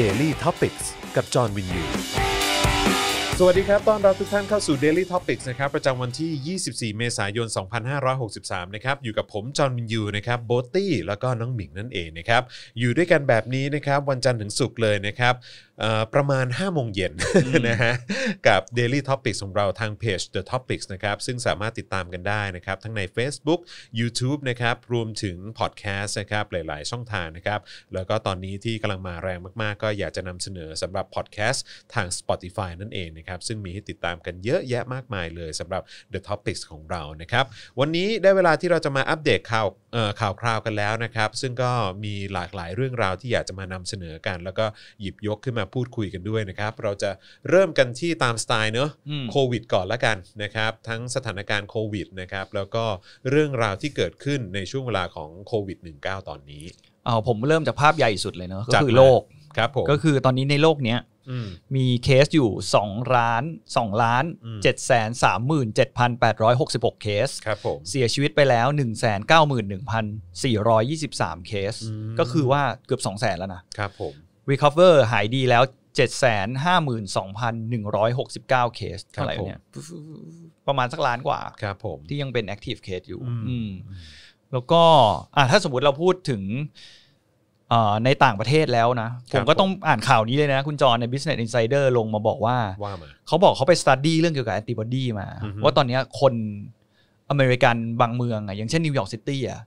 Daily t o p i c กกับ จอห์นวินยูสวัสดีครับต้อนรับทุกท่านเข้าสู่ Daily Topics นะครับประจำวันที่ 24 เมษายน 2563 นะครับอยู่กับผม จอห์นวินยูนะครับโบตี้ แล้วก็น้องหมิงนั่นเองนะครับอยู่ด้วยกันแบบนี้นะครับวันจันทร์ถึงศุกร์เลยนะครับประมาณ5โมงเย็นนะฮะกับ Daily Topics ของเราทางเพจ The Topics นะครับซึ่งสามารถติดตามกันได้นะครับทั้งใน Facebook YouTube นะครับรวมถึง Podcast นะครับหลาย ๆ ช่องทางนะครับแล้วก็ตอนนี้ที่กำลังมาแรงมากๆ ก็อยากจะนำเสนอสำหรับ Podcast ทาง Spotify นั่นเองนะครับซึ่งมีให้ติดตามกันเยอะแยะมากมายเลยสำหรับ The Topics ของเรา นะครับ วันนี้ได้เวลาที่เราจะมาอัปเดตข่าวข่าวคราวกันแล้วนะครับ ซึ่งก็มีหลากหลายเรื่องราวที่อยากจะมานำเสนอกัน แล้วก็หยิบยกขึ้นมาพูดคุยกันด้วยนะครับ เราจะเริ่มกันที่ตามสไตล์เนอะโควิดก่อนละกันนะครับ ทั้งสถานการณ์โควิดนะครับ แล้วก็เรื่องราวที่เกิดขึ้นในช่วงเวลาของโควิด -19 ตอนนี้เอาผมเริ่มจากภาพใหญ่สุดเลยเนอะก็คือโลกครับผมก็คือตอนนี้ในโลกเนี้ยมีเคสอยู่2ร้าน2ล้าน 7 3 7 8 6 6เคสครับผมเสียชีวิตไปแล้ว 1 9 1 4 2 3 เคส ก็คือว่าเกือบ2 0 0 0 0แล้วนะครับผม Recover หายดีแล้ว 752,169 เคสเท่าไหร่เนี่ยประมาณสักล้านกว่าครับผมที่ยังเป็น Active Case อยู่ แล้วก็ถ้าสมมติเราพูดถึงในต่างประเทศแล้วนะผมก็ต้องอ่านข่าวนี้เลยนะคุณจอนใน Business Insider ลงมาบอกว่าวาเขาบอกเขาไปสตัดดี้เรื่องเกี่ยวกับแอนติบอดีมาว่าตอนนี้คนอเมริกันบางเมืองอ่ะอย่างเช่นนิวยอร์กซิตี้อ่ะ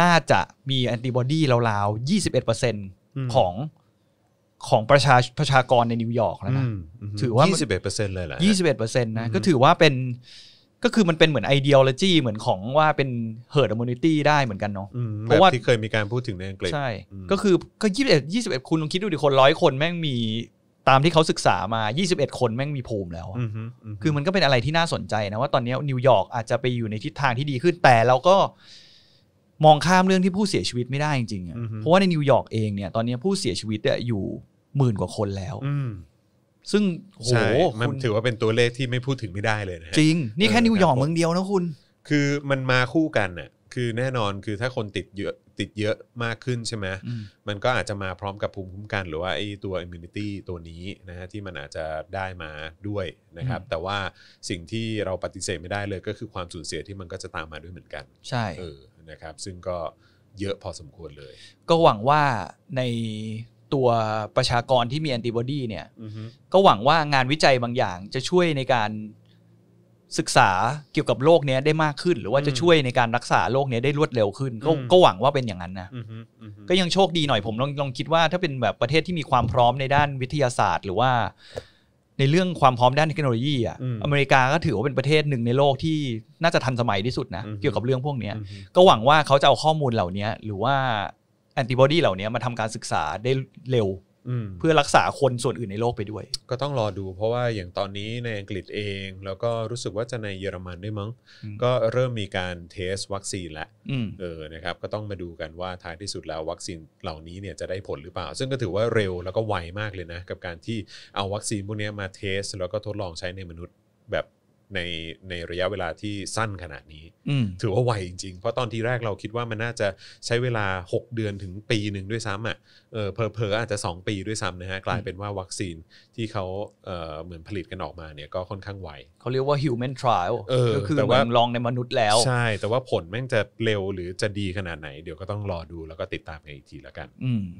น่าจะมีแอนติบอดีราวๆยี่สิบเเเออ็ดปร์ซ็นของของประชาประชากรในนิวยอร์กแล้วนะถือว่ายี่สิบเออ็็ดเเเปร์ซนลยแหละต์นะก็ถือว่าเป็นก็คือมันเป็นเหมือนไอเดียโลจีเหมือนของว่าเป็นเฮิร์ดอมูนิตี้ได้เหมือนกันเนาะเพราะว่าที่เคยมีการพูดถึงในอังกฤษใช่ ก็คือก็ยี่สิบเอ็ดยี่สิบเอ็ดคุณลองคิดดูดิคนร้อยคนแม่งมีตามที่เขาศึกษามา 21 คนแม่งมีภูมิแล้วคือมันก็เป็นอะไรที่น่าสนใจนะว่าตอนนี้นิวยอร์กอาจจะไปอยู่ในทิศทางที่ดีขึ้นแต่เราก็มองข้ามเรื่องที่ผู้เสียชีวิตไม่ได้จริงๆเพราะว่าในนิวยอร์กเองเนี่ยตอนนี้ผู้เสียชีวิตอยู่หมื่นกว่าคนแล้วซึ่งโหมันถือว่าเป็นตัวเลขที่ไม่พูดถึงไม่ได้เลยนะฮะจริง นี่แค่นิวยอร์กเมืองเดียวนะคุณ คือมันมาคู่กันน่ะคือแน่นอนคือถ้าคนติดเยอะติดเยอะมากขึ้นใช่ไหมมมันก็อาจจะมาพร้อมกับภูมิคุ้มกันหรือว่าไอ้ตัว immunity ตัวนี้นะฮะที่มันอาจจะได้มาด้วยนะครับ แต่ว่าสิ่งที่เราปฏิเสธไม่ได้เลยก็คือความสูญเสียที่มันก็จะตามมาด้วยเหมือนกัน ใช่เออนะครับ ซึ่งก็เยอะพอสมควรเลย ก็หวังว่าในตัวประชากรที่มีแอนติบอดีเนี่ยก็หวังว่างานวิจัยบางอย่างจะช่วยในการศึกษาเกี่ยวกับโรคเนี้ยได้มากขึ้น หรือว่าจะช่วยในการรักษาโรคเนี้ยได้รวดเร็วขึ้น ก็ก็หวังว่าเป็นอย่างนั้นนะก็ยังโชคดีหน่อยผมลองลองคิดว่า ถ้าเป็นแบบประเทศที่มีความพร้อมในด้านวิทยาศาสตร์ หรือว่าในเรื่องความพร้อมด้านเทคโนโลยีอ่ะอเมริกาก็ถือว่าเป็นประเทศหนึ่งในโลกที่น่าจะทันสมัยที่สุดนะเกี่ยวกับเรื่องพวกเนี้ยก็หวังว่าเขาจะเอาข้อมูลเหล่านี้หรือว่าแอนติบอดีเหล่านี้มาทำการศึกษาได้เร็ว เพื่อรักษาคนส่วนอื่นในโลกไปด้วย ก็ต้องรอดูเพราะว่าอย่างตอนนี้ในอังกฤษเองแล้วก็รู้สึกว่าจะในเยอรมันด้วยมั้ง ก็เริ่มมีการเทสวัคซีนแล้วเออนะครับก็ต้องมาดูกันว่าท้ายที่สุดแล้ววัคซีนเหล่านี้เนี่ยจะได้ผลหรือเปล่า ซึ่งก็ถือว่าเร็วแล้วก็ไวมากเลยนะ กับการที่เอาวัคซีนพวกนี้มาเทส แล้วก็ทดลองใช้ในมนุษย์แบบในในระยะเวลาที่สั้นขนาดนี้ถือว่าไวจริงๆ เพราะตอนที่แรกเราคิดว่ามันน่าจะใช้เวลา 6 เดือนถึงปีหนึ่งด้วยซ้ำอ่ะเออเพอเอาจจะ 2 ปีด้วยซ้ำนะฮะกลายเป็นว่าวัคซีนที่เขาเออเหมือนผลิตกันออกมาเนี่ยก็ค่อนข้างไวเขาเรียกว่า human trial ก็คือเหมอลองในมนุษย์แล้ว ใช่ แต่ว่าผลแม่งจะเร็วหรือจะดีขนาดไหน เดี๋ยวก็ต้องรอดูแล้วก็ติดตามกันอีกทีละกัน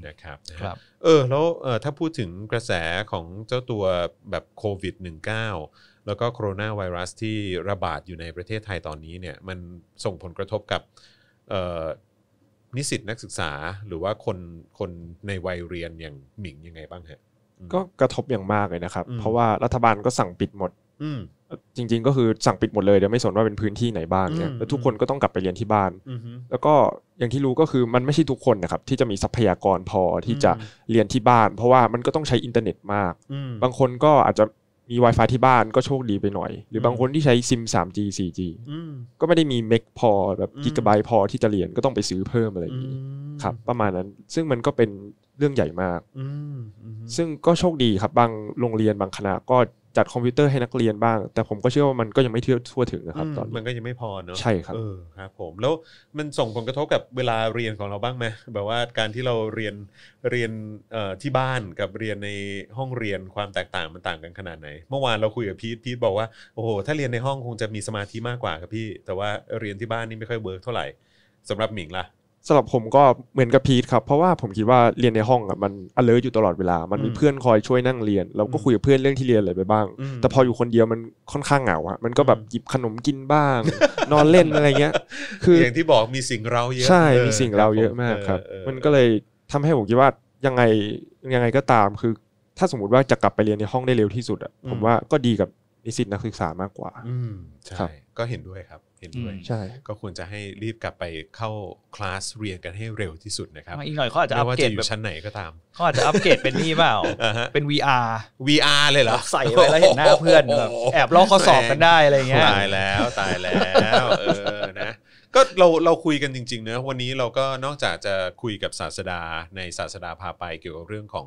นะครับครับเออแล้วถ้าพูดถึงกระแสของเจ้าตัวแบบโควิด -19 แล้วก็โคโรนาไวรัสที่ระบาดอยู่ในประเทศไทยตอนนี้เนี่ยมันส่งผลกระทบกับนิสิตนักศึกษาหรือว่าคนคนในวัยเรียนอย่างหมิงยังไงบ้างฮะก็กระทบอย่างมากเลยนะครับ เพราะว่ารัฐบาลก็สั่งปิดหมดจริง ๆ ก็คือสั่งปิดหมดเลยเดี๋ยวไม่สนว่าเป็นพื้นที่ไหนบ้างเนี่ยแล้วทุกคนก็ต้องกลับไปเรียนที่บ้านแล้วก็อย่างที่รู้ก็คือมันไม่ใช่ทุกคนนะครับ ที่จะมีทรัพยากรพอที่จะเรียนที่บ้าน เพราะว่ามันก็ต้องใช้อินเทอร์เน็ตมากบางคนก็อาจจะมี Wi-Fi ที่บ้านก็โชคดีไปหน่อย หรือบางคนที่ใช้ซิม 3G 4G ก็ไม่ได้มีเมกพอแบบกิกะไบต์พอที่จะเรียน ก็ต้องไปซื้อเพิ่มอะไรอย่างนี้ครับ ประมาณนั้น ซึ่งมันก็เป็นเรื่องใหญ่มาก ซึ่งก็โชคดีครับ บางโรงเรียนบางคณะก็จัดคอมพิวเตอร์ให้นักเรียนบ้าง แต่ผมก็เชื่อว่ามันก็ยังไม่ทั่วถึงนะครับตอนมันก็ยังไม่พอเนอะใช่ครับเออครับผมแล้วมันส่งผลกระทบกับเวลาเรียนของเราบ้างไหมแบบว่าการที่เราเรียนเรียนที่บ้านกับเรียนในห้องเรียนความแตกต่างมันต่างกันขนาดไหน เมื่อวานเราคุยกับพีทพีทบอกว่าโอ้โหถ้าเรียนในห้องคงจะมีสมาธิมากกว่าครับพี่ แต่ว่าเรียนที่บ้านนี่ไม่ค่อยเวิร์กเท่าไหร่สำหรับหมิงล่ะสำหรับผมก็เหมือนกับพีทครับ เพราะว่าผมคิดว่าเรียนในห้องอ่ะมันเลอร์อยู่ตลอดเวลา มันมีเพื่อนคอยช่วยนั่งเรียนเราก็คุยกับเพื่อนเรื่องที่เรียนอะไรไปบ้าง แต่พออยู่คนเดียวมันค่อนข้างเหงาอ่ะ มันก็แบบหยิบขนมกินบ้าง นอนเล่นอะไรเงี้ย คืออย่างที่บอกมีสิ่งเราเยอะใช่มีสิ่งเราเยอะมากครับ มันก็เลยทำให้ผมคิดว่ายังไงยังไงก็ตามคือถ้าสมมติว่าจะกลับไปเรียนในห้องได้เร็วที่สุดอ่ะผมว่าก็ดีกับนิสิตนักศึกษามากกว่า อืมใช่ก็เห็นด้วยครับ เห็นด้วย ใช่ ก็ควรจะให้รีบกลับไปเข้าคลาสเรียนกันให้เร็วที่สุดนะครับ อีกหน่อยเขาอาจจะอัปเกรดอยู่ชั้นไหนก็ตามเขาอาจจะอัปเกรดเป็นนี่เปล่า เป็น VR VR เลยเหรอ ใส่ไว้แล้วเห็นหน้าเพื่อนแบบแอบลอกข้อสอบกันได้อะไรเงี้ย ตายแล้วตายแล้ว เออ นะ ก็เราเราคุยกันจริงๆเนะวันนี้เราก็นอกจากจะคุยกับศาสดาในศาสดาพาไปเกี่ยวกับเรื่องของ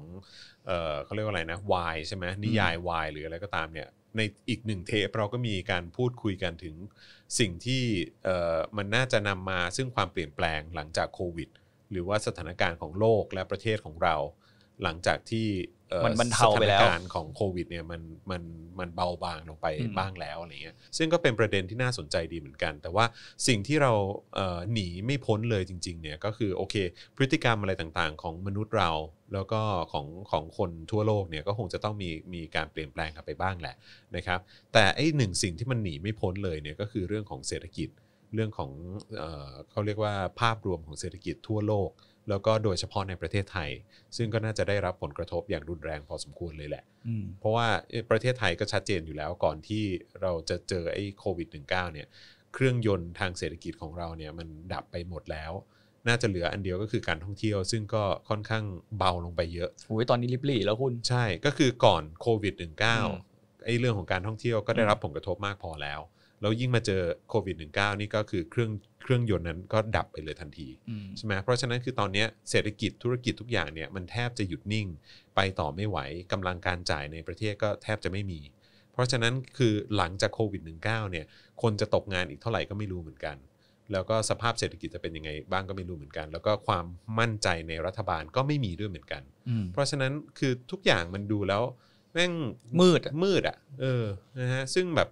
เออเขาเรียกว่าอะไรนะวายใช่ไหมนิยายวายหรืออะไรก็ตามเนี่ยในอีกหนึ่งเทปเราก็มีการพูดคุยกันถึง สิ่งที่มันน่าจะนำมาซึ่งความเปลี่ยนแปลงหลังจากโควิด หรือว่าสถานการณ์ของโลกและประเทศของเรา หลังจากที่มันบรรเทาไปแล้วการของโควิดเนี่ยมันมันมันเบาบางลงไปบ้างแล้วอะไรเงี้ยซึ่งก็เป็นประเด็นที่น่าสนใจดีเหมือนกัน แต่ว่าสิ่งที่เราหนีไม่พ้นเลยจริงๆเนี่ยก็คือโอเคพฤติกรรมอะไรต่างๆ ของมนุษย์เราแล้วก็ของของคนทั่วโลกเนี่ยก็คงจะต้องมีมีการเปลี่ยนแปลงกันไปบ้างแหละนะครับแต่ไอ้หนึ่งสิ่งที่มันหนีไม่พ้นเลยเนี่ยก็คือเรื่องของเศรษฐกิจ เรื่องของเออเขาเรียกว่าภาพรวมของเศรษฐกิจทั่วโลกแล้วก็โดยเฉพาะในประเทศไทย ซึ่งก็น่าจะได้รับผลกระทบอย่างรุนแรงพอสมควรเลยแหละเพราะว่าประเทศไทยก็ชัดเจนอยู่แล้วก่อนที่เราจะเจอไอ้โควิด -19 เนี่ย เครื่องยนต์ทางเศรษฐกิจของเราเนี่ยมันดับไปหมดแล้ว น่าจะเหลืออันเดียวก็คือการท่องเที่ยว ซึ่งก็ค่อนข้างเบาลงไปเยอะโอ้ยตอนนี้ริบหลี่แล้วคุณใช่ก็คือก่อนโควิด -19 ไอ้เรื่องของการท่องเที่ยวก็ได้รับผลกระทบมากพอแล้วแล้วยิ่งมาเจอโควิด -19 นี่ก็คือเครื่องเครื่องยนต์นั้นก็ดับไปเลยทันทีใช่ไหมเพราะฉะนั้นคือตอนนี้เศรษฐกิจธุรกิจทุกอย่างเนี่ยมันแทบจะหยุดนิ่งไปต่อไม่ไหวกำลังการจ่ายในประเทศก็แทบจะไม่มี เพราะฉะนั้นคือหลังจากโควิด -19 เนี่ย คนจะตกงานอีกเท่าไหร่ก็ไม่รู้เหมือนกัน แล้วก็สภาพเศรษฐกิจจะเป็นยังไงบ้างก็ไม่รู้เหมือนกัน แล้วก็ความมั่นใจในรัฐบาลก็ไม่มีด้วยเหมือนกันเพราะฉะนั้นคือทุกอย่างมันดูแล้วแม่งมืดมืดอ่ะ เออนะฮะซึ่งแบบ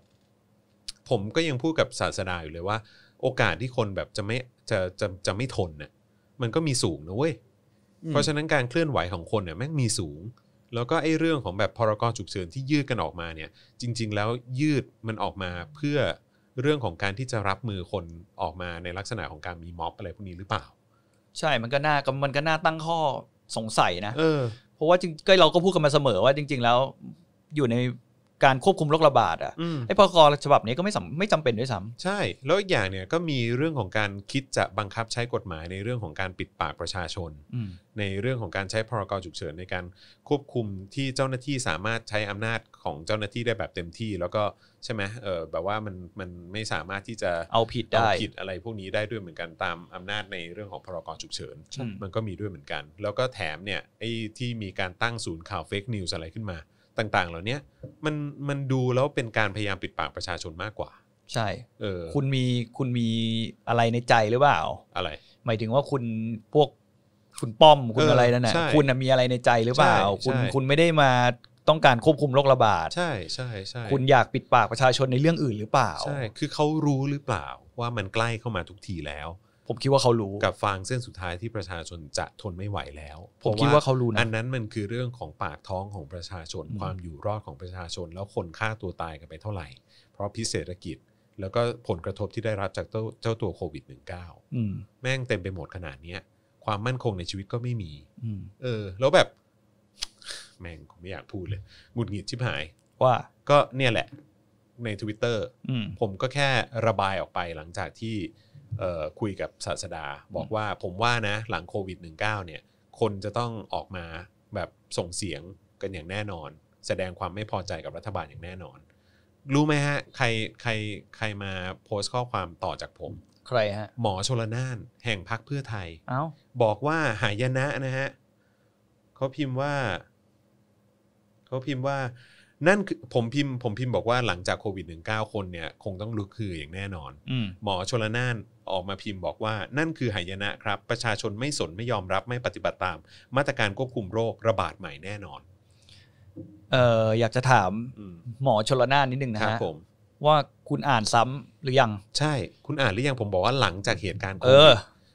ผมก็ยังพูดกับศาสดาอยู่เลยว่า โอกาสที่คนแบบจะไม่จะจะจะไม่ทนเนี่ยมันก็มีสูงนะเว้ยเพราะฉะนั้นการเคลื่อนไหวของคนเนี่ยแม่งมีสูง แล้วก็ไอ้เรื่องของแบบพรกฉุกเฉินที่ยืดกันออกมาเนี่ย จริงๆแล้วยืดมันออกมาเพื่อเรื่องของการที่จะรับมือคนออกมาในลักษณะของการมีม็อบอะไรพวกนี้หรือเปล่า ใช่มันก็น่ามันก็น่าตั้งข้อสงสัยนะเออเพราะว่าจริงก็เราก็พูดกันมาเสมอว่าจริงๆแล้วอยู่ในการควบคุมโรคระบาดอ่ะไอ้พรกฉบับนี้ก็ไม่ไม่จำเป็นด้วยซ้ำใช่ แล้วอีกอย่างเนี่ยก็มีเรื่องของการคิดจะบังคับใช้กฎหมายในเรื่องของการปิดปากประชาชนในเรื่องของการใช้พรกฉุกเฉินในการควบคุมที่เจ้าหน้าที่สามารถใช้อำนาจของเจ้าหน้าที่ได้แบบเต็มที่ แล้วก็ใช่ไหมเออแบบว่ามันมันไม่สามารถที่จะเอาผิดได้เอาผิดอะไรพวกนี้ได้ด้วยเหมือนกันตามอำนาจในเรื่องของพรกฉุกเฉินมันก็มีด้วยเหมือนกัน แล้วก็แถมเนี่ยไอ้ที่มีการตั้งศูนย์ข่าวเฟกนิวส์อะไรขึ้นมาต่างๆ เหล่านี้มันมันดูแล้วเป็นการพยายามปิดปากประชาชนมากกว่า ใช่เออคุณมีคุณมีอะไรในใจหรือเปล่า อะไร หมายถึงว่าคุณพวกคุณป้อมคุณอะไรนั่นน่ะคุณมีอะไรในใจหรือเปล่า คุณคุณไม่ได้มาต้องการควบคุมโรคระบาดใช่ใช่ใช่คุณอยากปิดปากประชาชนในเรื่องอื่นหรือเปล่าใช่ คือเขารู้หรือเปล่า ว่ามันใกล้เข้ามาทุกทีแล้วผมคิดว่าเขารู้ กับฟางเส้นสุดท้ายที่ประชาชนจะทนไม่ไหวแล้ว ผมคิดว่าเขารู้นะ อันนั้นมันคือเรื่องของปากท้องของประชาชน ความอยู่รอดของประชาชน แล้วคนฆ่าตัวตายกันไปเท่าไหร่ เพราะพิเศรษฐกิจ แล้วก็ผลกระทบที่ได้รับจากเจ้าตัวโควิด -19 แม่งเต็มไปหมดขนาดเนี้ยความมั่นคงในชีวิตก็ไม่มีเออ แล้วแบบ แม่งผมไม่อยากพูดเลยหงุดหงิดชิบหายว่าก็เนี่ยแหละ ในทวิตเตอร์ผมก็แค่ระบายออกไปหลังจากที่คุยกับศาสดา บอกว่าผมว่านะ หลังโควิด -19 เนี่ย คนจะต้องออกมาแบบส่งเสียงกันอย่างแน่นอน แสดงความไม่พอใจกับรัฐบาลอย่างแน่นอน รู้ไหมฮะ ใครใครใครมาโพสต์ข้อความต่อจากผม ใครฮะ หมอชลนาน แห่งพักเพื่อไทยเอาบอกว่าหายนะนะฮะเขาพิมพ์ว่าเขาพิมพ์ว่า นั่นคือผมพิมพ์ผมพิมพ์บอกว่าหลังจากโควิด -19 คนเนี่ย คงต้องลุกคืออย่างแน่นอนหมอชลนานออกมาพิมพ์บอกว่านั่นคือ หายนะครับ ประชาชนไม่สนไม่ยอมรับไม่ปฏิบัติตาม มาตรการควบคุมโรคระบาดใหม่แน่นอนเอออยากจะถามหมอชลนานนิดนึงนะฮะว่าคุณอ่านซ้ำหรือยังใช่ คุณอ่านหรือยังผมบอกว่าหลังจากเหตุการณ์เออ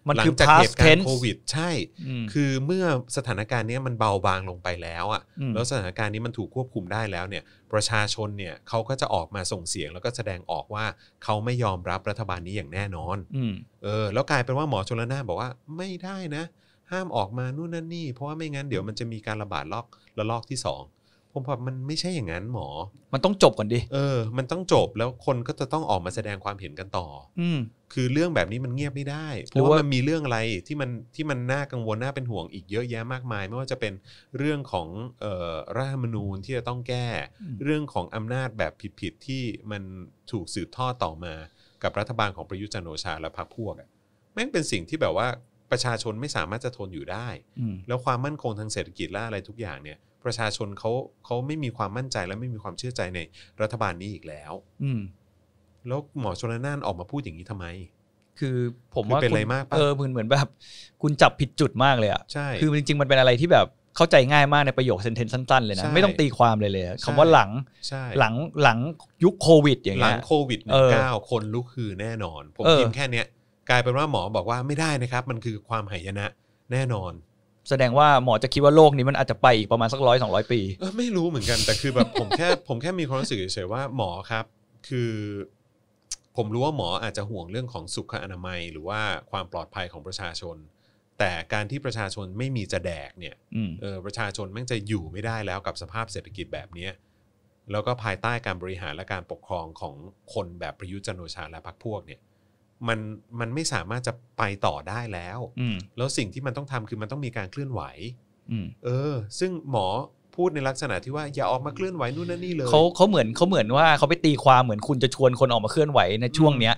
มันคือ past tense โควิดใช่ คือเมื่อสถานการณ์นี้มันเบาบางลงไปแล้วอ่ะแล้วสถานการณ์นี้มันถูกควบคุมได้แล้วเนี่ยประชาชนเนี่ยเขาก็จะออกมาส่งเสียงแล้วก็แสดงออกว่าเขาไม่ยอมรับรัฐบาลนี้อย่างแน่นอนเออแล้วกลายเป็นว่าหมอชนละนาบอกว่าไม่ได้นะ ห้ามออกมานู่นนั่นนี่ เพราะว่าไม่งั้นเดี๋ยวมันจะมีการระบาดลอกระลอกที่สองผมแบบมันไม่ใช่อย่างนั้นหมอ มันต้องจบก่อนดิ เออ มันต้องจบแล้วคนก็จะต้องออกมาแสดงความเห็นกันต่อ อืมคือเรื่องแบบนี้มันเงียบไม่ได้ เพราะว่ามันมีเรื่องอะไรที่มันที่มันน่ากังวลน่าเป็นห่วงอีกเยอะแยะมากมาย ไม่ว่าจะเป็นเรื่องของเอ่อรัฐธรรมนูญที่จะต้องแก้ เรื่องของอำนาจแบบผิดๆที่มันถูกสืบทอดต่อมา กับรัฐบาลของประยุทธ์จันโอชาและพรรคพวกอ่ะ แม่งเป็นสิ่งที่แบบว่าประชาชนไม่สามารถจะทนอยู่ได้ แล้วความมั่นคงทางเศรษฐกิจและอะไรทุกอย่างเนี่ยประชาชนเขาเขาไม่มีความมั่นใจและไม่มีความเชื่อใจในรัฐบาลนี้อีกแล้ว อืมแล้วหมอชนละนานออกมาพูดอย่างนี้ทำไม คือผมว่าเป็นอะไรมากปะเออเหมือนเหมือนแบบคุณจับผิดจุดมากเลยอ่ะใช่คือจริงๆมันเป็นอะไรที่แบบเข้าใจง่ายมากในประโยคเซนเทนสั้นๆเลยนะไม่ต้องตีความเลยเลยคำว่าหลังใช่หลังหลังยุคโควิด อย่างเงี้ยหลังโควิดเก้าคนลุกคือแน่นอนผมพิมพ์แค่เนี้ยกลายเป็นว่าหมอบอกว่าไม่ได้นะครับ มันคือความหายนะแน่นอนแสดงว่าหมอจะคิดว่าโลกนี้มันอาจจะไปอีกประมาณสักร้อยสองร้อยปี ไม่รู้เหมือนกันแต่คือแบบผมแค่ผมแค่มีความรู้สึกเฉยๆว่าหมอครับ คือ ผมรู้ว่าหมออาจจะห่วงเรื่องของสุขอนามัยหรือว่าความปลอดภัยของประชาชน แต่การที่ประชาชนไม่มีจะแดกเนี่ยออประชาชนแม่งจะอยู่ไม่ได้แล้วกับสภาพเศรษฐกิจแบบเนี้ยแล้วก็ภายใต้การบริหารและการปกครองของคนแบบประยุทธ์จันรโอชาและพรรคพวกเนี่ยมันมันไม่สามารถจะไปต่อได้แล้วแล้วสิ่งที่มันต้องทำคือมันต้องมีการเคลื่อนไหวอเออ ซึ่งหมอพูดในลักษณะที่ว่าอย่าออกมาเคลื่อนไหวนู่นนั่นนี่เลยเขาเขาเหมือนเขาเหมือนว่าเขาไปตีความเหมือนคุณจะชวนคนออกมาเคลื่อนไหวในช่วงเนี้ย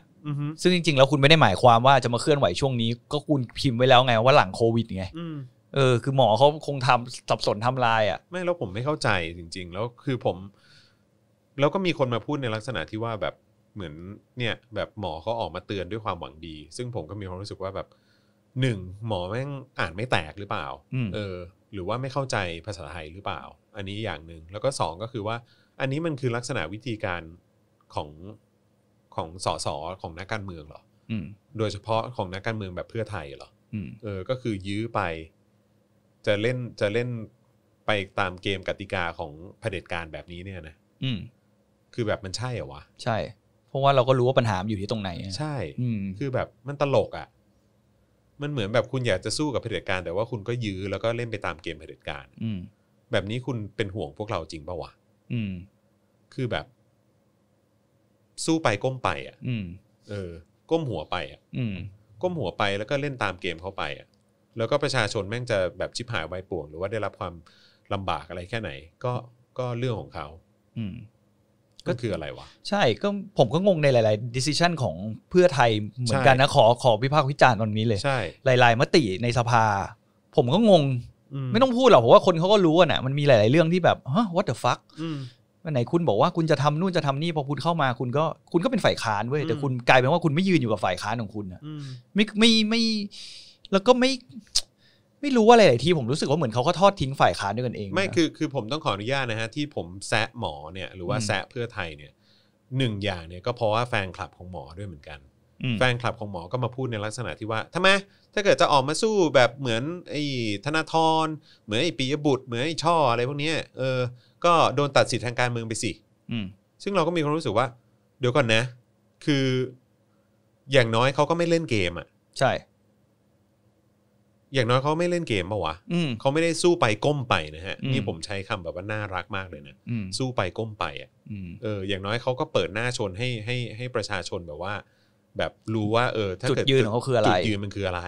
ซึ่งจริงๆ แล้วคุณไม่ได้หมายความว่าจะมาเคลื่อนไหวช่วงนี้ ก็คุณพิมพ์ไว้แล้วไงว่าหลังโควิดไงเออ คือหมอเขาคงทำสับสนทำลายอ่ะไม่แล้วผมไม่เข้าใจจริงๆ แล้วคือผม แล้วก็มีคนมาพูดในลักษณะที่ว่าแบบเหมือนเนี่ยแบบหมอเขาออกมาเตือนด้วยความหวังดี ซึ่งผมก็มีความรู้สึกว่าแบบหนึ่งหมอแม่งอ่านไม่แตกหรือเปล่าเออ หรือว่าไม่เข้าใจภาษาไทยหรือเปล่า อันนี้อย่างหนึ่งแล้วก็สองก็คือว่า อันนี้มันคือลักษณะวิธีการของของสสของนักการเมืองเหรอโดยเฉพาะของนักการเมืองแบบเพื่อไทยเหรอเออก็คือยื้อไป จะเล่นจะเล่นไปตามเกมกติกาของเผด็จการแบบนี้เนี่ยนะคือแบบมันใช่เหรอวะใช่ราะว่าเราก็รู้ว่าปัญหาอยู่ที่ตรงไหนใช่คือแบบ มันตลกอ่ะมันเหมือนแบบคุณอยากจะสู้กับเผด็จการแต่ว่าคุณก็ยื้อแล้วก็เล่นไปตามเกมเผด็จการแบบนี้คุณเป็นห่วงพวกเราจริงปะวะคือแบบ สู้ไปก้มไปอ่ะเออก้มหัวไป อ่ะก้มหัวไปแล้วก็เล่นตามเกมเข้าไปอ่ะ แล้วก็ประชาชนแม่งจะแบบชิบหายไวป่วงหรือว่าได้รับความลำบากอะไรแค่ไหน ก็ก็เรื่องของเขา อืก็คืออะไรวะใช่ก็ผมก็งงในหลายๆ decision ของเพื่อไทยเหมือนกันนะ ขอขอวิพากษ์วิจารณ์ตอนนี้เลยใช่ หลายๆ มติในสภา ผมก็งง ไม่ต้องพูดหรอกเพราะว่าคนเขาก็รู้นะมันมีหลายๆเรื่องที่แบบฮะ what the fuck วันไหนคุณบอกว่าคุณจะทำนู่นจะทำนี่ พอคุณเข้ามาคุณก็คุณก็เป็นฝ่ายค้านเว้ย แต่คุณกลายเป็นว่าคุณไม่ยืนอยู่กับฝ่ายค้านของคุณอ่ะไม่ไม่ไม่ แล้วก็ไม่ไม่รู้ว่าหลายที่ผมรู้สึกว่าเหมือนเขาก็ทอดทิ้งฝ่ายค้านด้วยกันเองไม่คือคือ ผมต้องขออนุญาตนะฮะที่ผมแซะหมอเนี่ย หรือว่าแซะเพื่อไทยเนี่ยหนึ่งอย่างเนี่ยก็เพราะว่าแฟนคลับของหมอด้วยเหมือนกันแฟนคลับของหมอก็มาพูดในลักษณะที่ว่าทำไมถ้าเกิดจะออกมาสู้แบบเหมือนไอ้ธนาธรเหมือนไอ้ปียบุตร เหมือนไอ้ช่ออะไรพวกนี้เออก็โดนตัดสิทธิทางการเมืองไปสิซึ่งเราก็มีความรู้สึกว่าเดี๋ยวก่อนนะ คือ อย่างน้อยเขาก็ไม่เล่นเกม อ่ะ ใช่อย่างน้อยเขาไม่เล่นเกมปะวะเขาไม่ได้สู้ไปก้มไปนะฮะนี่ผมใช้คำแบบว่าน่ารักมากเลยนะสู้ไปก้มไปอ่ะเอออย่างน้อยเขาก็เปิดหน้าชนให้ให้ให้ประชาชนแบบว่า แบบรู้ว่า เออถ้าจุดเกิดยืนของเขาคืออะไรจุดยืนมันคืออะไร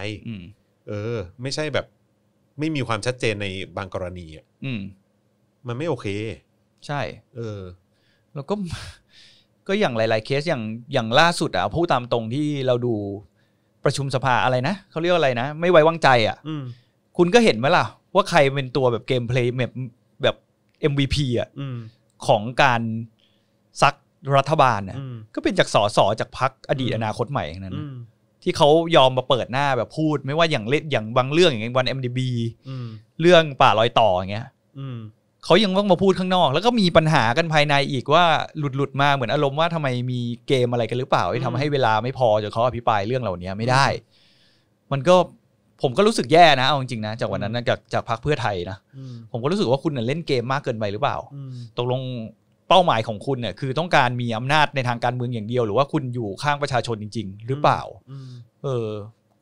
เออ ไม่ใช่แบบไม่มีความชัดเจนในบางกรณีอ่ะอืม มันไม่โอเค ใช่ เออแล้วก็ ก็อย่างหลาย ๆ เคสอย่างอย่างล่าสุดอ่ะพูดตามตรงที่เราดูประชุมสภาอะไรนะเขาเรียกอะไรนะ ไม่ไว้วางใจอ่ะคุณก็เห็นไหมล่ะ ว่าใครเป็นตัวแบบเกมเพลย์แบบแบบ MVP อ่ะของการซักรัฐบาลน่ะก็เป็นจากสอสอจากพักอดีตอนาคตใหม่นั้นที่เขายอมมาเปิดหน้าแบบพูดไม่ว่าอย่างเล่อย่างบางเรื่องอย่างวันอ MDB เรื่องป่าลอยต่ออย่างเงี้ยเขายังต้องมาพูดข้างนอกแล้วก็มีปัญหากันภายในอีกว่า หลุดหลุดมาเหมือนอารมณ์ว่าทำไมมีเกมอะไรกันหรือเปล่าที่ทำให้เวลาไม่พอจนเขาอภิปรายเรื่องเหล่านี้ไม่ได้ มันก็ผมก็รู้สึกแย่นะเอาจริงนะจากวันนั้นจากจากพรรคเพื่อไทยนะ ผมก็รู้สึกว่าคุณเล่นเกมมากเกินไปหรือเปล่าตกลงเป้าหมายของคุณเนี่ย คือต้องการมีอำนาจในทางการเมืองอย่างเดียว หรือว่าคุณอยู่ข้างประชาชนจริง ๆ หรือเปล่า เออ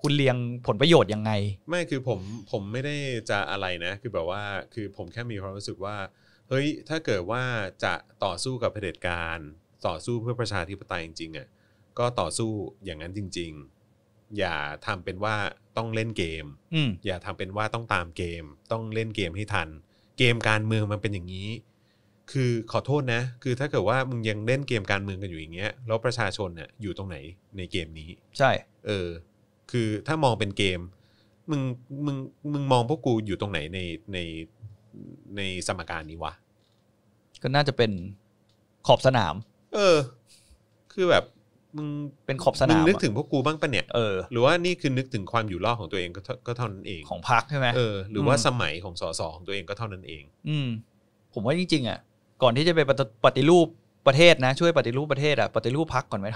คุณเลียงผลประโยชน์ยังไง ไม่คือผมผมไม่ได้จะอะไรนะคือแบบว่า คือผมแค่มีความรู้สึกว่าเฮ้ยถ้าเกิดว่าจะต่อสู้กับเผด็จการต่อสู้เพื่อประชาธิปไตยจริงๆอ่ะก็ต่อสู้อย่างนั้นจริง ๆ อย่าทำเป็นว่าต้องเล่นเกมอย่าทำเป็นว่าต้องตามเกม ต้องเล่นเกมให้ทัน เกมการเมืองมันเป็นอย่างนี้ คือขอโทษนะคือ ถ้าเกิดว่ามึงยังเล่นเกมการเมืองกันอยู่อย่างเงี้ยแล้วประชาชนเนี่ยอยู่ตรงไหน ในเกมนี้ ใช่ เออคือถ้ามองเป็นเกม มึงมึงมึงมองพวกกูอยู่ตรงไหนในในในสมการนี้วะ ก็น่าจะเป็นขอบสนาม เออ คือแบบ มึงเป็นขอบสนามมึงนึกถึงพวกกูบ้างปะเนี่ยเออหรือว่านี่คือนึกถึงความอยู่รอดของตัวเองก็เท่าก็เท่านั้นเองของพรรคใช่ไหมเออหรือว่าสมัยของสสของตัวเองก็เท่านั้นเอง อืมผมว่าจริงๆอ่ะ ก่อนที่จะไปปฏิรูปประเทศนะช่วยปฏิรูปประเทศอะปฏิรูปพักก่อนไหม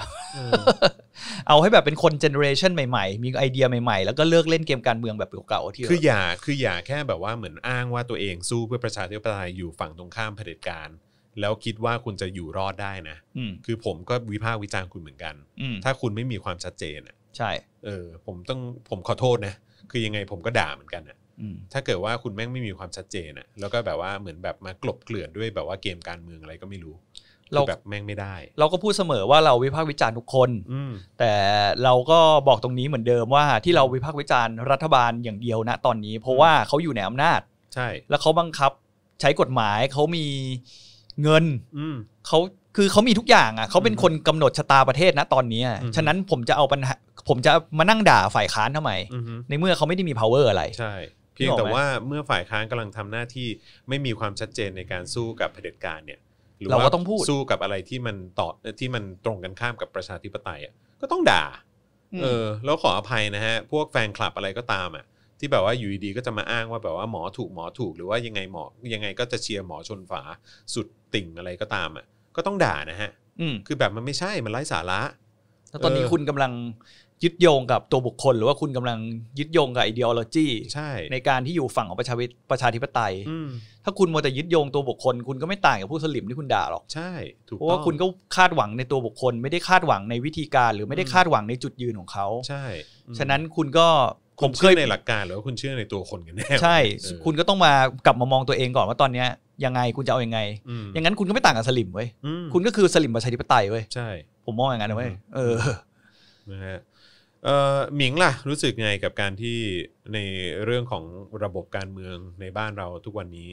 เอาให้แบบเป็นคนเจเนอเรชันใหม่ๆมีไอเดียใหม่ๆ แล้วก็เลิกเล่นเกมการเมืองแบบเก่าๆที่คืออย่าคืออย่าแค่แบบว่าเหมือนอ้างว่าตัวเองสู้เพื่อประชาธิปไตยอยู่ฝั่งตรงข้ามเผด็จการ แล้วคิดว่าคุณจะอยู่รอดได้นะคือผมก็วิพากษ์วิจารณ์คุณเหมือนกันถ้าคุณไม่มีความชัดเจนอ่ะใช่ เออ ผมต้องผมขอโทษนะ คือยังไงผมก็ด่าเหมือนกันอ่ะถ้าเกิดว่าคุณแม่งไม่มีความชัดเจนอ่ะแล้วก็แบบว่าเหมือนแบบมากลบเกลื่อนด้วยแบบว่าเกมการเมืองอะไรก็ไม่รู้เราแบบแม่งไม่ได้ เราก็พูดเสมอว่าเราวิพากษ์วิจารณ์ทุกคนแต่เราก็บอกตรงนี้เหมือนเดิมว่าที่เราวิพากษ์วิจารณ์รัฐบาลอย่างเดียวนะ ตอนนี้เพราะว่าเขาอยู่ในอำนาจ ใช่ แล้วเขาบังคับใช้กฎหมายเขามีเงินเขาคือเขามีทุกอย่างอ่ะเขาเป็นคนกำหนดชะตาประเทศนะตอนนี้ ฉะนั้นผมจะเอาปัญหาผมจะมานั่งด่าฝ่ายค้านทำไมในเมื่อเขาไม่ได้มี power อะไร ใช่ เพียงแต่ว่าเมื่อฝ่ายค้านกำลังทำหน้าที่ไม่มีความชัดเจนในการสู้กับเผด็จการเนี่ยหรือเราก็ต้องพูดสู้กับอะไรที่มันต่อที่มันตรงกันข้ามกับประชาธิปไตยอ่ะก็ต้องด่าเออ แล้วขออภัยนะฮะพวกแฟนคลับอะไรก็ตามอ่ะ ที่แบบว่าอยู่ดีๆก็จะมาอ้างว่าแบบว่าหมอถูกหมอถูกหรือว่ายังไงหมอยังไงก็จะเชียร์หมอชนฝา สุดติ่งอะไรก็ตามอ่ะ ก็ต้องด่านะฮะคือแบบมันไม่ใช่มันไร้สาระแล้วตอนนี้คุณกำลังยึดโยงกับตัวบุคคล หรือว่าคุณกำลังยึดโยงกับอเดียโลจีใช่ ในการที่อยู่ฝั่งของประชาประชาธิปไตยถ้าคุณมัวแต่ยึดโยงตัวบุคคล คุณก็ไม่ต่างกับผู้สลิมที่คุณด่าหรอกใช่ถูกเพราะว่าคุณก็คาดหวังในตัวบุคคลไม่ได้คาดหวังในวิธีการ หรือไม่ได้คาดหวังในจุดยืนของเขา ใช่ ฉะนั้นคุณก็ผมเชื่อในหลักการหรือว่าคุณเชื่อในตัวคนกันแน่ใช่ คุณก็ต้องมากลับมามองตัวเองก่อนว่าตอนเนี้ยยังไงคุณจะเอาอยัางไง อย่างนั้นคุณก็ไม่ต่างกับสลิมเว้ยคุณก็คือสลิมประชาธิปไตยเว้ยใช่ ผมมองอย่างนั้นเว้ยเออนะฮะหมิงล่ะ รู้สึกไงกับการที่ในเรื่องของระบบการเมืองในบ้านเราทุกวันนี้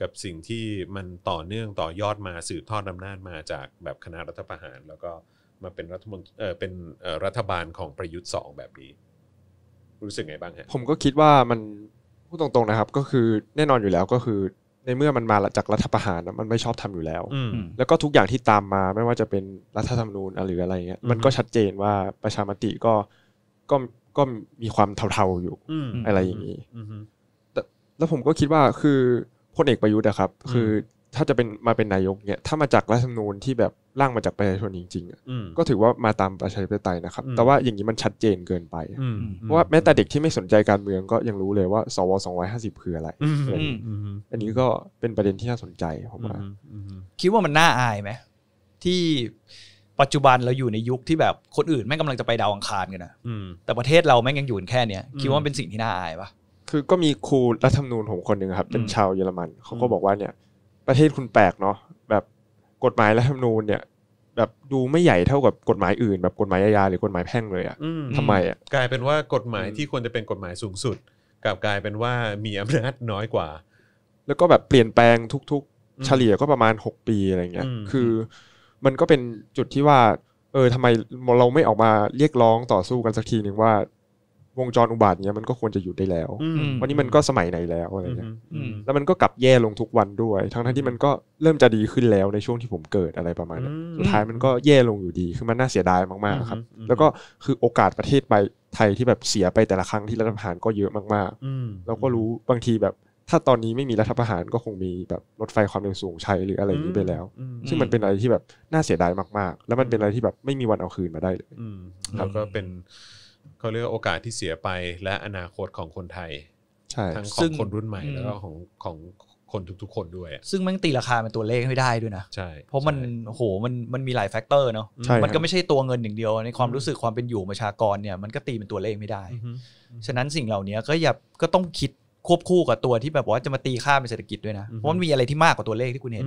กับสิ่งที่มันต่อเนื่องต่อยอดมาสืบทอดอำนาจมาจากแบบคณะรัฐประหาร แล้วก็มาเป็นรัฐมนตรีเป็นรัฐบาลของประยุทธ์สองแบบนี้รู้สึกไงบ้างฮะผมก็คิดว่ามันพูดตรงๆนะครับ ก็คือแน่นอนอยู่แล้วก็คือ ในเมื่อมันมาจากรัฐประหารมันไม่ชอบทำอยู่แล้วแล้วก็ทุกอย่างที่ตามมาไม่ว่าจะเป็นรัฐธรรมนูญหรืออะไรเงี้ยมันก็ชัดเจนว่าประชามติก็ก็ก็มีความเทาๆอยู่อะไรอย่างนี้แต่แล้วผมก็คิดว่าคือพลเอกประยุทธ์นะครับ คือถ้าจะเป็นมาเป็นนายกเนี่ย ถ้ามาจากรัฐธรรมนูญที่แบบร่างมาจากประชาชนจริงๆก็ถือว่ามาตามประชาธิปไตยนะครับ แต่ว่าอย่างนี้มันชัดเจนเกินไปเพราะว่าแม้แต่เด็กที่ไม่สนใจการเมืองก็ยังรู้เลยว่า สวสองร้อยห้าสิบคืออะไรอันนี้ก็เป็นประเด็นที่น่าสนใจผมว่าคิดว่ามันน่าอายไหมที่ปัจจุบันเราอยู่ในยุคที่แบบคนอื่นแม่งกำลังจะไปดาวอังคารกันนะแต่ประเทศเราแม่งยังอยู่แค่เนี้ยคิดว่าเป็นสิ่งที่น่าอายปะคือก็มีครูรัฐธรรมนูญของคนหนึ่งครับ เป็นชาวเยอรมันเขาก็บอกว่าเนี่ย ประเทศคุณแปลกเนาะแบบกฎหมายรัฐธรรมนูญเนี่ย แบบดูไม่ใหญ่เท่ากับกฎหมายอื่น แบบกฎหมายอาญาหรือกฎหมายแพ่งเลยอะทำไมอะกลายเป็นว่ากฎหมายที่ควรจะเป็นกฎหมายสูงสุด กลับกลายเป็นว่ามีอำนาจน้อยกว่า แล้วก็แบบเปลี่ยนแปลงทุกๆเฉลี่ยก็ประมาณ6ปีอะไรเงี้ยคือมันก็เป็นจุดที่ว่าเออทำไมเราไม่ออกมาเรียกร้องต่อสู้กันสักทีหนึ่งว่าวงจรอุบาทเนี้ยมันก็ควรจะหยุดได้แล้ววันนี้มันก็สมัยไหนแล้วอะไรเงี้ยแล้วมันก็กลับแย่ลงทุกวันด้วย ทั้งทั้งที่มันก็เริ่มจะดีขึ้นแล้วในช่วงที่ผมเกิดอะไรประมาณนี้สุดท้ายมันก็แย่ลงอยู่ดีคือมันน่าเสียดายมากๆ ครับ แล้วก็คือโอกาสประเทศไปไทยที่แบบเสียไปแต่ละครั้งที่รัฐประหารก็เยอะมากๆแล้วก็รู้บางทีแบบถ้าตอนนี้ไม่มีรัฐประหารก็คงมีแบบรถไฟความเร็วสูงใช้หรืออะไรอย่างนี้ไปแล้ว ซึ่งมันเป็นอะไรที่แบบน่าเสียดายมากๆ แล้วมันเป็นอะไรที่แบบไม่มีวันเอาคืนมาได้เลยแล้วก็เป็น เขาเรียกโอกาสที่เสียไปและอนาคตของคนไทยทั้งของคนรุ่นใหม่แล้วก็ของของคนทุกๆคนด้วย ซึ่งมันตีราคาเป็นตัวเลขไม่ได้ด้วยนะใช่เพราะมันโหมันมันมีหลายแฟกเตอร์เนาะมันก็ไม่ใช่ตัวเงินอย่างเดียว ในความรู้สึกความเป็นอยู่ประชากรเนี่ยมันก็ตีเป็นตัวเลขไม่ได้ฉะนั้นสิ่งเหล่านี้ก็อย่าก็ต้องคิดควบคู่กับตัวที่แบบว่าจะมาตีค่าเป็นเศรษฐกิจด้วยนะเพราะมันมีอะไรที่มากกว่าตัวเลขที่คุณเห็น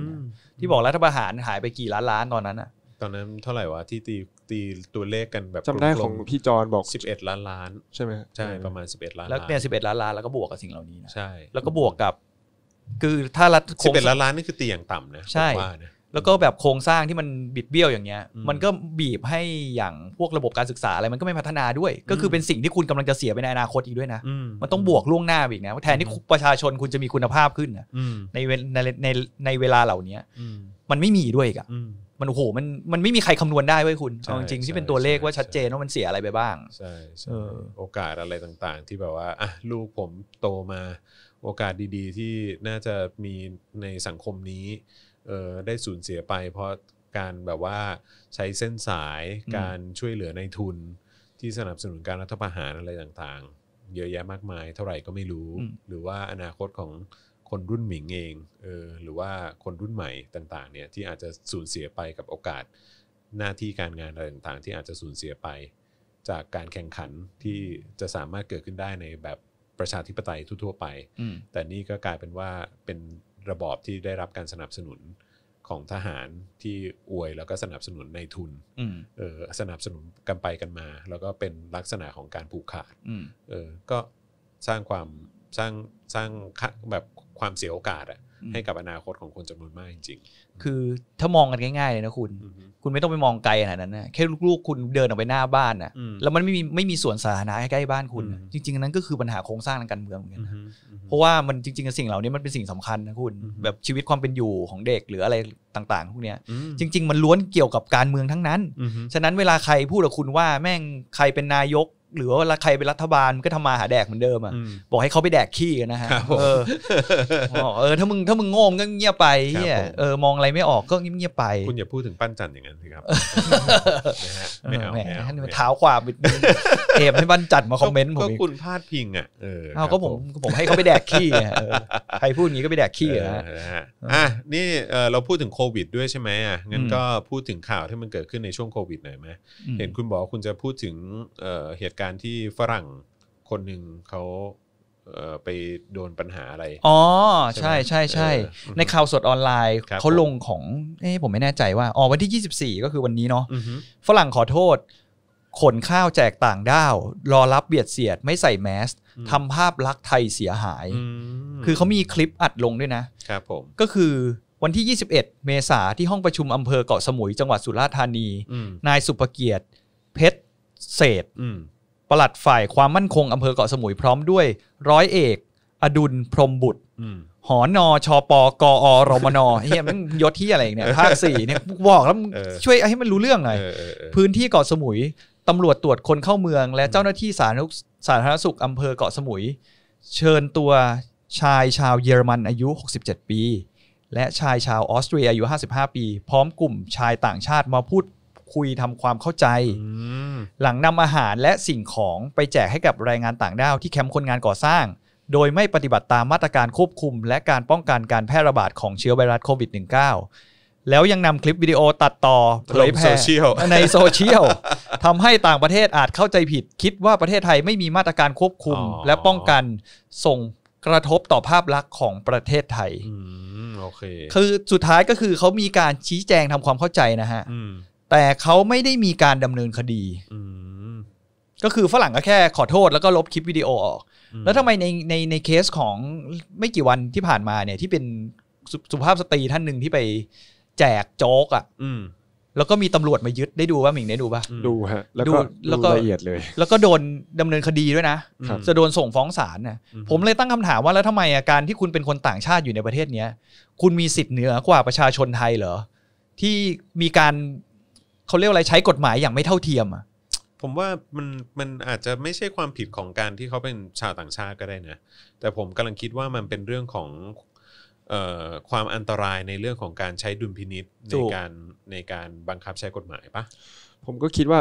ที่บอกรัฐประหารหายไปกี่ล้านล้านตอนนั้นอ่ะ ตอนนั้นเท่าไหร่วะที่ตีตีตัวเลขกันแบบจำได้ของพี่จอนบอก11ล้านล้านใช่ไหมใช่ประมาณ11ล้านแล้วเนี่ย11ล้านล้านแล้วก็บวกกับสิ่งเหล่านี้นะใช่แล้วก็บวกกับ คือถ้ารัฐสิบเอ็ดล้านล้านนี่คือตีอย่างต่ำนะใช่แล้วก็แบบโครงสร้างที่มันบิดเบี้ยวอย่างเงี้ย มันก็บีบให้อย่างพวกระบบการศึกษาอะไรมันก็ไม่พัฒนาด้วย ก็คือเป็นสิ่งที่คุณกำลังจะเสียไปในอนาคตอีกด้วยนะมันต้องบวกล่วงหน้าอีกนะแทนที่ประชาชนคุณจะมีคุณภาพขึ้นนะในในในในเวลาเหล่านี้มันไม่มีด้วยอ่ะมันโอ้โหมันมันไม่มีใครคำนวณได้เว้ยคุณจริงที่เป็นตัวเลขว่าชัดเจนว่ามันเสียอะไรไปบ้างใช่โอกาสอะไรต่างๆ ที่แบบว่าอ่ะลูกผมโตมาโอกาสดีๆที่น่าจะมีในสังคมนี้เออได้สูญเสียไปเพราะการแบบว่าใช้เส้นสายการช่วยเหลือในทุนที่สนับสนุนการรัฐประหารอะไรต่างๆ เยอะแยะมากมาย เท่าไหร่ก็ไม่รู้ หรือว่าอนาคตของคนรุ่นหมิงเองเออหรือว่าคนรุ่นใหม่ต่างๆ เนี่ยที่อาจจะสูญเสียไปกับโอกาสหน้าที่การงานอะไรต่างๆ ที่อาจจะสูญเสียไป จากการแข่งขันที่จะสามารถเกิดขึ้นได้ในแบบประชาธิปไตยทั่วๆไปแต่นี่ก็กลายเป็นว่าเป็นระบอบที่ได้รับการสนับสนุนของทหารที่อวยแล้วก็สนับสนุนในทุนเออสนับสนุนกันไปกันมา แล้วก็เป็นลักษณะของการผูกขาดเออก็สร้างความสร้างสร้างแบบความเสียโอกาสอะให้กับอนาคตของคนจำนวนมากจริงๆ คือถ้ามองกันง่ายๆเลยนะคุณ คุณไม่ต้องไปมองไกลขนาดนั้นนะแค่ลูกๆคุณเดินออกไปหน้าบ้านนะแล้วมันไม่มีไม่มีสวนสาธารณะใกล้บ้านคุณจริง ๆนั้นก็คือปัญหาโครงสร้างทางการเมืองเหมือนกันเพราะว่ามันจริงๆ สิ่งเหล่านี้มันเป็นสิ่งสำคัญนะคุณ แบบชีวิตความเป็นอยู่ของเด็กหรืออะไรต่างๆพวกเนี้ยจริง ๆมันล้วนเกี่ยวกับการเมืองทั้งนั้น ฉะนั้นเวลาใครพูดกับคุณว่าแม่งใครเป็นนายกหรือว่าใครเป็นรัฐบาลก็ทำมาหาแดกเหมือนเดิมอ่ะบอกให้เขาไปแดกขี้นะฮะเออเออถ้ามึงถ้ามึงโง่ก็เงียบไปเออมองอะไรไม่ออกก็เงียบไป คุณอย่าพูดถึงปั้นจันอย่างนั้นสิครับไม่เอาไม่เอาเท้าความเอมให้ปั้นจันมาคอมเมนต์ผมก็คุณพลาดพิงอ่ะเออก็ผมผมให้เขาไปแดกขี้ใครพูดอย่างนี้ก็ไปแดกขี้อ่ะอ่ะนี่เราพูดถึงโควิด ด้วยใช่ไหมอ่ะงั้นก็พูดถึงข่าวที่มันเกิดขึ้นในช่วงโควิดหน่อยไหมเห็นคุณบอกคุณจะพูดถึงเหตุการที่ฝรั่งคนหนึ่งเขาไปโดนปัญหาอะไร อ๋อ ใช่ใช่ใช่ในข่าวสดออนไลน์ เขาลงของเอ้ผมไม่แน่ใจว่าอ๋อวันที่ 24 ก็คือวันนี้เนาะฝรั่งขอโทษ ขนข้าวแจกต่างด้าว รอรับเบียดเสียดไม่ใส่แมสทำภาพลักษณ์ไทยเสียหาย คือเขามีคลิปอัดลงด้วยนะ ครับผม ก็คือวันที่ 21 เมษาที่ห้องประชุมอำเภอเกาะสมุยจังหวัดสุราษฎร์ธานี นายสุภเกียรติเพชรเศษปลัดฝ่ายความมั่นคง อำเภอเกาะสมุยพร้อมด้วย ร้อยเอก อดุลพรมบุตรหอนอชอปกออรมนเฮียมันยศที่อะไรเนี่ยภาคสี่เนี่ยบอกแล้วช่วยให้มันรู้เรื่องหน่อย พื้นที่เกาะสมุย ตำรวจตรวจคนเข้าเมือง และเจ้าหน้าที่สาสาธารณสุข อำเภอเกาะสมุย เชิญตัวชายชาวเยอรมันอายุ 67 ปี และชายชาวออสเตรียอายุ 55 ปี พร้อมกลุ่มชายต่างชาติมาพูดคุยทำความเข้าใจ หลังนำอาหารและสิ่งของไปแจกให้กับแรงงานต่างด้าวที่แคมป์คนงานก่อสร้าง โดยไม่ปฏิบัติตามมาตรการควบคุม และการป้องกันการแพร่ระบาดของเชื้อไวรัสโควิด -19 แล้วยังนำคลิปวิดีโอตัดต่อเผยแพร่ในโซเชียลทำให้ต่างประเทศอาจเข้าใจผิดคิดว่าประเทศไทยไม่มีมาตรการควบคุมและป้องกันส่งกระทบต่อภาพลักษณ์ของประเทศไทยอืมโอเคคือสุดท้ายก็คือเขามีการชี้แจงทำความเข้าใจนะฮะแต่เขาไม่ได้มีการดำเนินคดีก็คือฝรั่งก็แค่ขอโทษแล้วก็ลบคลิปวิดีโอออก แล้วทำไมในในในเคสของไม่กี่วันที่ผ่านมาเนี่ย ที่เป็นสสุภาพสตรีท่านหนึ่งที่ไปแจกโจ๊กอะ่ะแล้วก็มีตำรวจมายึดได้ดูว่าหมิงได้ดูปะดูฮะแล้วก็ลละเอียดเลย แล้วก็โดนดำเนินคดีด้วยนะจะโดนส่งฟ้องศาลนะผมเลยตั้งคำถามว่าแล้วทำไมอาการที่คุณเป็นคนต่างชาติอยู่ในประเทศเนี้ย คุณมีสิทธิ์เหนือกว่าประชาชนไทยเหรอที่มีการเขาเรียกอะไรใช้กฎหมายอย่างไม่เท่าเทียมอ่ะ ผมว่ามันมันอาจจะไม่ใช่ความผิดของการที่เขาเป็นชาวต่างชาติก็ได้นะ แต่ผมกำลังคิดว่ามันเป็นเรื่องของออความอันตรายในเรื่องของการใช้ดุลพินิษในการในการบังคับใช้กฎหมายปะผมก็คิดว่า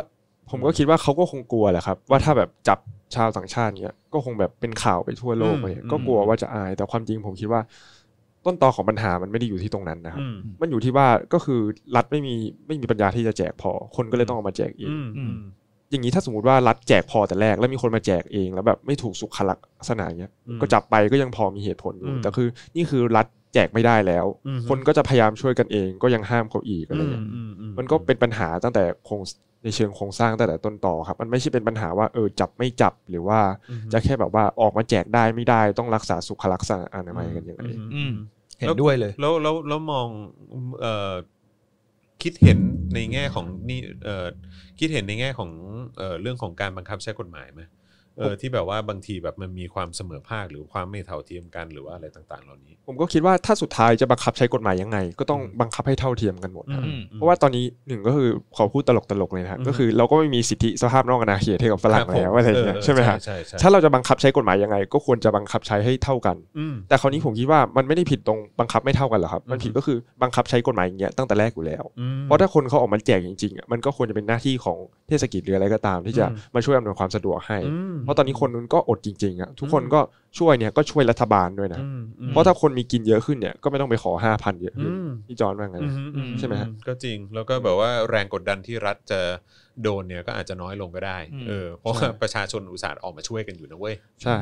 ผมก็คิดว่าเขาก็คงกลัวแหละครับ ว่าถ้าแบบจับชาวต่างชาติเนี้ยก็คงแบบเป็นข่าวไปทั่วโลกเลยก็กลัวว่าจะอายแต่ความจริงผมคิดว่าต้นตอของปัญหามันไม่ได้อยู่ที่ตรงนั้นนะครับ มันอยู่ที่ว่าก็คือรัฐไม่มีไม่มีปัญญาที่จะแจกพอ คนก็เลยต้องเอามาแจกเองอย่างนี้ถ้าสมมติว่ารัฐแจกพอแต่แรกแล้วมีคนมาแจกเอง แล้วแบบไม่ถูกสุขลักษณะเงี้ย ก็จับไปก็ยังพอมีเหตุผลอยู่แต่คือ นี่คือรัฐแจกไม่ได้แล้ว คนก็จะพยายามช่วยกันเอง ก็ยังห้ามเขาอีกอะไรเงี้ยมันก็เป็นปัญหาตั้งแต่โครงในเชิงโครงสร้างตั้งแต่ต้นต่อครับ มันไม่ใช่เป็นปัญหาว่า เออ จับไม่จับหรือว่าจะแค่แบบว่าออกมาแจกได้ไม่ได้ต้องรักษาสุขลักษณะอนามัยกันยังไงเห็นด้วยเลย แล้วแล้วแล้วมองเอคิดเห็นในแง่ของนี่เอคิดเห็นในแง่ของเอเรื่องของการบังคับใช้กฎหมายไหมเออที่แบบว่าบางทีแบบมันมีความเสมอภาคหรือความไม่เท่าเทียมกันหรือว่าอะไรต่างๆเหล่านี้ ผมก็คิดว่าถ้าสุดท้ายจะบังคับใช้กฎหมายยังไง ก็ต้องบังคับให้เท่าเทียมกันหมดเพราะว่าตอนนี้หนึ่งก็คือขอพูดตลกๆเลยนะก็คือเราก็ไม่มีสิทธิสภาพนอกอาณาเขตเท่ากับฝรั่งแล้วอะไรอย่างเงี้ยใช่ไหมฮะถ้าเราจะบังคับใช้กฎหมายยังไง ก็ควรจะบังคับใช้ให้เท่ากันแต่คราวนี้ผมคิดว่ามันไม่ได้ผิดตรงบังคับไม่เท่ากันหรอกครับมันผิดก็คือบังคับใช้กฎหมายอย่างเงี้ยตั้งแต่แรกอยู่แล้ว เพราะถ้าคนเขาออกมาแจกจริงๆมันก็ควรจะเป็นหน้าที่ของเทศกิจหรืออะไรก็ตาม ที่จะมาช่วยอำนวยความสะดวกให้ราะตอนนี้คนนู้นก็อดจริงๆอะทุกคนก็ช่วยเนี่ยก็ช่วยรัฐบาลด้วยนะ เพราะถ้าคนมีกินเยอะขึ้นเนี่ยก็ไม่ต้องไปขอห้าพันเยอะขึ้นพี่จอนว่าไงใช่ไหมฮะก็จริง แล้วก็แบบว่าแรงกดดันที่รัฐจะโดนเนี่ยก็อาจจะน้อยลงก็ได้เออเพราะประชาชนอุตส่าห์ออกมาช่วยกันอยู่นะเว้ยใช่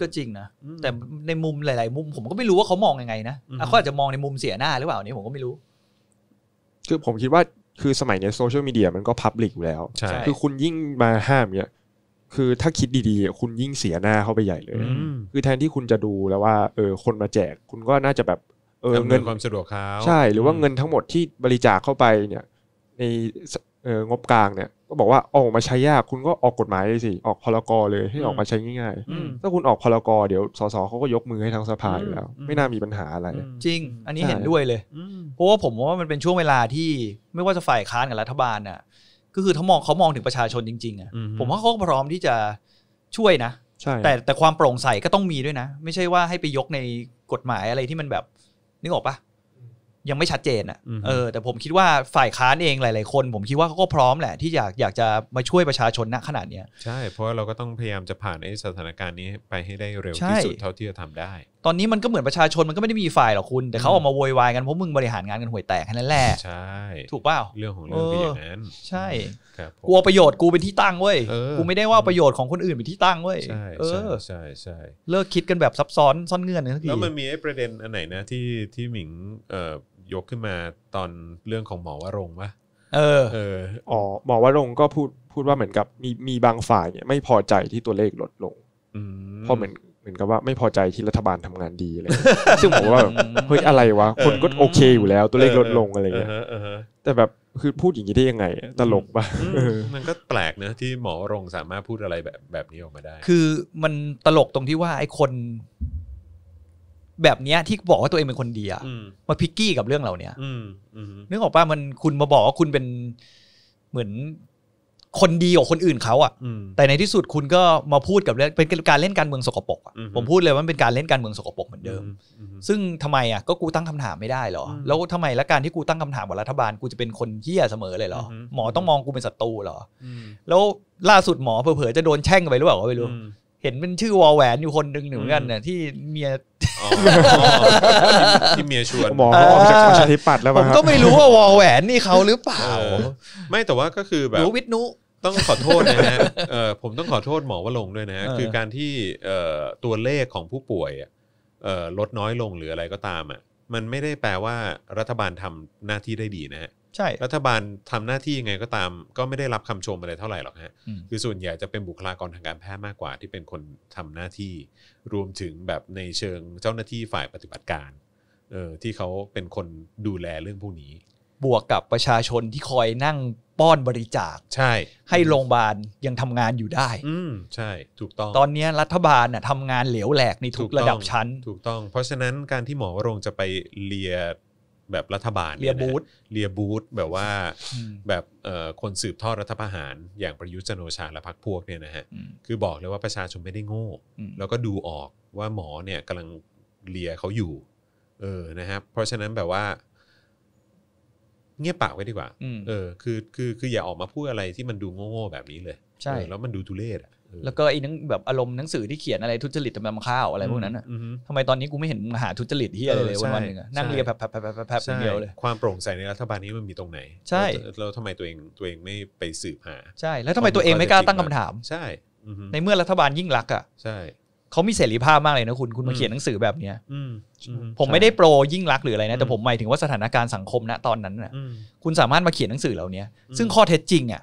ก็จริงนะ แต่ในมุมหลายๆ มุม ผมก็ไม่รู้ว่าเขามองยังไงนะเขาอาจจะมองในมุมเสียหน้าหรือเปล่านี่ผมก็ไม่รู้ คือผมคิดว่าคือสมัยนี้โซเชียลมีเดียมันก็พับลิกอยู่แล้วคือคุณยิ่งมาห้ามเนี่ยคือถ้าคิดดีๆ คุณยิ่งเสียหน้าเข้าไปใหญ่เลย คือแทนที่คุณจะดูแล้วว่า เออ คนมาแจก คุณก็น่าจะแบบ เออเงินความสะดวกเขาใช่ หรือว่าเงินทั้งหมดที่บริจาคเข้าไปเนี่ย ในงบกลางเนี่ย ก็บอกว่า ออกมาใช้ยาก คุณก็ออกกฎหมายเลยสิ ออกพลกรเลย ให้ออกมาใช้ง่ายๆ ถ้าคุณออกพลกร เดี๋ยว สสเขาก็ยกมือให้ทางสภาอยู่แล้ว ไม่น่ามีปัญหาอะไร จริง อันนี้เห็นด้วยเลย เพราะว่าผมว่ามันเป็นช่วงเวลาที่ไม่ว่าจะฝ่ายค้านกับรัฐบาลน่ะก็คือถ้ามองเขามองถึงประชาชนจริงๆอ่ะผมว่าเขาพร้อมที่จะช่วยนะใช่แต่แต่ความโปร่งใสก็ต้องมีด้วยนะ ไม่ใช่ว่าให้ไปยกในกฎหมายอะไรที่มันแบบนึกออกปะยังไม่ชัดเจนอ่ะเออแต่ผมคิดว่าฝ่ายค้านเองหลายๆคน ผมคิดว่าเขาก็พร้อมแหละ ที่อยากอยากจะมาช่วยประชาชนณขนาดเนี้ยใช่เพราะเราก็ต้องพยายามจะผ่านไอ้สถานการณ์นี้ไปให้ได้เร็วที่สุดเท่าที่จะทำได้ตอนนี้มันก็เหมือนประชาชนมันก็ไม่ได้มีฝ่ายหรอกคุณ แต่เขาออกมาโวยวายกันเพราะมึงบริหารงานกันห่วยแตกแค่นั้นแหละใช่ ถูกเปล่าเรื่องของเรื่องเป็นอย่างนั้นใช่ครับกูัวาประโยชน์กูเป็นที่ตั้งเว้ยกูไม่ได้ว่าประโยชน์ของคนอื่นเป็นที่ตั้งเว้ยใช่ใช่ใช่เลิกคิดกันแบบซับซ้อนซ่อนเงื่อนนะทีแล้วมันมีไอ้ประเด็นอันไหนนะที่ที่หมิงเอ่อยกขึ้นมาตอนเรื่องของหมอวรงปะเออ เอออ๋อหมอวรงก็พูดพูดว่าเหมือนกับมีมีบางฝ่ายเนี่ยไม่พอใจที่ตัวเลขลดลงเพราะเหมือนือนกับว่าไม่พอใจที่รัฐบาลทำงานดีอะไรซึ่งผมว่าเฮ้ยอะไรวะคนก็โอเค อยู่แล้ว ตัวเลขลดลงอะไรเงี้ยแต่แบบคือพูดอย่างนี้ได้ยังไง ตลกปะมันก็แปลกเนอะที่หมอรงสามารถพูดอะไรแบบแบบนี้ออกมาได้ คือ มันตลกตรงที่ว่า ไอ้คน แบบเนี้ยที่บอกว่าตัวเองเป็นคนดีอะมาพิกกี้กับเรื่องเหล่านี้ยนึกออกปะมันคุณมาบอกว่าคุณเป็นเหมือนคนดีกว่าคนอื่นเขาอ่ะแต่ในที่สุดคุณก็มาพูดกับเป็นการเล่นการเมืองสกปรกอ่ะผมพูดเลยว่ามันเป็นการเล่นการเมืองสกปรกเหมือนเดิม ซึ่งทำไมอ่ะก็กูตั้งคำถามไม่ได้หรอแล้วทำไมละการที่กูตั้งคำถามกับรัฐบาลกูจะเป็นคนเที่ยเสมอเลยหรอหมอต้องมองกูเป็นศัตรูหรอ แล้วล่าสุดหมอเผลอๆจะโดนแช่งไปหรือเปล่าก็ไม่รู้เห็นเป็นชื่อวอแหวนอยู่คนหนึ่งเหมือนกันเนี่ยที่เมียที่เมียชวนหมอออกจากชาติปัต์แล้วผมก็ไม่รู้ว่าวอแหวนนี่เขาหรือเปล่า ไม่แต่ว่าก็คือแบบรู้วิทนุต้องขอโทษนะฮะผมต้องขอโทษหมอวะลงด้วยนะ คือการที่ตัวเลขของผู้ป่วยลดน้อยลงหรืออะไรก็ตามอ่ะมันไม่ได้แปลว่ารัฐบาลทำหน้าที่ได้ดีนะฮะใช่รัฐบาลทำหน้าที่ยังไงก็ตาม ก็ไม่ได้รับคำชมอะไรเท่าไหร่หรอกฮะคือส่วนใหญ่จะเป็นบุคลากรทางการแพทย์มากกว่า ที่เป็นคนทำหน้าที่รวมถึงแบบในเชิงเจ้าหน้าที่ฝ่ายปฏิบัติการเออที่เขาเป็นคนดูแลเรื่องพวกนี้ บวกกับประชาชนที่คอยนั่งป้อนบริจาคใช่ ให้โรงพยาบาลยังทำงานอยู่ได้ อืมใช่ถูกต้อง ตอนนี้รัฐบาลน่ะทำงานเหลวแหลกในทุกระดับชั้น ถูกต้อง เพราะฉะนั้นการที่หมอวรงจะไปเลียแบบรัฐบาลเลียบูธเลียบูธแบบว่า แบบคนสืบทอดรัฐประหาร อย่างประยุทธ์จันโอชาและพรรคพวกเนี่ยนะฮะคือบอกเลยว่าประชาชนไม่ได้โง่ แล้วก็ดูออกว่าหมอเนี่ยกำลังเลียเขาอยู่ เออนะครับเพราะฉะนั้นแบบว่าเงียบปากไว้ดีกว่าเออคือคือคืออย่าออกมาพูดอะไรที่มันดูโง่ๆแบบนี้เลย ใช่แล้วมันดูทุเรศอ่ะแล้วก็ไอ้นังแบบอารมณ์หนังสือที่เขียนอะไรทุจริตทำนำข้าวอะไรพวกนั้นอ่ะทำไมตอนนี้กูไม่เห็นหาทุจริตที่อะไรเลยวันนึงนั่งเรียแบแผลบแผลบแผลบเดียวเลยความโปร่งใสในรัฐบาลนี้มันมีตรงไหน ใช่แล้วทำไมตัวเองตัวเองไม่ไปสืบหา ใช่ แล้วทำไมตัวเองไม่กล้าตั้งคำถาม ใช่ ในเมื่อรัฐบาลยิ่งรักอ่ะใช่เขามีเสรีภาพมากเลยนะคุณ คุณมาเขียนหนังสือแบบเนี้ยผมไม่ได้โปรยิ่งรักหรืออะไรนะ แต่ผมหมายถึงว่าสถานการณ์สังคมณตอนนั้นน่ะคุณสามารถมาเขียนหนังสือเหล่านี้ซึ่งข้อเท็จจริงอ่ะ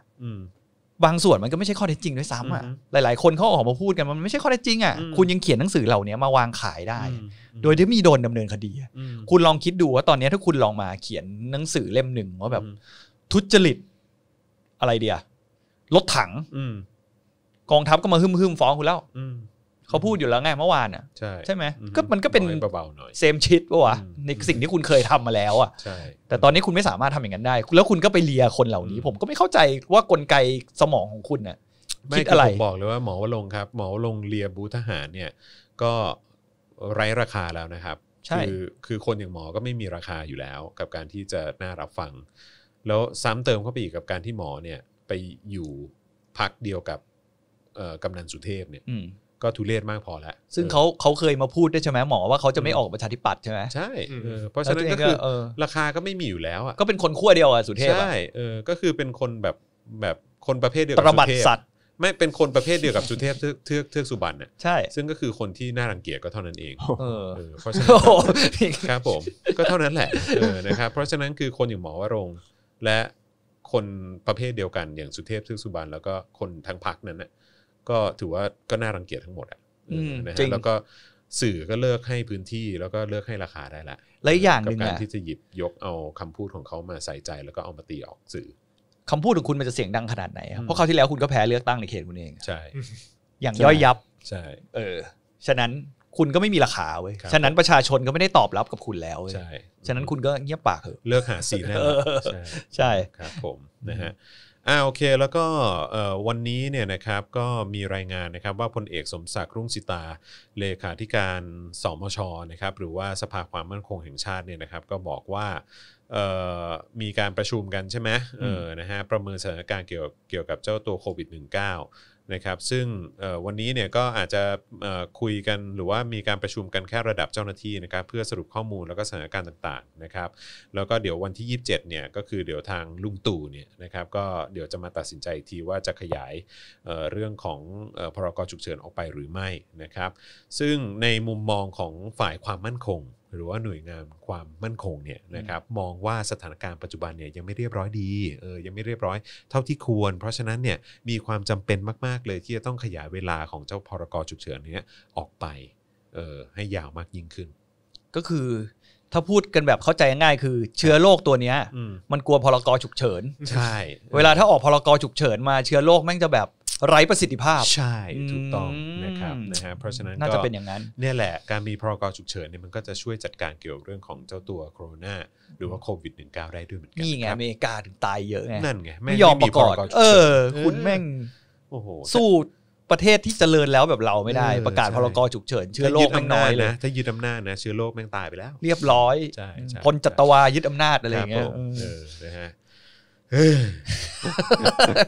บางส่วนมันก็ไม่ใช่ข้อเท็จจริงด้วยซ้ำอ่ะ หลายๆ คนเขาออกมาพูดกันมันไม่ใช่ข้อเท็จจริงอ่ะ คุณยังเขียนหนังสือเหล่านี้มาวางขายได้ โดยที่มีโดนดำเนินคดีคุณลองคิดดูว่าตอนนี้ถ้าคุณลองมาเขียนหนังสือเล่มหนึ่งว่าแบบ ทุจริตอะไรเดียรถถังกองทัพก็มาฮึ่มๆึมฟ้องคุณแล้วเขาพูดอยู่แล้วไงเมื่อวานอ่ะใช่ใช่ไหมก็มันก็เป็นเบาๆหน่อยเซมชิดปะวะในสิ่งที่คุณเคยทำมาแล้ว อ่ะใช่แต่ตอนนี้คุณไม่สามารถทำอย่างนั้นได้ แล้วคุณก็ไปเลียคนเหล่านี้ ผมก็ไม่เข้าใจว่ากลไกสมองของคุณน่ะคิดอะไรผมบอกเลยว่าหมอวลงครับหมอวลงเลียบูทหารเนี่ย ก็ไร้ราคาแล้วนะครับคือคือคนอย่างหมอก็ไม่มีราคาอยู่แล้ว กับการที่จะน่ารับฟัง แล้วซ้ำเติมเข้าไปอีกกับการที่หมอเนี่ย ไปอยู่พักเดียวกับกำนันสุเทพเนี่ยก็ทุเรศมากพอแล้วซึ่งเขาเขาเคยมาพูดได้ใช่ไหมหมอว่าเขาจะไม่ออกประชาธิปัตย์ใช่ไหมใช่เพราะฉะนั้นก็คือราคาก็ไม่มีอยู่แล้วอ่ะก็เป็นคนขั้วเดียวอ่ะสุเทพใช่เออก็คือเป็นคนแบบแบบคนประเภทเดียวกับสุเทพสัตว์ ไม่เป็นคนประเภทเดียวกับสุเทพเทือกเทือกสุบรรณน่ะใช่ ซึ่งก็คือคนที่น่ารังเกียจก็เท่านั้นเองเพราะฉะนั้นครับผมก็เท่านั้นแหละนะครับเพราะฉะนั้นคือคนอย่างหมอวรงและคนประเภทเดียวกันอย่างสุเทพเทือกสุบรรณแล้วก็คนทั้งพรรคนั้นน่ะก็ถือว่าก็น่ารังเกียจทั้งหมดอ่ะนะฮะแล้วก็สื่อก็เลิกให้พื้นที่ แล้วก็เลิกให้ราคาได้ละและอย่างหนึ่งการที่จะหยิบยกเอา คำพูดของเขามาใส่ใจแล้วก็เอามาตีออกสื่อ คำพูดของคุณมันจะเสียงดังขนาดไหนเพราะคราวที่แล้วคุณก็แพ้เลือกตั้งในเขตคุณเองใช่ อย่างย่อยยับใช่เออฉะนั้นคุณก็ไม่มีราคาเว้ยฉะนั้นประชาชนก็ไม่ได้ตอบรับกับคุณแล้วใช่ ฉะนั้นคุณก็เงียบปากเถอะเลือกหาสีแน่่ใช่ครับ ผมนะฮะอ่าโอเคแล้วก็วันนี้เนี่ยนะครับก็มีรายงานนะครับว่าพลเอกสมศักดิ์รุ่งสิตา เลขาธิการสมชนะครับหรือว่าสภาความมั่นคงแห่งชาติเนี่ยนะครับก็บอกว่ามีการประชุมกันใช่ไหมเออนะฮะประเมินสถานการณ์เกี่ยวเกี่ยวกับเจ้าตัวโควิด -19 นะครับซึ่งวันนี้เนี่ยก็อาจจะคุยกันหรือว่ามีการประชุมกันแค่ระดับเจ้าหน้าที่นะครับเพื่อสรุปข้อมูลแล้วก็สถานการณ์ต่างๆนะครับแล้วก็เดี๋ยววันที่ 27เนี่ยก็คือเดี๋ยวทางลุงตู่เนี่ยนะครับก็เดี๋ยวจะมาตัดสินใจอีกทีว่าจะขยายเเรื่องของพรกฉุกเฉินออกไปหรือไม่นะครับซึ่งในมุมมองของฝ่ายความมั่นคงหรือว่าหน่วยงานความมั่นคงเนี่ยนะครับมองว่าสถานการณ์ปัจจุบันเนี่ยยังไม่เรียบร้อยดีเออยังไม่เรียบร้อย เท่าที่ควรเพราะฉะนั้นเนี่ยมีความจำเป็นมากๆเลยที่จะต้องขยายเวลาของเจ้าพรกฉุกเฉินเนี้ยออกไปเออให้ยาวมากยิ่งขึ้น ก็คือถ้าพูดกันแบบเข้าใจง่ายคือเชื้อโรคตัวเนี้ยมันกลัวพลกรฉุกเฉิน ใช่ เวลาถ้าออกพลกรฉุกเฉิน มาเชื้อโรคแม่งจะแบบไร้ประสิทธิภาพ ใช่ ถูกต้องนะครับนะฮะเพราะฉะนั้นน่าจะเป็นอย่างนั้นเนี่ยแหละ การมีพรกฉุกเฉินเนี่ยมันก็จะช่วยจัดการเกี่ยวกับเรื่องของเจ้าตัวโควิดหรือว่าโควิด -19 ได้ด้วยเหมือนกันนี่ไงอเมริกาถึงตายเยอะไงนั่นไงไม่ยอมประกอบเออ คุณแม่งโอ้โหสู้ประเทศที่เจริญแล้วแบบเราไม่ได้ประกาศพรกฉุกเฉินเชื้อโรคแม่งน้อยเลยถ้ายึดอำนาจนะเชื้อโรคแม่งตายไปแล้ว เรียบร้อยพลจัตวายึดอำนาจอะไรอย่างเงี้ยนะฮะ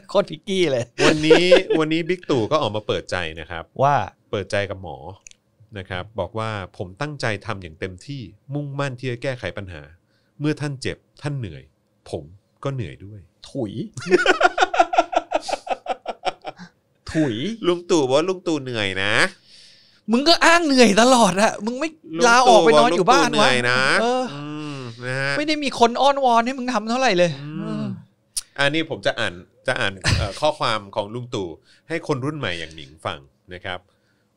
โคตรพิกกี้เลย วันนี้ วันนี้บิ๊กตู่ก็ออกมาเปิดใจนะครับ ว่าเปิดใจกับหมอนะครับ บอกว่าผมตั้งใจทำอย่างเต็มที่มุ่งมั่นที่จะแก้ไขปัญหา เมื่อท่านเจ็บท่านเหนื่อย ผมก็เหนื่อยด้วย ถุย ถุยลุงตู่บอกว่าลุงตู่เหนื่อยนะ มึงก็อ้างเหนื่อยตลอดอะมึงไม่ลาออกไปนอนอยู่บ้านเหวะนื่อยนะไม่ได้มีคนอ้อนวอนให้มึงทำเท่าไหร่เลยอือันนี้ผมจะอ่านจะอ่านข้อความของลุงตู่ให้คนรุ่นใหม่อย่างหนิงฟังนะครับ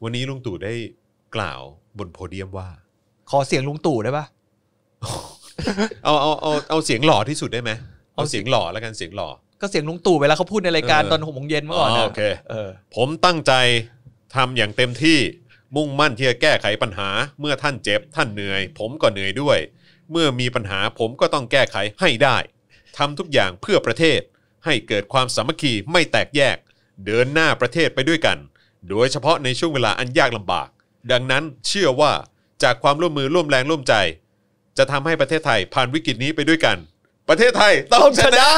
วันนี้ลุงตู่ได้กล่าวบนโพเดียมว่า ขอเสียงลุงตู่ได้ปะเอาเอาเอาเอาเสียงหล่อที่สุดได้ไหมเอาเสียงหล่อแล้วกันเสียงหล่อก็เสียงลุงตู่เวลาเขาพูดในรายการตอนหกโมงเย็นเมื่อก่อนนะโอเคผมตั้งใจทำอย่างเต็มที่มุ่งมั่นที่จะแก้ไขปัญหาเมื่อท่านเจ็บ ท่านเหนื่อย ผมก็เหนื่อยด้วย เมื่อมีปัญหาผมก็ต้องแก้ไขให้ได้ทำทุกอย่างเพื่อประเทศให้เกิดความสามัคคีไม่แตกแยก เดินหน้าประเทศไปด้วยกัน โดยเฉพาะในช่วงเวลาอันยากลำบาก ดังนั้นเชื่อว่าจากความร่วมมือร่วมแรงร่วมใจ จะทำให้ประเทศไทยผ่านวิกฤตนี้ไปด้วยกัน ประเทศไทยต้องชนะ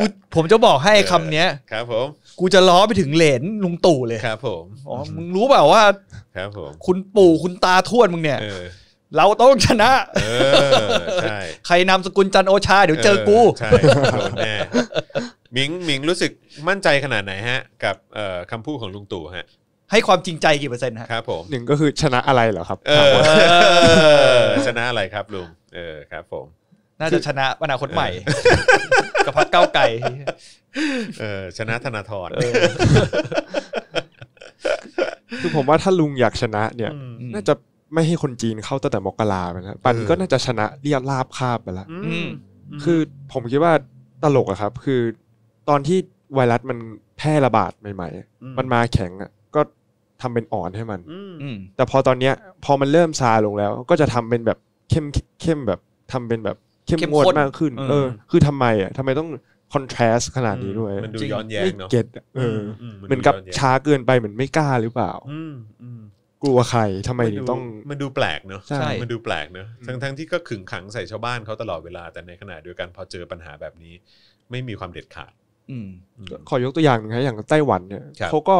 กูผมจะบอกให้คำเนี้ยครับผม กูจะล้อไปถึงเหลนลุงตู่เลยครับ ผมอ๋อมึงรู้เปล่าว่าครับผมคุณปู่คุณตาทวดมึงเนี่ยเราต้องชนะใช่ใครนำสกุลจันโอชาเดี๋ยวเจอกูใช่แน่มิงมิงรู้สึกมั่นใจขนาดไหนฮะ กับคำพูดของลุงตู่ฮะ ให้ความจริงใจกี่เปอร์เซ็นต์ฮะ ครับผมหนึ่งก็คือชนะอะไรเหรอครับชนะอะไรครับ ลุง เออครับผม น่าจะชนะอนาคตใหม่ กับพัดเก้าไก่เออชนะธนาธรคือผมว่าถ้าลุงอยากชนะ เนี่ยน่าจะไม่ให้คนจีนเข้าตั้งแต่มกราไปแล้วปันก็น่าจะชนะเรียบราบคาบไปแล้วคือผมคิดว่าตลกอะครับ คือ ตอนที่ไวรัสมันแพร่ระบาดใหม่ๆ มันมาแข็งอะก็ทำเป็นอ่อนให้มันแต่พอตอนเนี้ย พอมันเริ่มซาลงแล้ว ก็จะทำเป็นแบบเข้มเข้มแบบ ทำเป็นแบบเข้มงวดมากขึ้นเออ คือทำไมอ่ะทำไมต้องคอนทราสขนาดนี้ด้วย มันดูย้อนแย้งเนาะเก็ตเออเหมือนกับช้าเกินไปเหมือนไม่กล้าหรือเปล่ากลัวใครทำไมถึงต้องมันดูแปลกเนอะใช่มันดูแปลกเนอะทั้งทั้งที่ก็ขึงขังใส่ชาวบ้านเขาตลอดเวลาแต่ในขณะเดียวกันพอเจอปัญหาแบบนี้ ไม่มีความเด็ดขาดอขอยกตัวอย่างหนึงนะอย่างไต้หวันเนี่ยเขาก็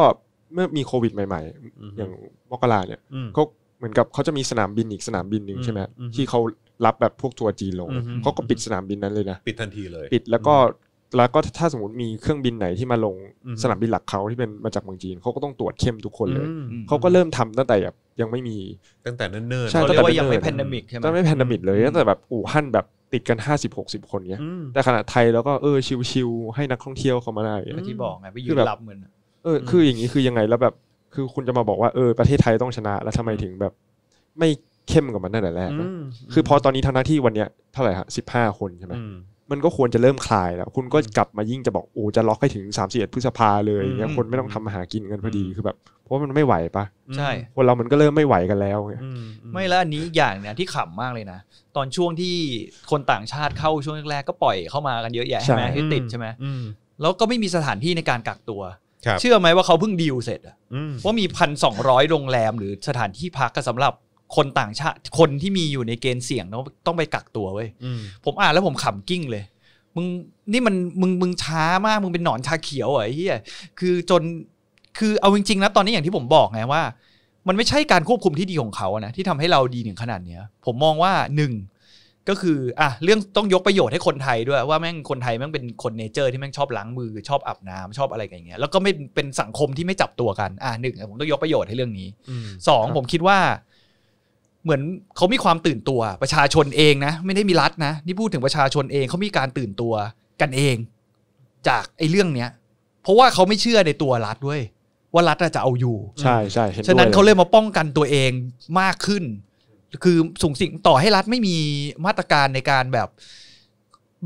เมื่อมีโควิดใหม่ๆ อย่างมกราเนี่ยเขาเหมือนกับเขาจะมีสนามบินอีกสนามบินหนึ่งใช่ไหมที่เขารับแบบพวกทัวร์จีนลง เขาก็ปิดสนามบินนั้นเลยนะปิดทันทีเลยปิดแล้วก็แล้วก็ถ้าสมมติมีเครื่องบินไหนที่มาลงสนามบินหลักเขาที่เป็นมาจากเมืองจีนเขาก็ต้องตรวจเข้มทุกคนเลยเขาก็เริ่มทำตั้งแต่แบบ ยังไม่มีตั้งแต่เนิ่นๆใช่ตั้งแต่ยังไม่แพนดมิกใช่ไหมตั้งไม่แพนดมิกเลยตั้งแต่แบบอู่ฮั่นแบบติดกัน50 60คนเงี้ย แต่ขณะไทยแล้วก็เออชิวๆให้นักท่องเที่ยวเขามาได้ที่บอกไงไปยืนรับเหมือนเออ คืออย่างนี้คือยังไงแล้วแบบ คือคุณจะมาบอกว่าเออประเทศไทยต้องชนะ แล้วทำไมถึงแบบ ไม่เข้มกับมันตั้งแต่แรกคือ พอตอนนี้ทางหน้าที่วันเนี้ยเท่าไหร่ฮะสิบห้าคนใช่ไหมมันก็ควรจะเริ่มคลายแล้ว คุณก็กลับมายิ่งจะบอกโอ้จะล็อกให้ถึงสามสี่เอ็ดพฤษภาเลยเนี่ยคนไม่ต้องทำหากินกันพอดีคือแบบเพราะมันไม่ไหวปะใช่คนเรามันก็เริ่มไม่ไหวกันแล้วไม่แล้วอันนี้อย่างเนี่ยที่ขำมากเลยนะ ตอนช่วงที่คนต่างชาติเข้าช่วงแรกๆก็ปล่อยเข้ามากันเยอะแยะใช่ไหมที่ติดใช่ไหมแล้วก็ไม่มีสถานที่ในการกักตัว เชื่อไหมว่าเขาเพิ่งดีลเสร็จอะว่ามีพันสองร้อยโรงแรมหรือสถานที่พักสำหรับคนต่างชาติคนที่มีอยู่ในเกณฑ์เสี่ยง ต้องไปกักตัวเว้ยผมอ่านแล้วผมขำกิ้งเลย มึงนี่มันมึงมึงช้ามากมึงเป็นหนอนชาเขียวเหรอเฮียคือจนคือเอาจริงๆนะตอนนี้อย่างที่ผมบอกไงว่า มันไม่ใช่การควบคุมที่ดีของเขาอะนะที่ทำให้เราดีถึงขนาดเนี้ยผมมองว่าหนึ่งก็คือ อ่ะเรื่องต้องยกประโยชน์ให้คนไทยด้วยว่าแม่งคนไทยแม่งเป็นคนเนเจอร์ที่แม่งชอบล้างมือชอบอาบน้ำชอบอะไรอย่างเงี้ยแล้วก็ไม่เป็นสังคมที่ไม่จับตัวกัน อ่ะหนึ่งผมต้องยกประโยชน์ให้เรื่องนี้สองผมคิดว่าเหมือนเขามีความตื่นตัวประชาชนเองนะ ไม่ได้มีรัฐนะ นี่พูดถึงประชาชนเอง เขามีการตื่นตัวกันเอง จากไอ้เรื่องเนี้ยเพราะว่าเขาไม่เชื่อในตัวรัฐด้วย ว่ารัฐจะเอาอยู่ใช่ใช่ฉะนั้นเขาเลยมาป้องกันตัวเองมากขึ้นคือสูงสิ่งต่อให้รัฐไม่มีมาตรการในการแบบ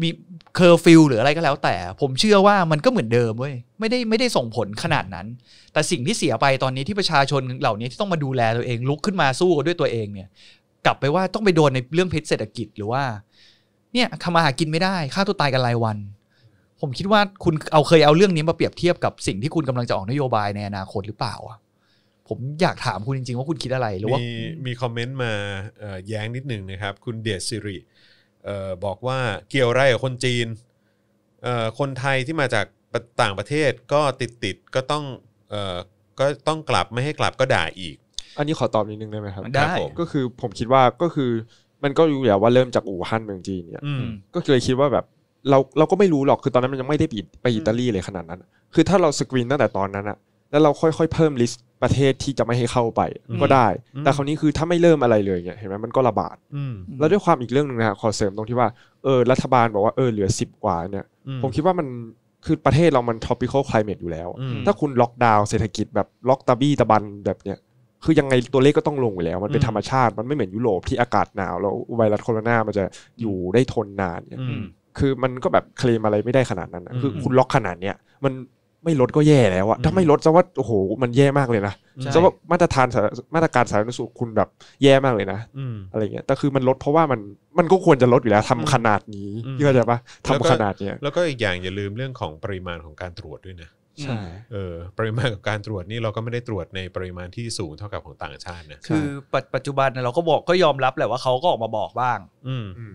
มีเคอร์ฟิลหรืออะไรก็แล้วแต่ผมเชื่อว่ามันก็เหมือนเดิมเว้ยไม่ได้ไม่ได้ส่งผลขนาดนั้น แต่สิ่งที่เสียไปตอนนี้ที่ประชาชนเหล่านี้ ที่ต้องมาดูแลตัวเองลุกขึ้นมาสู้ด้วยตัวเองเนี่ย กลับไปว่าต้องไปโดนในเรื่องพิษเศรษฐกิจหรือว่าเนี่ยทำมาหากินไม่ได้ค่าตัวตายกันรายวัน ผมคิดว่าคุณเอาเคยเอาเรื่องนี้มาเปรียบเทียบกับสิ่งที่คุณกำลังจะออกนโยบายในอนาคตหรือเปล่าอ่ะผมอยากถามคุณจริงๆ ว่าคุณคิดอะไรหรือว่ามีมีคอมเมนต์มาแย้งนิดหนึ่งนะครับคุณเดชสิริบอกว่าเกี่ยวไรกับคนจีน คนไทยที่มาจากต่างประเทศก็ติดติดก็ต้องก็ต้องกลับไม่ให้กลับก็ด่าอีก อันนี้ขอตอบนิดนึงได้ไหมครับได้ก็คือผมคิดว่าก็คือมันก็รู้อย่างว่าเริ่มจากอู่ฮั่นเมืองจีนเนี่ยก็เลยคิดว่าแบบเราเราก็ไม่รู้หรอกคือตอนนั้นมันยังไม่ได้ิดไปอิตาลีเลยขนาดนั้น คือถ้าเราสกรีนตั้งแต่ตอนนั้นอะแล้วเราค่อย ๆเพิ่มลิสต์ประเทศที่จะไม่ให้เข้าไป ก็ได้ แต่คราวนี้คือถ้าไม่เริ่มอะไรเลยเนี่ยเห็นไหมมันก็ระบาด แล้วด้วยความอีกเรื่องหนึ่งนะขอเสริมตรงที่ว่า เออรัฐบาลบอกว่าเออเหลือสิบกว่าเนี่ย ผมคิดว่ามันคือประเทศเรามัน tropical climate อยู่แล้ว ถ้าคุณล็อกดาวน์เศรษฐกิจแบบล็อกตะบี้ตะบันแบบเนี้ยคือยังไงตัวเลขก็ต้องลงอยู่แล้ว มันเป็นธรรมชาติ มันไม่เหมือนยุโรปที่อากาศหนาวแล้วไวรัสโคโรนามันจะอยู่ได้ทนนานเนี่ยคือมันก็แบบเคลมอะไรไม่ได้ขนาดนั้น คือคุณล็อกขนาดเนี้ยมันไม่ลดก็แย่แล้วอะถ้าไม่ลดจะว่าโอ้โห มันแย่มากเลยนะจะว่ามาตรฐานมาตรการสาธารณสุขคุณแบบแย่มากเลยนะอะไรเงี้ยแต่คือมันลดเพราะว่ามันมันก็ควรจะลดอยู่แล้ว ทำขนาดนี้เข้าใจปะทำขนาดเนี้ยแล้วก็อีกอย่างอย่าลืมเรื่องของปริมาณของการตรวจด้วยนะใช่ เออปริมาณการตรวจนี่เราก็ไม่ได้ตรวจในปริมาณที่สูงเท่ากับของต่างชาตินะ คือปัจจุบันเราก็บอกก็ยอมรับแหละว่าเขาก็ออกมาบอกบ้าง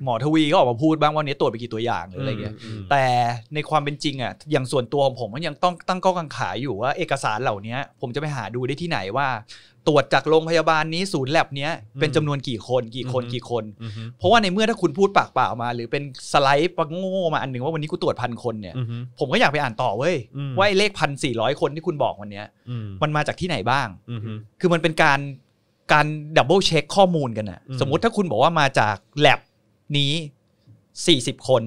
หมอทวีก็ออกมาพูดบ้างว่านี้ตรวจไปกี่ตัวอย่างหรืออะไรเงี้ย แต่ในความเป็นจริงอ่ะ อย่างส่วนตัวของผมมันยังต้องตั้งก้อกังขาอยู่ว่า เอกสารเหล่านี้ผมจะไปหาดูได้ที่ไหนว่าตรวจจากโรงพยาบาลนี้ศูนย์แลบเนี้ยเป็นจำนวนกี่คนกี่คนกี่คน เพราะว่าในเมื่อถ้าคุณพูดปากเปล่ามา หรือเป็นสไลด์ปังโง่มาอันหนึ่งว่าวันนี้กูตรวจพันคนเนี่ย ผมก็อยากไปอ่านต่อเว้ยว่าไอ้เลขพันสี่ร้อยคนที่คุณบอกวันเนี้ยมันมาจากที่ไหนบ้าง คือมันเป็นการการดับเบิลเช็คข้อมูลกันอะสมมุติถ้าคุณบอกว่ามาจากแลบนี้สี่สิบคน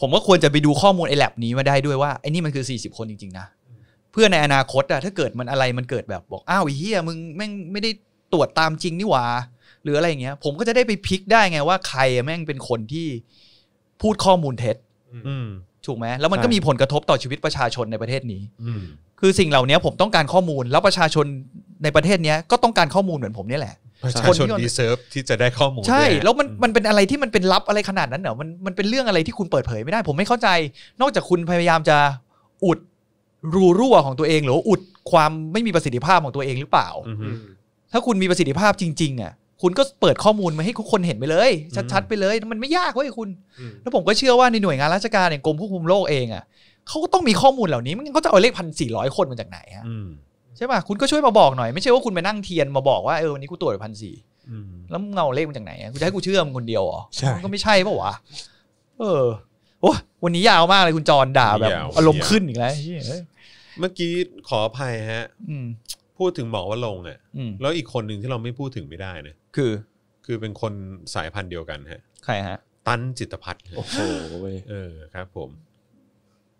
ผมก็ควรจะไปดูข้อมูลไอ้แลบนี้มาได้ด้วยว่าไอ้นี่มันคือสี่สิบคนจริงๆนะเพื่อในอนาคตอะถ้าเกิดมันอะไรมันเกิดแบบบอกอ้าวอเหี้ยมึงแม่งไม่ได้ตรวจตามจริงนี่หว่าหรืออะไรอย่างเงี้ยผมก็จะได้ไปพลิก ได้ไงว่าใครแม่งเป็นคนที่พูดข้อมูลเท็จถูกไหมแล้วมันก็มีผลกระทบต่อชีวิตประชาชนในประเทศนี้คือสิ่งเหล่านี้ผมต้องการข้อมูลแล้วประชาชนในประเทศนี้ก็ต้องการข้อมูลเหมือนผมนี่แหละประชาชนดีเซิร์ฟที่จะได้ข้อมูลใช่แล้วมันมันเป็นอะไรที่มันเป็นลับอะไรขนาดนั้นเหรอมันมันเป็นเรื่องอะไรที่คุณเปิดเผย ไม่ได้ผมไม่เข้าใจ นอกจากคุณพยายามจะอุดรูรั่วของตัวเองหรืออุดความไม่มีประสิทธิภาพของตัวเองหรือเปล่าถ้าคุณมีประสิทธิภาพจริงๆอ่ะคุณก็เปิดข้อมูลมาให้ทุกคนเห็นไปเลยชัดๆไปเลยมันไม่ยากเว้ยคุณ แล้วผมก็เชื่อว่าในหน่วยงานราชการอย่างกรมควบคุมโรคเองอ่ะเขาก็ต้องมีข้อมูลเหล่านี้มันเขาจะเอาเลขพันสี่ร้อยคนมาจากไหนฮะใช่ป่ะคุณก็ช่วยมาบอกหน่อย ไม่ใช่ว่าคุณไปนั่งเทียนมาบอกว่าเออวันนี้กูตรวจพันสี่แล้วเงาเลขมาจากไหนกูจะให้กูเชื่อมคนเดียวอ๋อก็ไม่ใช่ป่าวะเออโอ้วันนี้ยาวมากเลยคุณจรด่าแบบ อารมณ์ขึ้นอีกแล้วเมื่อกี้ขออภัยฮะ พูดถึงหมอว่าลงอ่ะ แล้วอีกคนหนึ่งที่เราไม่พูดถึงไม่ได้นะ คือคือเป็นคนสายพันธุ์เดียวกัน ฮะ ใครฮะ ตั้นจิตพัฒน์ โอ้โหเออครับผม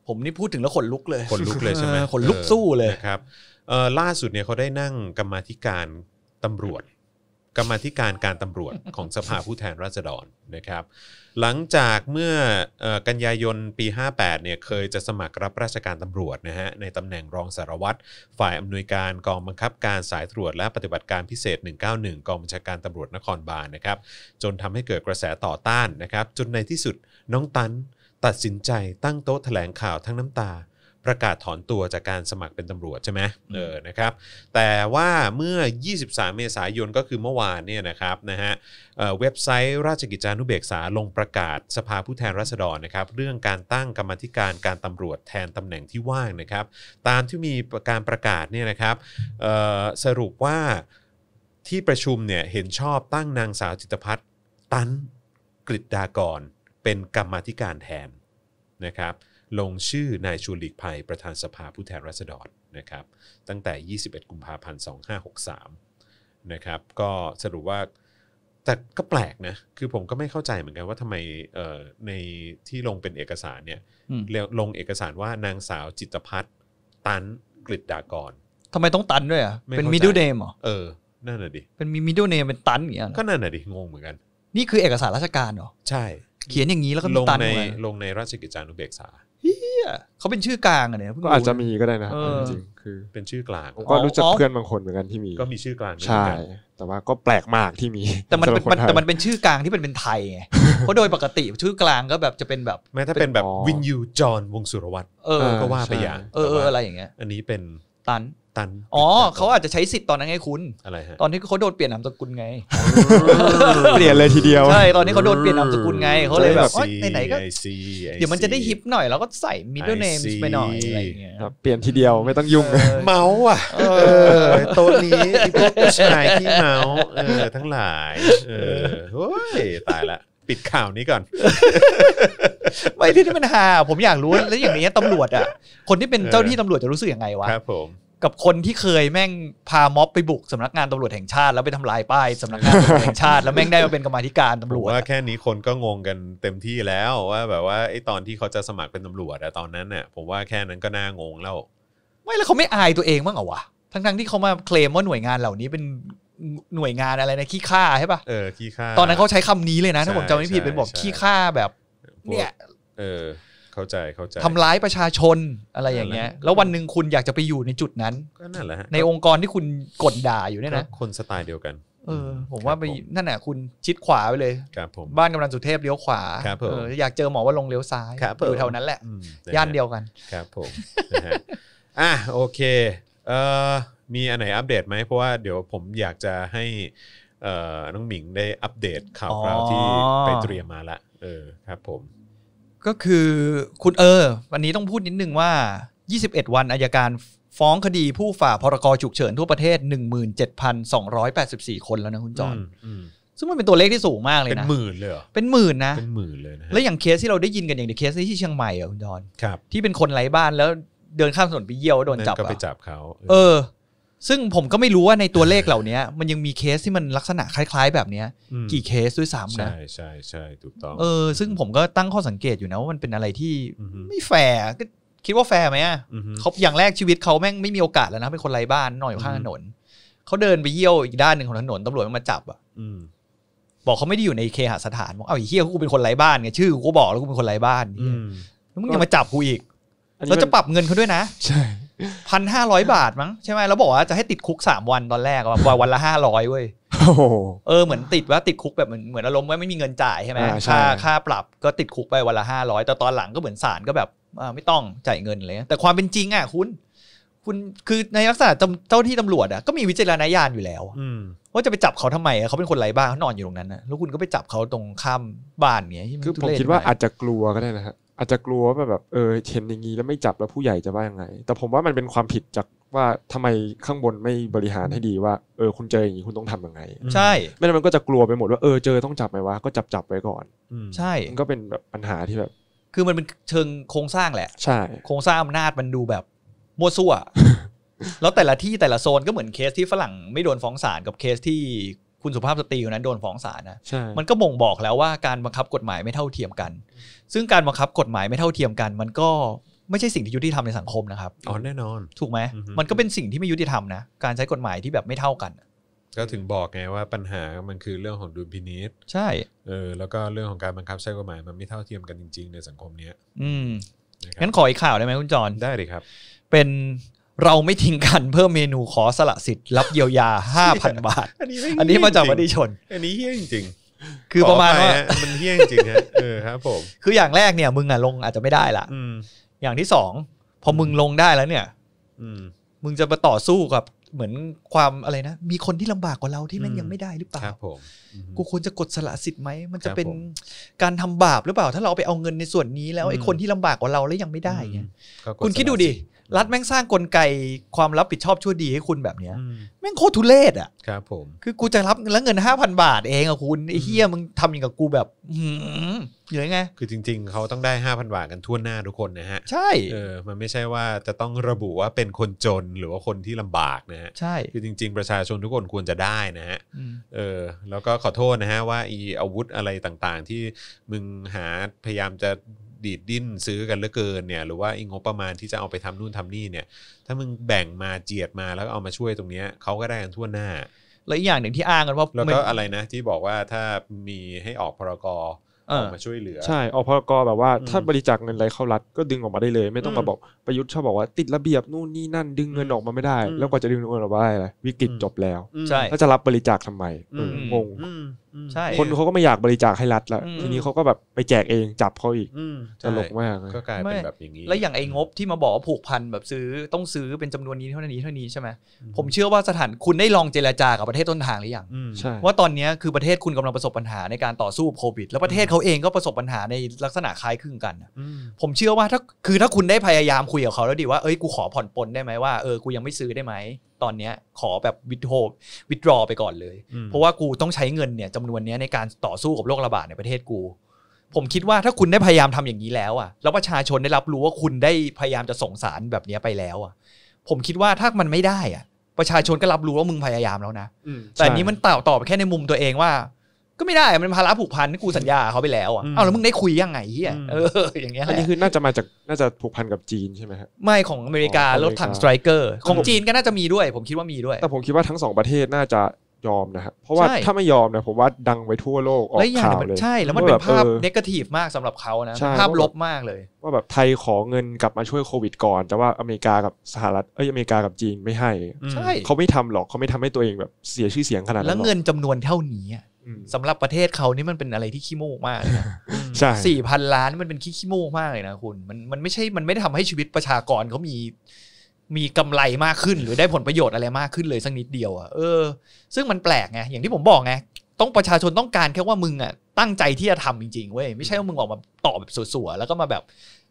ผมนี่พูดถึงแล้วขนลุกเลย ขนลุกเลยใช่ไหมขนลุกสู้เลยนะครับ เออล่าสุดเนี่ยเขาได้นั่งกรรมธิการตำรวจ กรรมธิการการตำรวจของสภาผู้แทนราษฎรนะครับหลังจากเมื่อกันยายนปี 58เนี่ยเคยจะสมัครรับราชการตำรวจนะฮะในตำแหน่งรองสารวัตร ฝ่ายอำนวยการกองบังคับการสายตรวจ และปฏิบัติการพิเศษ 191 กองบัญชาการตำรวจนครบาลนนะครับ จนทำให้เกิดกระแสต่อต้านนะครับจนในที่สุดน้องตันตัดสินใจตั้งโต๊ะแถลงข่าวทั้งน้ำตาประกาศถอนตัวจากการสมัครเป็นตำรวจใช่ไหมเออนะครับแต่ว่าเมื่อ 23 เมษายนก็คือเมื่อวานเนี่ยนะครับนะฮะเว็บไซต์ราชกิจจานุเบกษาลงประกาศสภาผู้แทนราษฎรนะครับ เรื่องการตั้งกรรมธิการการตำรวจแทนตำแหน่งที่ว่างนะครับ ตามที่มีการประกาศเนี่ยนะครับสรุปว่าที่ประชุมเนี่ยเห็นชอบตั้งนางสาวจิตพัฒน์ตันกฤษดากรเป็นกรรมธิการแทนนะครับลงชื่อนายชูลิกภัยประธานสภาผู้แทนราษฎรนะครับ ตั้งแต่ 21 กุมภาพันธ์2563นะครับก็สรุปว่าแต่ก็แปลกนะ คือผมก็ไม่เข้าใจเหมือนกันว่าทำไมในที่ลงเป็นเอกสารเนี่ย ลงเอกสารว่านางสาวจิตพัฒน์ตันกฤษดากรทำไมต้องตันด้วยอ่ะเป็นมิดเดิลเนมเหรอ เออ นั่นน่ะดิเป็นมมิดเดิลเนมเป็นตันอย่างเงี้ยก็นั่นน่ะดิงงเหมือนกันนี่คือเอกสารราชการเหรอใช่เขียนอย่างนี้แล้วก็ลงในลงในราชกิจจานุเบกษาเฮียเขาเป็นชื่อกลางอะเนี่ยก็อาจจะมีก็ได้นะจริงคือเป็นชื่อกลาง ก็รู้จักเพื่อนบางคนเหมือนกันที่มี ก็มีชื่อกลางใช่ แต่ว่าก็แปลกมากที่มี แต่มันเป็นแต่มันเป็นชื่อกลางที่เป็นเป็นไทยไง เพราะโดยปกติชื่อกลางก็แบบจะเป็นแบบ แม้ถ้าเป็นแบบวินยูจอห์นวงสุรวัตรเออ ก็ว่าไปอย่าง เออออะไรอย่างเงี้ย อันนี้เป็นตันตันอ๋อเขาอาจจะใช้สิทธิ์ตอนนั้นไงคุณอะไรฮะตอนนี้เขาโดนเปลี่ยนนามสกุลไง เปลี่ยนเลยทีเดียวใช่ตอนนี้เขาโดนเปลี่ยนนามสกุลไงเขาเลยแบบไหนๆก็เดี๋ยวมันจะได้ฮิปหน่อยแล้วก็ใส่ middle name ไปหน่อยอะไรเงี้ยเปลี่ยนทีเดียวไม่ต้องยุ่ง เมาส์อ่ะโต๊ะนี้พวกผู้ชายที่เมาส์ทั้งหลายเออโอ้ยตายละ ปิดข่าวนี้ก่อนไม่ที่มันหาผมอยากรู้แล้วอย่างนี้ตำรวจอ่ะคนที่เป็นเจ้าที่ตำรวจจะรู้สึกยังไงวะครับผมกับคนที่เคยแม่งพาม็อบ ไปบุกสำนักงานตำรวจแห่งชาติ แล้วไปทำลายป้ายสำนักงานตำรวจแห่งชาติ แล้วแม่งได้มาเป็นกรรมธิการตำรวจ ว่าแค่นี้คนก็งงกันเต็มที่แล้วว่าแบบว่าไอ้ตอนที่เขาจะสมัครเป็นตำรวจอะตอนนั้นเนี่ยผมว่าแค่นั้นก็น่างงแล้ว ไม่แล้วเขาไม่อายตัวเองบ้างเหรอวะทั้งๆ ที่เขามาเคลมว่าหน่วยงานเหล่านี้เป็นหน่วยงานอะไรนะขี้ข้าใช่ปะเออขี้ข้าตอนนั้นเขาใช้คำนี้เลยนะ ถ้าผมจำไม่ผิดเป็นบอกขี้ข้าแบบเนี่ยเออข้าใจเข้าใจทำร้ายประชาชนอะไรอย่างเงี้ย แล้ววันหนึ่งคุณอยากจะไปอยู่ในจุดนั้น ก็นั่นแหละในองค์กรที่คุณกดด่าอยู่เนี่ยนะ คนสไตล์เดียวกัน เออผมว่าไปนั่นแหละคุณชิดขวาไปเลย ครับผม บ้านกำลังสุเทพเลี้ยวขวาครับผมอยากเจอหมอว่าลงเลี้ยวซ้ายครัอยู่แถวนั้นแหละ ย่านเดียวกัน ครับ ผมอ่ะโอเค เอ่อ มีอันไหนอัปเดตไหมเพราะว่าเดี๋ยวผมอยากจะให้ เออ่น้องหมิงได้อัปเดตข่าวคราวที่ไปเตรียมมาละ เออ ครับ ผมก็คือคุณเออวันนี้ต้องพูดนิดนึงว่า 21 วันอายการฟ้องคดีผู้ฝ่าพรกฉุกเฉินทั่วประเทศ 17,284 คนแล้วนะ คุณจอนซึ่งมันเป็นตัวเลขที่สูงมากเลยนะ เป็นหมื่นเลยเป็นหมื่นนะเป็นหมื่นเลยนะแล้วอย่างเคสที่เราได้ยินกันอย่างเคสที่เชียงใหม่อ่ะคุณจอนที่เป็นคนไร้บ้านแล้วเดินข้ามถนนไปเยี่ยวโดนจับก็ไปจับเขาเออซึ่งผมก็ไม่รู้ว่าในตัวเลขเหล่านี้มันยังมีเคสที่มันลักษณะคล้าย ๆแบบนี้กี่เคสด้วยซ้ำนะ ใช่ใช่ใช่ถูกต้องเออ ซึ่งผมก็ตั้งข้อสังเกตอยู่นะว่ามันเป็นอะไรที่ไม่แฟร์ก็คิดว่าแฟร์ไหมอ่ะเขาอย่างแรกชีวิตเขาแม่งไม่มีโอกาสแล้วนะเป็นคนไร้บ้านนอนอยู่ข้างถนน เขาเดินไปเยี่ยวอีกด้านหนึ่งของถนนตำรวจมาจับอ่ะบอกเขาไม่ได้อยู่ในเคหสถานบอกเอ้าอเฮียกูเป็นคนไร้บ้านไงชื่อกูบอกแล้วกูเป็นคนไร้บ้านแล้วมึงยังมาจับกูอีกเราจะปรับเงินเขาด้วยนะ ใช่พันห้าร้อยบาทมั้งใช่ไหมแล้วบอกว่าจะให้ติดคุกสามวันตอนแรกว่าวันละห้าร้อยเว้ยเออเหมือนติดว่าติดคุกแบบเหมือนเหมือนอารมณ์ว่าไม่มีเงินจ่ายใช่ไหมค่าค่าปรับก็ติดคุกไปวันละห้าร้อยแต่ตอนหลังก็เหมือนศาลก็แบบไม่ต้องจ่ายเงินเลยแต่ความเป็นจริงอ่ะคุณ คุณคือในลักษณะเจ้าที่ตำรวจอ่ะก็มีวิจารณญาณอยู่แล้วว่าจะไปจับเขาทำไมเขาเป็นคนไร้บ้านเขานอนอยู่ตรงนั้นนะแล้วคุณก็ไปจับเขาตรงข้ามบ้านเนี้ยคือผมคิดว่าอาจจะกลัวก็ได้นะฮะอาจจะกลัวว่าแบบเออเห็นอย่างนี้แล้วไม่จับแล้วผู้ใหญ่จะว่ายังไง แต่ผมว่ามันเป็นความผิดจากว่าทำไมข้างบนไม่บริหารให้ดีว่า เออคุณเจออย่างนี้คุณต้องทํำยังไงใช่ไม่งั้นมันก็จะกลัวไปหมดว่าเออเจอต้องจับไหมวะก็จับจับไว้ก่อนใช่มันก็เป็นแบบปัญหาที่แบบ คือมันเป็นเชิงโครงสร้างแหละ ใช่โครงสร้างอำนาจมันดูแบบมั่วซั่ว แล้วแต่ละที่แต่ละโซนก็เหมือนเคสที่ฝรั่งไม่โดนฟ้องศาลกับเคสที่คุณสุภาพสตรีคนนั้นโดนฟ้องศาลนะ มันก็บ่งบอกแล้วว่าการบังคับกฎหมายไม่เท่าเทียมกัน ซึ่งการบังคับกฎหมายไม่เท่าเทียมกัน มันก็ไม่ใช่สิ่งที่ยุติธรรมในสังคมนะครับ อ๋อ แน่นอน ถูกไหม มันก็เป็นสิ่งที่ไม่ยุติธรรมนะ การใช้กฎหมายที่แบบไม่เท่ากันก็ถึงบอกไงว่าปัญหา มันคือเรื่องของดุลพินิษใช่ เออ แล้วก็เรื่องของการบังคับใช้กฎหมายมันไม่เท่าเทียมกันจริงๆ ในสังคมเนี้ยอืมงั้นขออีกข่าวได้ไหมคุณจรได้เลยครับ เป็นเราไม่ทิ้งกันเพิ่มเมนูขอสละสิทธิ์ รับเยียวยา 5,000 บาท อันนี้มาจากวัติชน อันนี้เฮี้ยจริงคือประมาณว่ามันเฮี้ยจริงฮะเออครับผม คืออย่างแรกเนี่ย มึงอ่ะลงอาจจะไม่ได้ละ อย่างที่สองพอมึงลงได้แล้วเนี่ย อืมึงจะมาต่อสู้กับเหมือนความอะไรนะ มีคนที่ลำบากกว่าเราที่มันยังไม่ได้หรือเปล่าครับผมกูควรจะกดสละสิทธิ์ไหม มันจะเป็นการทำบาปหรือเปล่าถ้าเราไปเอาเงินในส่วนนี้ แล้วไอ้คนที่ลำบากกว่าเราแล้วยังไม่ได้เนี่ยคุณคิดดูดิ รัฐแม่งสร้างกลไกความรับผิดชอบชั่วดีให้คุณแบบเนี้ยแม่งโคตรทุเลศอ่ะครับ ผม คือกูจะรับแล้วเงินห้าพันบาทเองอะคุณ ไอ้เฮียมึงทำอย่างกับกูแบบอยังไงคือจริง ๆเขาต้องได้ห้าพันบาทกันทั่วหน้าทุกคนนะฮะใช่เออมันไม่ใช่ว่าจะต้องระบุว่าเป็นคนจนหรือว่าคนที่ลำบากนะฮะใช่คือจริง ๆประชาชนทุกคนควรจะได้นะฮะเออแล้วก็ขอโทษนะฮะว่าอีอาวุธอะไรต่างๆที่มึงหาพยายามจะดีดดิ้นซื้อกันเหลือเกินเนี่ยหรือว่าอีงบประมาณที่จะเอาไปทำนู่นทำนี่เนี่ยถ้ามึงแบ่งมาเจียดมาแล้วเอามาช่วยตรงเนี้ยเขาก็ได้กันทั่วหน้า แล้วอีกอย่างหนึ่งที่อ้างกันว่าแล้วก็อะไรนะที่บอกว่าถ้ามีให้ออกพรกรออกมาช่วยเหลือ ใช่ออกพรกแบบว่า ถ้าบริจาคเงินรไรเข้ารัฐก็ดึงออกมาได้เลย ไม่ต้องมาบอก ประยุทธ์ชอบบอกว่าติดระเบียบนู่นนี่นั่นดึงเงินออกมาไม่ได้ แล้วกว่าจะดึงเงินออกมาได้วิกฤตจบแล้วใช่แล้วจะรับบริจาคทำไมงงใช่คนเขาก็ไม่อยากบริจาคให้รัฐละวทีนี้เขาก็แบบไปแจกเองจับเขาอีกตลกมากก็กลายเป็นแบบอย่างนี้แล้วอย่างไอ้งบที่มาบอกว่าผูกพันแบบซื้อต้องซื้อเป็นจำนวนนี้เท่านี้เท่านี้ใช่ไหมผมเชื่อว่าสถานคุณได้ลองเจรจากับประเทศต้นทางหรือยังว่าตอนนี้คือประเทศคุณกำลังประสบปัญหาในการต่อสู้โควิด แล้วประเทศเขาเองก็ประสบปัญหาในลักษณะคล้ายคลึงกันผมเชื่อว่าถ้าคือถ้าคุณได้พยายามคุยกับเขาแล้วดีว่าเอ้ยกูขอผ่อนปลนได้ไหมว่าเออกูยังไม่ซื้อได้ไหมตอนเนี้ยขอแบบวิดโฮวิดรอไปก่อนเลย เพราะว่ากูต้องใช้เงินเนี่ยจำนวนเนี้ยในการต่อสู้กับโรคระบาดในประเทศกู ผมคิดว่าถ้าคุณได้พยายามทำอย่างนี้แล้วอ่ะ แล้วประชาชนได้รับรู้ว่าคุณได้พยายามจะส่งสารแบบนี้ไปแล้วอ่ะ ผมคิดว่าถ้ามันไม่ได้อ่ะ ประชาชนก็รับรู้ว่ามึงพยายามแล้วนะ แต่นี้มันต่าตอบแค่ในมุมตัวเองว่าก็ไม่ได้ มันภาระผูกพันที่กูสัญญาเขาไปแล้วอ่ะเอาแล้วมึงได้คุยยังไงเฮียเอออย่างเงี้ยอันนี้คือ น่าจะมาจาก น่าจะผูกพันกับจีนใช่ไหมฮะไม่ของอเมริการถถังสไตรเกอร์ ของจีนก็น่าจะมีด้วย ผมคิดว่ามีด้วย แต่ผมคิดว่าทั้งสองประเทศน่าจะยอมนะฮะเพราะว่าถ้าไม่ยอมเนี่ยผมว่าดังไปทั่วโลกออกแลงข่าเวเลยใช่แล้วมันเป็นภาพเนกาทีฟมากสำหรับเขานะใช่ภาพลบมากเลย ว่าแบบไทยขอเงินกลับมาช่วยโควิดก่อนแต่ว่าอเมริกากับสหรัฐ เอออเมริกากับจีนไม่ให้ใช่เขาไม่ทำหรอกเขาไม่ทำให้ตัวเองแบบเสียชื่อเสียงขนาดนั้แล้วเงินจานวนเท่านี้สำหรับประเทศเขานี่มันเป็นอะไรที่ขี้โมกมากนะใช่สี่พันล้านมันเป็นขี้ขี้โมกมากเลยนะคุณ มันมันไม่ใช่ มันไม่ได้ทำให้ชีวิตประชากรเขามี มีกำไรมากขึ้น หรือได้ผลประโยชน์อะไรมากขึ้นเลยสักนิดเดียวอ่ะเออ ซึ่งมันแปลกไง อย่างที่ผมบอกไง ต้องประชาชนต้องการแค่ว่ามึงอ่ะ ตั้งใจที่จะทำจริงๆเว้ย ไม่ใช่ว่ามึงออกมาตอบแบบสวยๆแล้วก็มาแบบ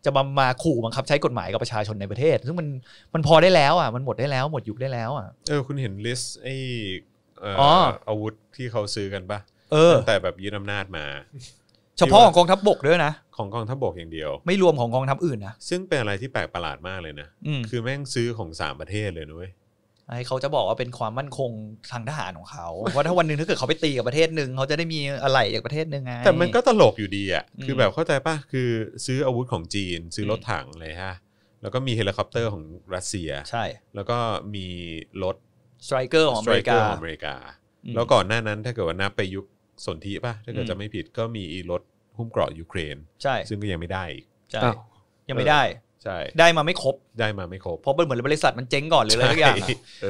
จะมามาขู่บังคับใช้กฎหมายกับประชาชนในประเทศ ซึ่งมัน มันพอได้แล้วอ่ะ มันหมดได้แล้ว หมดยุคได้แล้วอ่ะ เออ คุณเห็นลิสต์ไอ้เอออาวุธที่เขาซื้อกันปะเออแต่แบบยึดอำนาจมา เฉพาะของกองทัพบกด้วยนะของกองทัพบกอย่างเดียวไม่รวมของกองทัพอื่นนะซึ่งเป็นอะไรที่แปลกประหลาดมากเลยนะคือแม่งซื้อของสามประเทศเลยนุ้ยไอ้เขาจะบอกว่าเป็นความมั่นคงทางทหารของเขาว่าถ้าวันหนึ่งถ้าเกิดเขาไปตีกับประเทศหนึ่งเขาจะได้มีอะไรจากประเทศหนึ่งไงแต่มันก็ตลกอยู่ดีอ่ะคือแบบเข้าใจป่ะคือ ซื้ออาวุธของจีน ซื้อรถถังเลยฮะ แล้วก็มีเฮลิคอปเตอร์ของรัสเซีย ใช่ แล้วก็มีรถสไตรเกอร์ของอเมริกาอเมริกา แล้วก่อนหน้านั้นถ้าเกิดว่านับไปยุคสนธิป่ะถ้าเกิดจะไม่ผิดก็มีอีรถหุ้มเกราะยูเครนใช่ซึ่งก็ยังไม่ได้อีกใช่ยังไม่ได้ ใช่ ได้มาไม่ครบได้มาไม่ครบเพราะเป็นเหมือนบริษัทมันเจ๊งก่อนเลยอะไรทุกอย่าง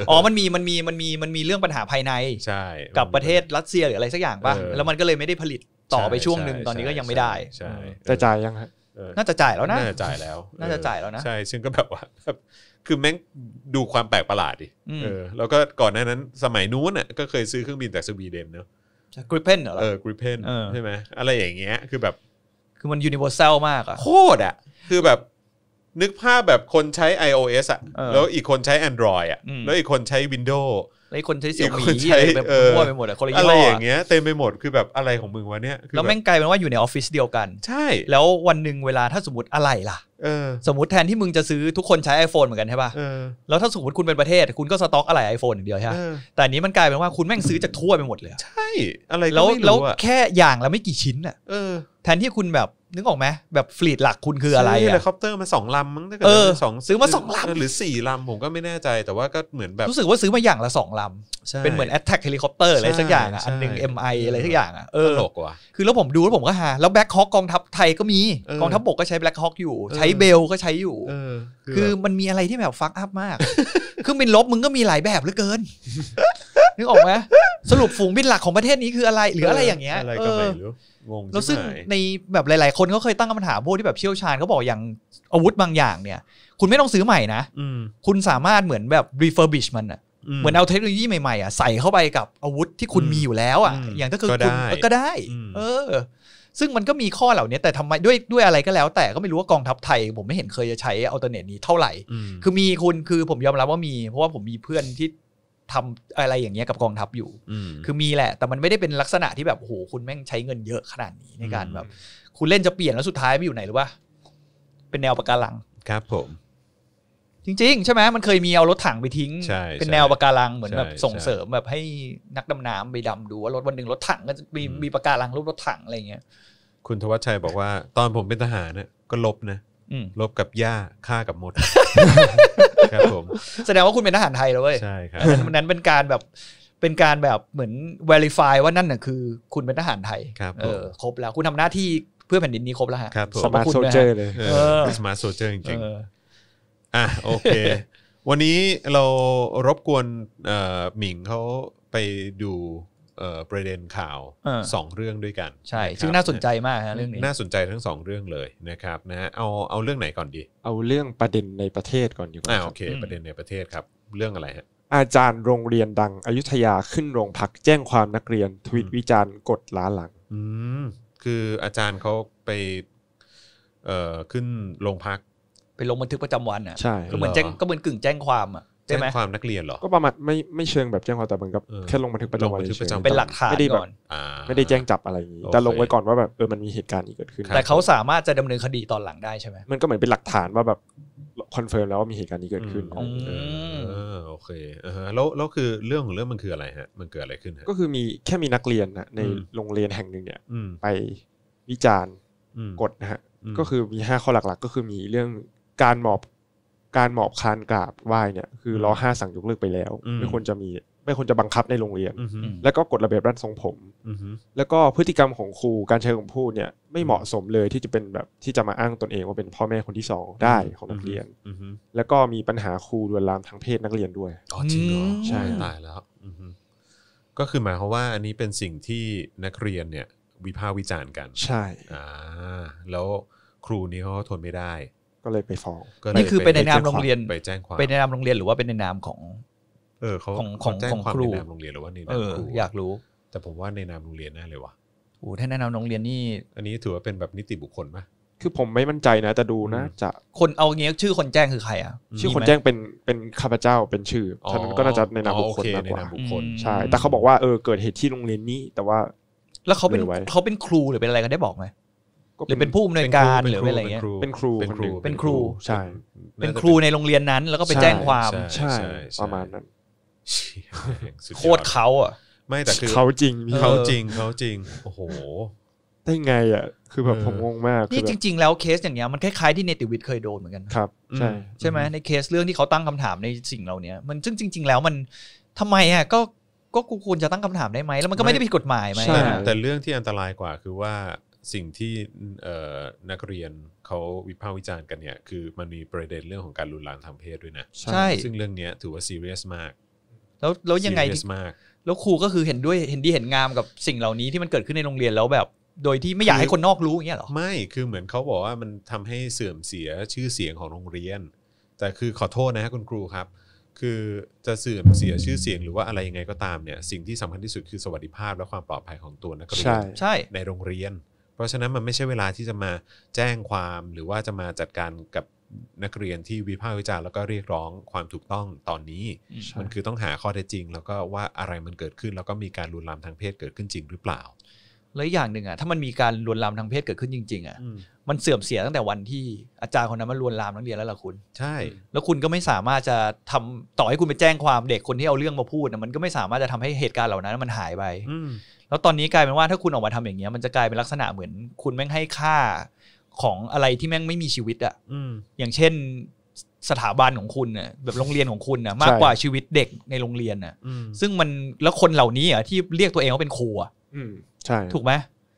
อ๋อ มันมีมันมีมันมีมันมีเรื่องปัญหาภายใน ใช่ กับประเทศรัสเซียหรืออะไรสักอย่างป่ะแล้วมันก็เลยไม่ได้ผลิตต่อไปช่วงหนึ่งตอนนี้ก็ยังไม่ได้ ใช่จะจ่ายยังฮะน่าจะจ่ายแล้วนะน่าจะจ่ายแล้ว น่าจะจ่ายแล้วนะใช่ ซึ่งก็แบบว่าคือแม่งดูความแปลกประหลาดดิ เออ แล้วก็ก่อนหน้านั้น สมัยนู้นอ่ะก็เคยซื้อเครื่องบินจากสวีเดนเนาะกริเพนเหรอ เออกริเพนใช่ไหมอะไรอย่างเงี้ย คือแบบ คือมันยูนิเวอร์แซลมากอะโคตรอะ คือแบบ นึกภาพแบบคนใช้ iOS อ่ะออแล้วอีกคนใช้ Android อ่ะอแล้วอีกคนใช้ Windows ไล้คนใช้เสี่ยวหมีอะไรแบบมั่วไปหมดอะคนละยี่ห้ออะไรอย่างเงี้ยเต็มไปหมดคือแบบอะไรของมึงวะเนี่ยแล้วแม่งกลายเป็นว่าอยู่ในออฟฟิศเดียวกัน ใช่ แล้ววันหนึ่งเวลาถ้าสมมติอะไรล่ะสมมติแทนที่มึงจะซื้อทุกคนใช้ iPhone เหมือนกันใช่ป่ะแล้วถ้าสมมติคุณเป็นประเทศคุณก็สต็อกอะไร iPhone อย่างเดียวใช่แต่นี้มันกลายเป็นว่าคุณแม่งซื้อจากทั่วไปหมดเลย ใช่อะไรแล้วแล้วแค่อย่างละไม่กี่ชิ้นอะแทนที่คุณแบบนึกออกไหมแบบฟลีดหลักคุณคืออะไรอะเฮลิคอปเตอร์มาสองลำมั้งถ้าเกิดเออสองซื้อมาสองลำ หรือสี่ลำ ผมก็ไม่แน่ใจแต่ว่าก็เหมือนแบบรู้สึกว่าซื้อมาอย่างละสองลำเป็นเหมือนแอตแทกเฮลิคอปเตอร์อะไรสักอย่างอันหนึ่งเอ็มไออะไรสักอย่างอ่ะเออตลกว่ะคือแล้วผมดูแล้วผมก็ฮาแล้วแบ็คฮอกกองทัพไทยก็มี กองทัพบกก็ใช้แบ็คฮอคอยู่ ใช้เบลก็ใช้อยู่คือมันมีอะไรที่แบบฟักอัพมากเครื่องบินลบมึงก็มีหลายแบบเหลือเกินนึกออกไหมสรุปฝูงบินหลักของประเทศนี้คืออะไรหรืออะไรอย่างเงี้ยอะไรก็ไม่รู้งงแล้วซึ่งในแบบหลาย ๆ คนเขาเคยตั้งคำถามพวกที่แบบเชี่ยวชาญเขาบอกอย่าง อาวุธบางอย่างเนี่ย คุณไม่ต้องซื้อใหม่นะคุณสามารถเหมือนแบบ refurbish มันอะเหมือนเอาเทคโนโลยีใหม่ๆอ่ะใส่เข้าไปกับอาวุธที่คุณมีอยู่แล้วอ่ะ อย่างถ้าคือคุณก็ได้เออซึ่งมันก็มีข้อเหล่านี้แต่ทำไมด้วยด้วยอะไรก็แล้ว แต่ก็ไม่รู้ว่ากองทัพไทย ผมไม่เห็นเคยจะใช้อัลเทอร์เนทนี้เท่าไหร่ คือมีคุณคือผมยอมรับว่ามีเพราะว่าผมมีเพื่อนที่ทำอะไรอย่างเงี้ยกับกองทัพอยู่ คือมีแหละ แต่มันไม่ได้เป็นลักษณะที่แบบ โอ้โห คุณแม่งใช้เงินเยอะขนาดนี้ในการแบบ คุณเล่นจะเปลี่ยนแล้วสุดท้ายไปอยู่ไหนหรือว่า เป็นแนวปะการัง ครับ ผม จริงๆ ใช่ไหมมันเคยมีเอารถถังไปทิ้ง เป็นแนวปะการังเหมือนแบบส่งเสริมแบบให้นักดำน้ำไปดำดูว่ารถวันหนึ่งรถถังก็จะมีมีปะการังรูปรถถังอะไรเงี้ย คุณทวัชชัยบอกว่า ตอนผมเป็นทหารเนี่ยก็ลบนะลบกับหญ้าฆ่ากับมดครับผมแสดงว่าคุณเป็นทหารไทยแล้วเว้ยใช่ครับนั้นเป็นการแบบเป็นการแบบเหมือน verify ว่านั่นน่ะคือคุณเป็นทหารไทยครับเออครบแล้ว คุณทำหน้าที่เพื่อแผ่นดินนี้ครบแล้วฮะครับผมสมาร์ทโซเจอร์เลยสมาร์ทโซเจอร์จริงๆอ่ะโอเค วันนี้เรารบกวนเอ่อหมิงเขาไปดูประเด็นข่าวออองเรื่องด้วยกันใช่ ซึ่งน่าสนใจมากฮะเรื่องนี้น่าสนใจทั้งสองเรื่องเลยนะครับนะเอาเอาเรื่องไหนก่อนดี เอาเรื่องประเด็นในประเทศก่อนดีก่่นอ่าโอเคประเด็นในประเทศครับ เรื่องอะไรฮะอาจารย์โรงเรียนดังอยุธยาขึ้นโรงพักแจ้งความนักเรียนทวิตวิจารณ์กดล้าหลัง อืมคืออาจารย์เขาไปเอ่อขึ้นโรงพักไปลงบันทึกประจำวันอ่ะใช่ก็เหมือนแจ้งก็เหมือนกึ่งแจ้งความอ่ะจ้งความนักเรียนหรอ ก็ประมาณไม่ไม่เชิงแบบแจ้งความแต่เหมือนกับแค่ลงบันทึกประจำวันเฉยเป็นหลักฐานไม่ได้แบบไม่ได้แจ้งจับอะไรอย่างนี้แต่ลงไว้ก่อนว่าแบบเออมันมีเหตุการณ์นี้เกิดขึ้น แต่เขาสามารถจะดำเนินคดีตอนหลังได้ใช่ไหมมันก็เหมือนเป็นหลักฐานว่าแบบคอนเฟิร์มแล้วว่ามีเหตุการณ์นี้เกิดขึ้นโอเคแล้วแล้วคือเรื่องของเรื่องมันคืออะไรฮะมันเกิดอะไรขึ้นฮะ ก็คือมีแค่มีนักเรียนนะในโรงเรียนแห่งหนึ่งเนี่ยไปวิจารณ์กฎนะฮะก็คือมีห้าข้อหลัก ๆ ก็คือมีเรื่องการหมอบการหมอบคานกราบไหว้เนี่ยคือรอห้าสั่งยกเลิกไปแล้วไม่ควรจะมีไม่ควรจะบังคับในโรงเรียนแล้วก็กฎระเบียบด้านทรงผมแล้วก็พฤติกรรมของครูการใช้คำพูดเนี่ยไม่เหมาะสมเลยที่จะเป็นแบบที่จะมาอ้างตนเองว่าเป็นพ่อแม่คนที่สองได้ของนักเรียนแล้วก็มีปัญหาครูลวนลามทางเพศนักเรียนด้วยอ๋อจริงเหรอใช่ตายแล้วก็คือหมายความว่าอันนี้เป็นสิ่งที่นักเรียนเนี่ยวิพากษ์วิจารณ์กันใช่อ่าแล้วครูนี่เขาทนไม่ได้ก็เลยไปฟ้องนี่คือเป็นในนามโรงเรียนไปแจ้งความเป็นในนามโรงเรียนหรือว่าเป็นในนามของ เออเขาของของของครูในนามโรงเรียนหรือว่าในนามครูอยากรู้ แต่ผมว่าในนามโรงเรียนแน่เลยว่ะโอ้ถ้าในนามโรงเรียนนี่อันนี้ถือว่าเป็นแบบนิติบุคคลไหมคือผมไม่มั่นใจนะ แต่ดูนะจะคนเอาเงี้ยชื่อคนแจ้งคือใครอ่ะ ชื่อคนแจ้งเป็นเป็นข้าพเจ้าเป็นชื่อฉะนั้นก็น่าจะในนามบุคคลมากกว่าใช่แต่เขาบอกว่าเออเกิดเหตุที่โรงเรียนนี้ แต่ว่า แล้วเขาเป็นเขาเป็นครูหรือเป็นอะไรกันได้บอกไหมหรือเป็นผู้อำนวยการหรืออะไรเงี้ยเป็นครูเป็นครูเป็นครูใช่เป็นครูในโรงเรียนนั้น แล้วก็ไปแจ้งความ ใช่ ประมาณนั้น โคตรเขาอ่ะ ไม่แต่คือเขาจริงเขาจริงเขาจริง โอ้โหได้ไง อ่ะ คือแบบผมงงมากนี่จริงๆแล้วเคสอย่างเงี้ยมันคล้าย ๆที่เนติวิทย์เคยโดนเหมือนกันครับใช่ ใช่ไหมในเคสเรื่องที่เขาตั้งคำถามในสิ่งเหล่านี้มันซึ่งจริงๆแล้วมันทำไมอ่ะก็ก็กูควรจะตั้งคำถามได้ไหมแล้วมันก็ไม่ได้ผิดกฎหมายไหมแต่เรื่องที่อันตรายกว่าคือว่าสิ่งที่นักเรียนเขาวิพากษ์วิจารณ์กันเนี่ย คือมันมีประเด็นเรื่องของการลุนลามทางเพศด้วยนะใช่ ซึ่งเรื่องนี้ถือว่าซีเรียสมาก แล้วแล้วยังไงมากแล้วครูก็คือเห็นด้วยเห็นดีเห็นงามกับสิ่งเหล่านี้ที่มันเกิดขึ้นในโรงเรียนแล้วแบบ โดยที่ไม่อยากให้คนนอกรู้อย่างเงี้ยหรอไม่คือเหมือนเขาบอกว่ามันทำให้เสื่อมเสียชื่อเสียงของโรงเรียน แต่คือขอโทษนะฮะคุณครูครับ คือจะเสื่อมเสียชื่อเสียงหรือว่าอะไรยังไงก็ตามเนี่ย สิ่งที่สำคัญที่สุดคือสวัสดิภาพและความปลอดภัยของตัวนักเรียนใในโรงเรียนเพราะฉะนั้นมันไม่ใช่เวลาที่จะมาแจ้งความหรือว่าจะมาจัดการกับนักเรียนที่วิพากษ์วิจารณ์แล้วก็เรียกร้องความถูกต้องตอนนี้ มันคือต้องหาข้อเท็จจริงแล้วก็ว่าอะไรมันเกิดขึ้น แล้วก็มีการลวนลามทางเพศเกิดขึ้นจริง หรือเปล่า แล้วอย่างหนึ่งอ่ะถ้ามันมีการลวนลามทางเพศเกิดขึ้นจริงๆอ่ะมันเสื่อมเสียตั้งแต่วันที่อาจารย์คนนั้นมาลวนลามนักเรียนแล้วล่ะคุณ ใช่ แล้วคุณก็ไม่สามารถจะทำต่อให้คุณไปแจ้งความเด็กคนที่เอาเรื่องมาพูดมันก็ไม่สามารถจะทำให้เหตุการณ์เหล่านั้น มันหายไปแล้วตอนนี้กลายเป็นว่าถ้าคุณออกมาทำอย่างเงี้ยมันจะกลายเป็นลักษณะเหมือนคุณแม่งให้ค่าของอะไรที่แม่งไม่มีชีวิตอ่ะอย่างเช่นสถาบันของคุณน่ะแบบโรงเรียนของคุณน่ะมากกว่าชีวิตเด็กในโรงเรียนน่ะซึ่งมันแล้วคนเหล่านี้อ่ะที่เรียกตัวเองว่าเป็นครูอ่ะใช่ถูกไหม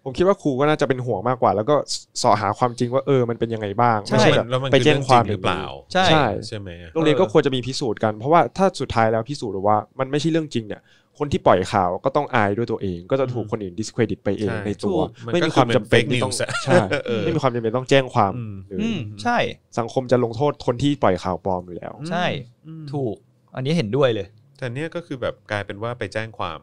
ผมคิดว่าครูก็น่าจะเป็นห่วงมากกว่า แล้วก็สอหาความจริงว่า เออมันเป็นยังไงบ้างใช่แล้วมันไปแจ้งความหรือเปล่าใช่ใช่ไหมโรงเรียนก็ควรจะมีพิสูจน์กันเพราะว่าถ้าสุดท้ายแล้วพิสูจน์ว่ามันไม่ใช่เรื่องจริงเนี่ยคนที่ปล่อยข่าวก็ต้องอายด้วยตัวเอง ก็จะถูกคนอื่นดิสเครดิตไปเองในตัว ไม่มีความจำเป็นต้องใช่ไม่มีความจำเป็นต้องแจ้งความใช่ สังคมจะลงโทษคนที่ปล่อยข่าวปลอมอยู่แล้ว ใช่ ถูก อันนี้เห็นด้วยเลย แต่เนี้ยก็คือแบบกลายเป็นว่าไปแจ้งความ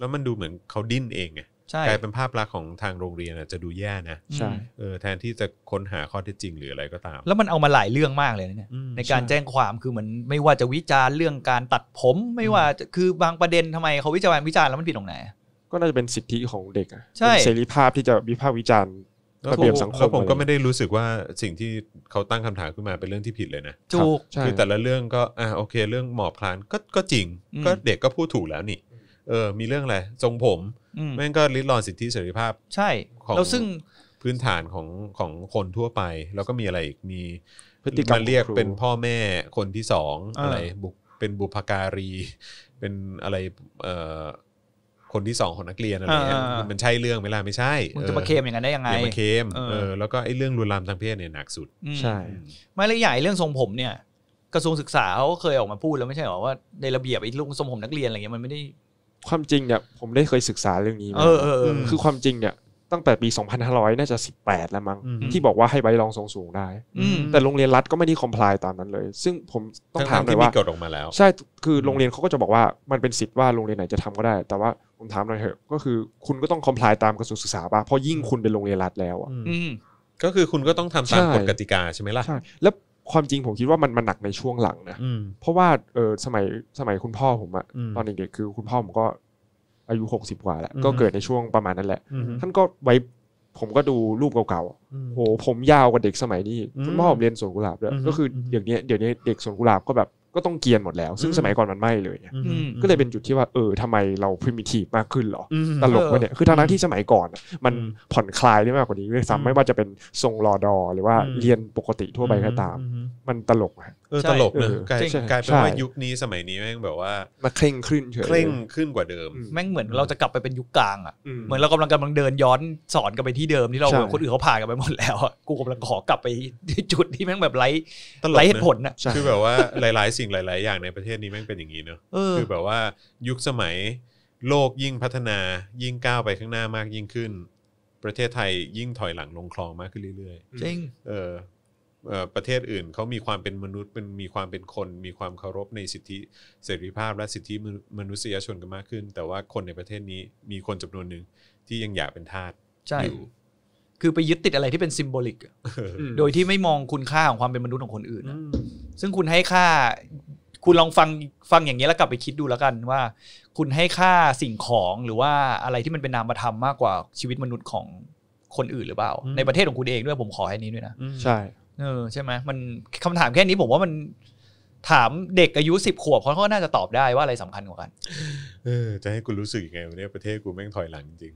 แล้วมันดูเหมือนเขาดิ้นเองไงใช่กลายเป็นภาพลักษณ์ของทางโรงเรียนจะดูแย่นะใช่เออแทนที่จะค้นหาข้อเท็จจริงหรืออะไรก็ตาม แล้วมันเอามาหลายเรื่องมากเลยเนี่ยในการแจ้งความคือเหมือน ไม่ว่าจะวิจารณ์เรื่องการตัดผม ไม่ว่าคือบางประเด็นทำไมเขาวิจารณ์วิจารณ์แล้วมันผิดตรงไหนก็น่าจะเป็นสิทธิของเด็กอะใช่เสรีภาพที่จะวิพากษ์วิจารณ์ลระเบียบสังคแล้วมผมก็ไม่ได้รู้สึกว่าสิ่งที่เขาตั้งคำถามขึ้นมาเป็นเรื่องที่ผิดเลยนะถูกคือแต่ละเรื่องก็อ่าโอเคเรื่องหมอบคลานก็ก็จริง ก็เด็กก็พูดถูกแล้วนี่เออมีเรื่องอะไรทรงผมแม่งก็ลิดรอนสิทธิเสรีภาพ ใช่แล้วซึ่งพื้นฐานของของคนทั่วไป แล้วก็มีอะไรอีกมีพฤติกรรมเรียกเป็นพ่อแม่คนที่สองอะไรบุเป็นบุพการี เป็นอะไรเอ่อคนที่สองของนักเรียนอะไรเงี้ยมันใช่เรื่องไหมล่ะไม่ใช่มันจะมาเคมอย่างนั้นได้ยังไงมาเคมเออแล้วก็ไอ้เรื่องรุนลามทางเพศเนี่ยหนักสุดใช่ไม่เลยใหญ่เรื่องทรงผมเนี่ย กระทรวงศึกษาเขาก็เคยออกมาพูดแล้วไม่ใช่หรอว่าในระเบียบไอ้ลูกทรงผมนักเรียนอะไรเงี้ยมันไม่ได้ความจริงเนี่ยผมได้เคยศึกษาเรื่องนี้มาคือความจริงเนี่ยตั้งแต่ปี2500น่าจะ18แล้วมั้งที่บอกว่าให้ใบรองทรงสูงได้แต่โรงเรียนรัฐก็ไม่ได้คอมพลายตามนั้นเลย ซึ่งผมต้องถามเลยว่าที่กฎออกมาแล้ว ใช่คือโรงเรียนเขาก็จะบอกว่ามันเป็นสิทธิ์ว่าโรงเรียนไหนจะทำก็ได้ แต่ว่าผมถามหน่อยเถอะก็คือ คุณก็ต้องคอมพลายตามกระทรวงศึกษาป่ะเพราะยิ่งคุณเป็นโรงเรียนรัฐแล้วอ่ะก็คือคุณก็ต้องทำตามกฎกติกาใช่ไหมล่ะใช่แล้วความจริงผมคิดว่ามันมันหนักในช่วงหลังนะ เพราะว่าเออสมัยสมัยคุณพ่อผมอะตอนเด็กๆคือคุณพ่อผมก็ อายุหกสิบกว่าแล้วก็เกิดในช่วงประมาณนั้นแหละ ท่านก็ไว้ผมก็ดูรูปเก่าๆโหผมยาวกว่าเด็กสมัยนี้คุณพ่อผมเรียนสวนกุหลาบล้วยก็คือ อย่างเนี้ยเดี๋ยวนี้เด็กสวนกุหลาบก็แบบก็ต้องเกียนหมดแล้ว ซึ่งสมัยก่อนมันไม่เลยก็เลยเป็นจุดที่ว่าเออทำไมเราพรีมิทีฟมากขึ้นหรอตลกวะเนี่ยคือทางนั้นที่สมัยก่อนมันผ่อนคลายได้มากกว่านี้ด้วยซ้ำไม่ว่าจะเป็นทรงรอดอหรือว่าเรียนปกติทั่วไปก็ตาม มันตลกอะเออตลกเนอกลายงกลายเป็นว่ายุคนี้สมัยนี้ แม่งแบบว่ามาเคร่งขึ้นเคร่งขึ้นกว่าเดิม แม่งเหมือนเราจะกลับไปเป็นยุคกลางอ่ะเหมือนเรากำลังกำลังเดินย้อนสอนกันไปที่เดิมที่เราคนอื่นเขาผ่านกันไปหมดแล้วอะกูกำลังขอกลับไปจุดที่แม่งแบบไร้ไร้เหตุผลน่ะคือแบบว่าหลายๆสิ่งหลายๆอย่างในประเทศนี้แม่งเป็นอย่างนี้เนอะคือแบบว่ายุคสมัย โลกยิ่งพัฒนายิ่งก้าวไปข้างหน้ามากยิ่งขึ้น ประเทศไทยยิ่งถอยหลังลงคลองมากขึ้นเรื่อยๆจริงเออประเทศอื่นเขามีความเป็นมนุษย์เป็นมีความเป็นคน มีความเคารพในสิทธิเสรีภาพ และสิทธิมนุษยชนกันมากขึ้น แต่ว่าคนในประเทศนี้มีคนจำนวนหนึ่งที่ยังอยากเป็นทาสอยู่ คือไปยึดติดอะไรที่เป็นซิมโบลิก โดยที่ไม่มองคุณค่าของความเป็นมนุษย์ของคนอื่นซึ่งคุณให้ค่าคุณลองฟังฟังอย่างนี้แล้วกลับไปคิดดูแล้วกันว่า คุณให้ค่าสิ่งของหรือว่าอะไรที่มันเป็นนามธรรมมากกว่าชีวิตมนุษย์ของคนอื่นหรือเปล่า ในประเทศของคุณเองด้วยผมขอให้นี้ด้วยนะใช่เออใช่ไหมมันคำถามแค่นี้ผมว่ามันถามเด็กอายุสิบขวบเขาก็น่าจะตอบได้ว่าอะไรสำคัญกว่ากัน เออ จะให้คุณรู้สึกยังไงวันนี้ประเทศกูแม่งถอยหลังจริง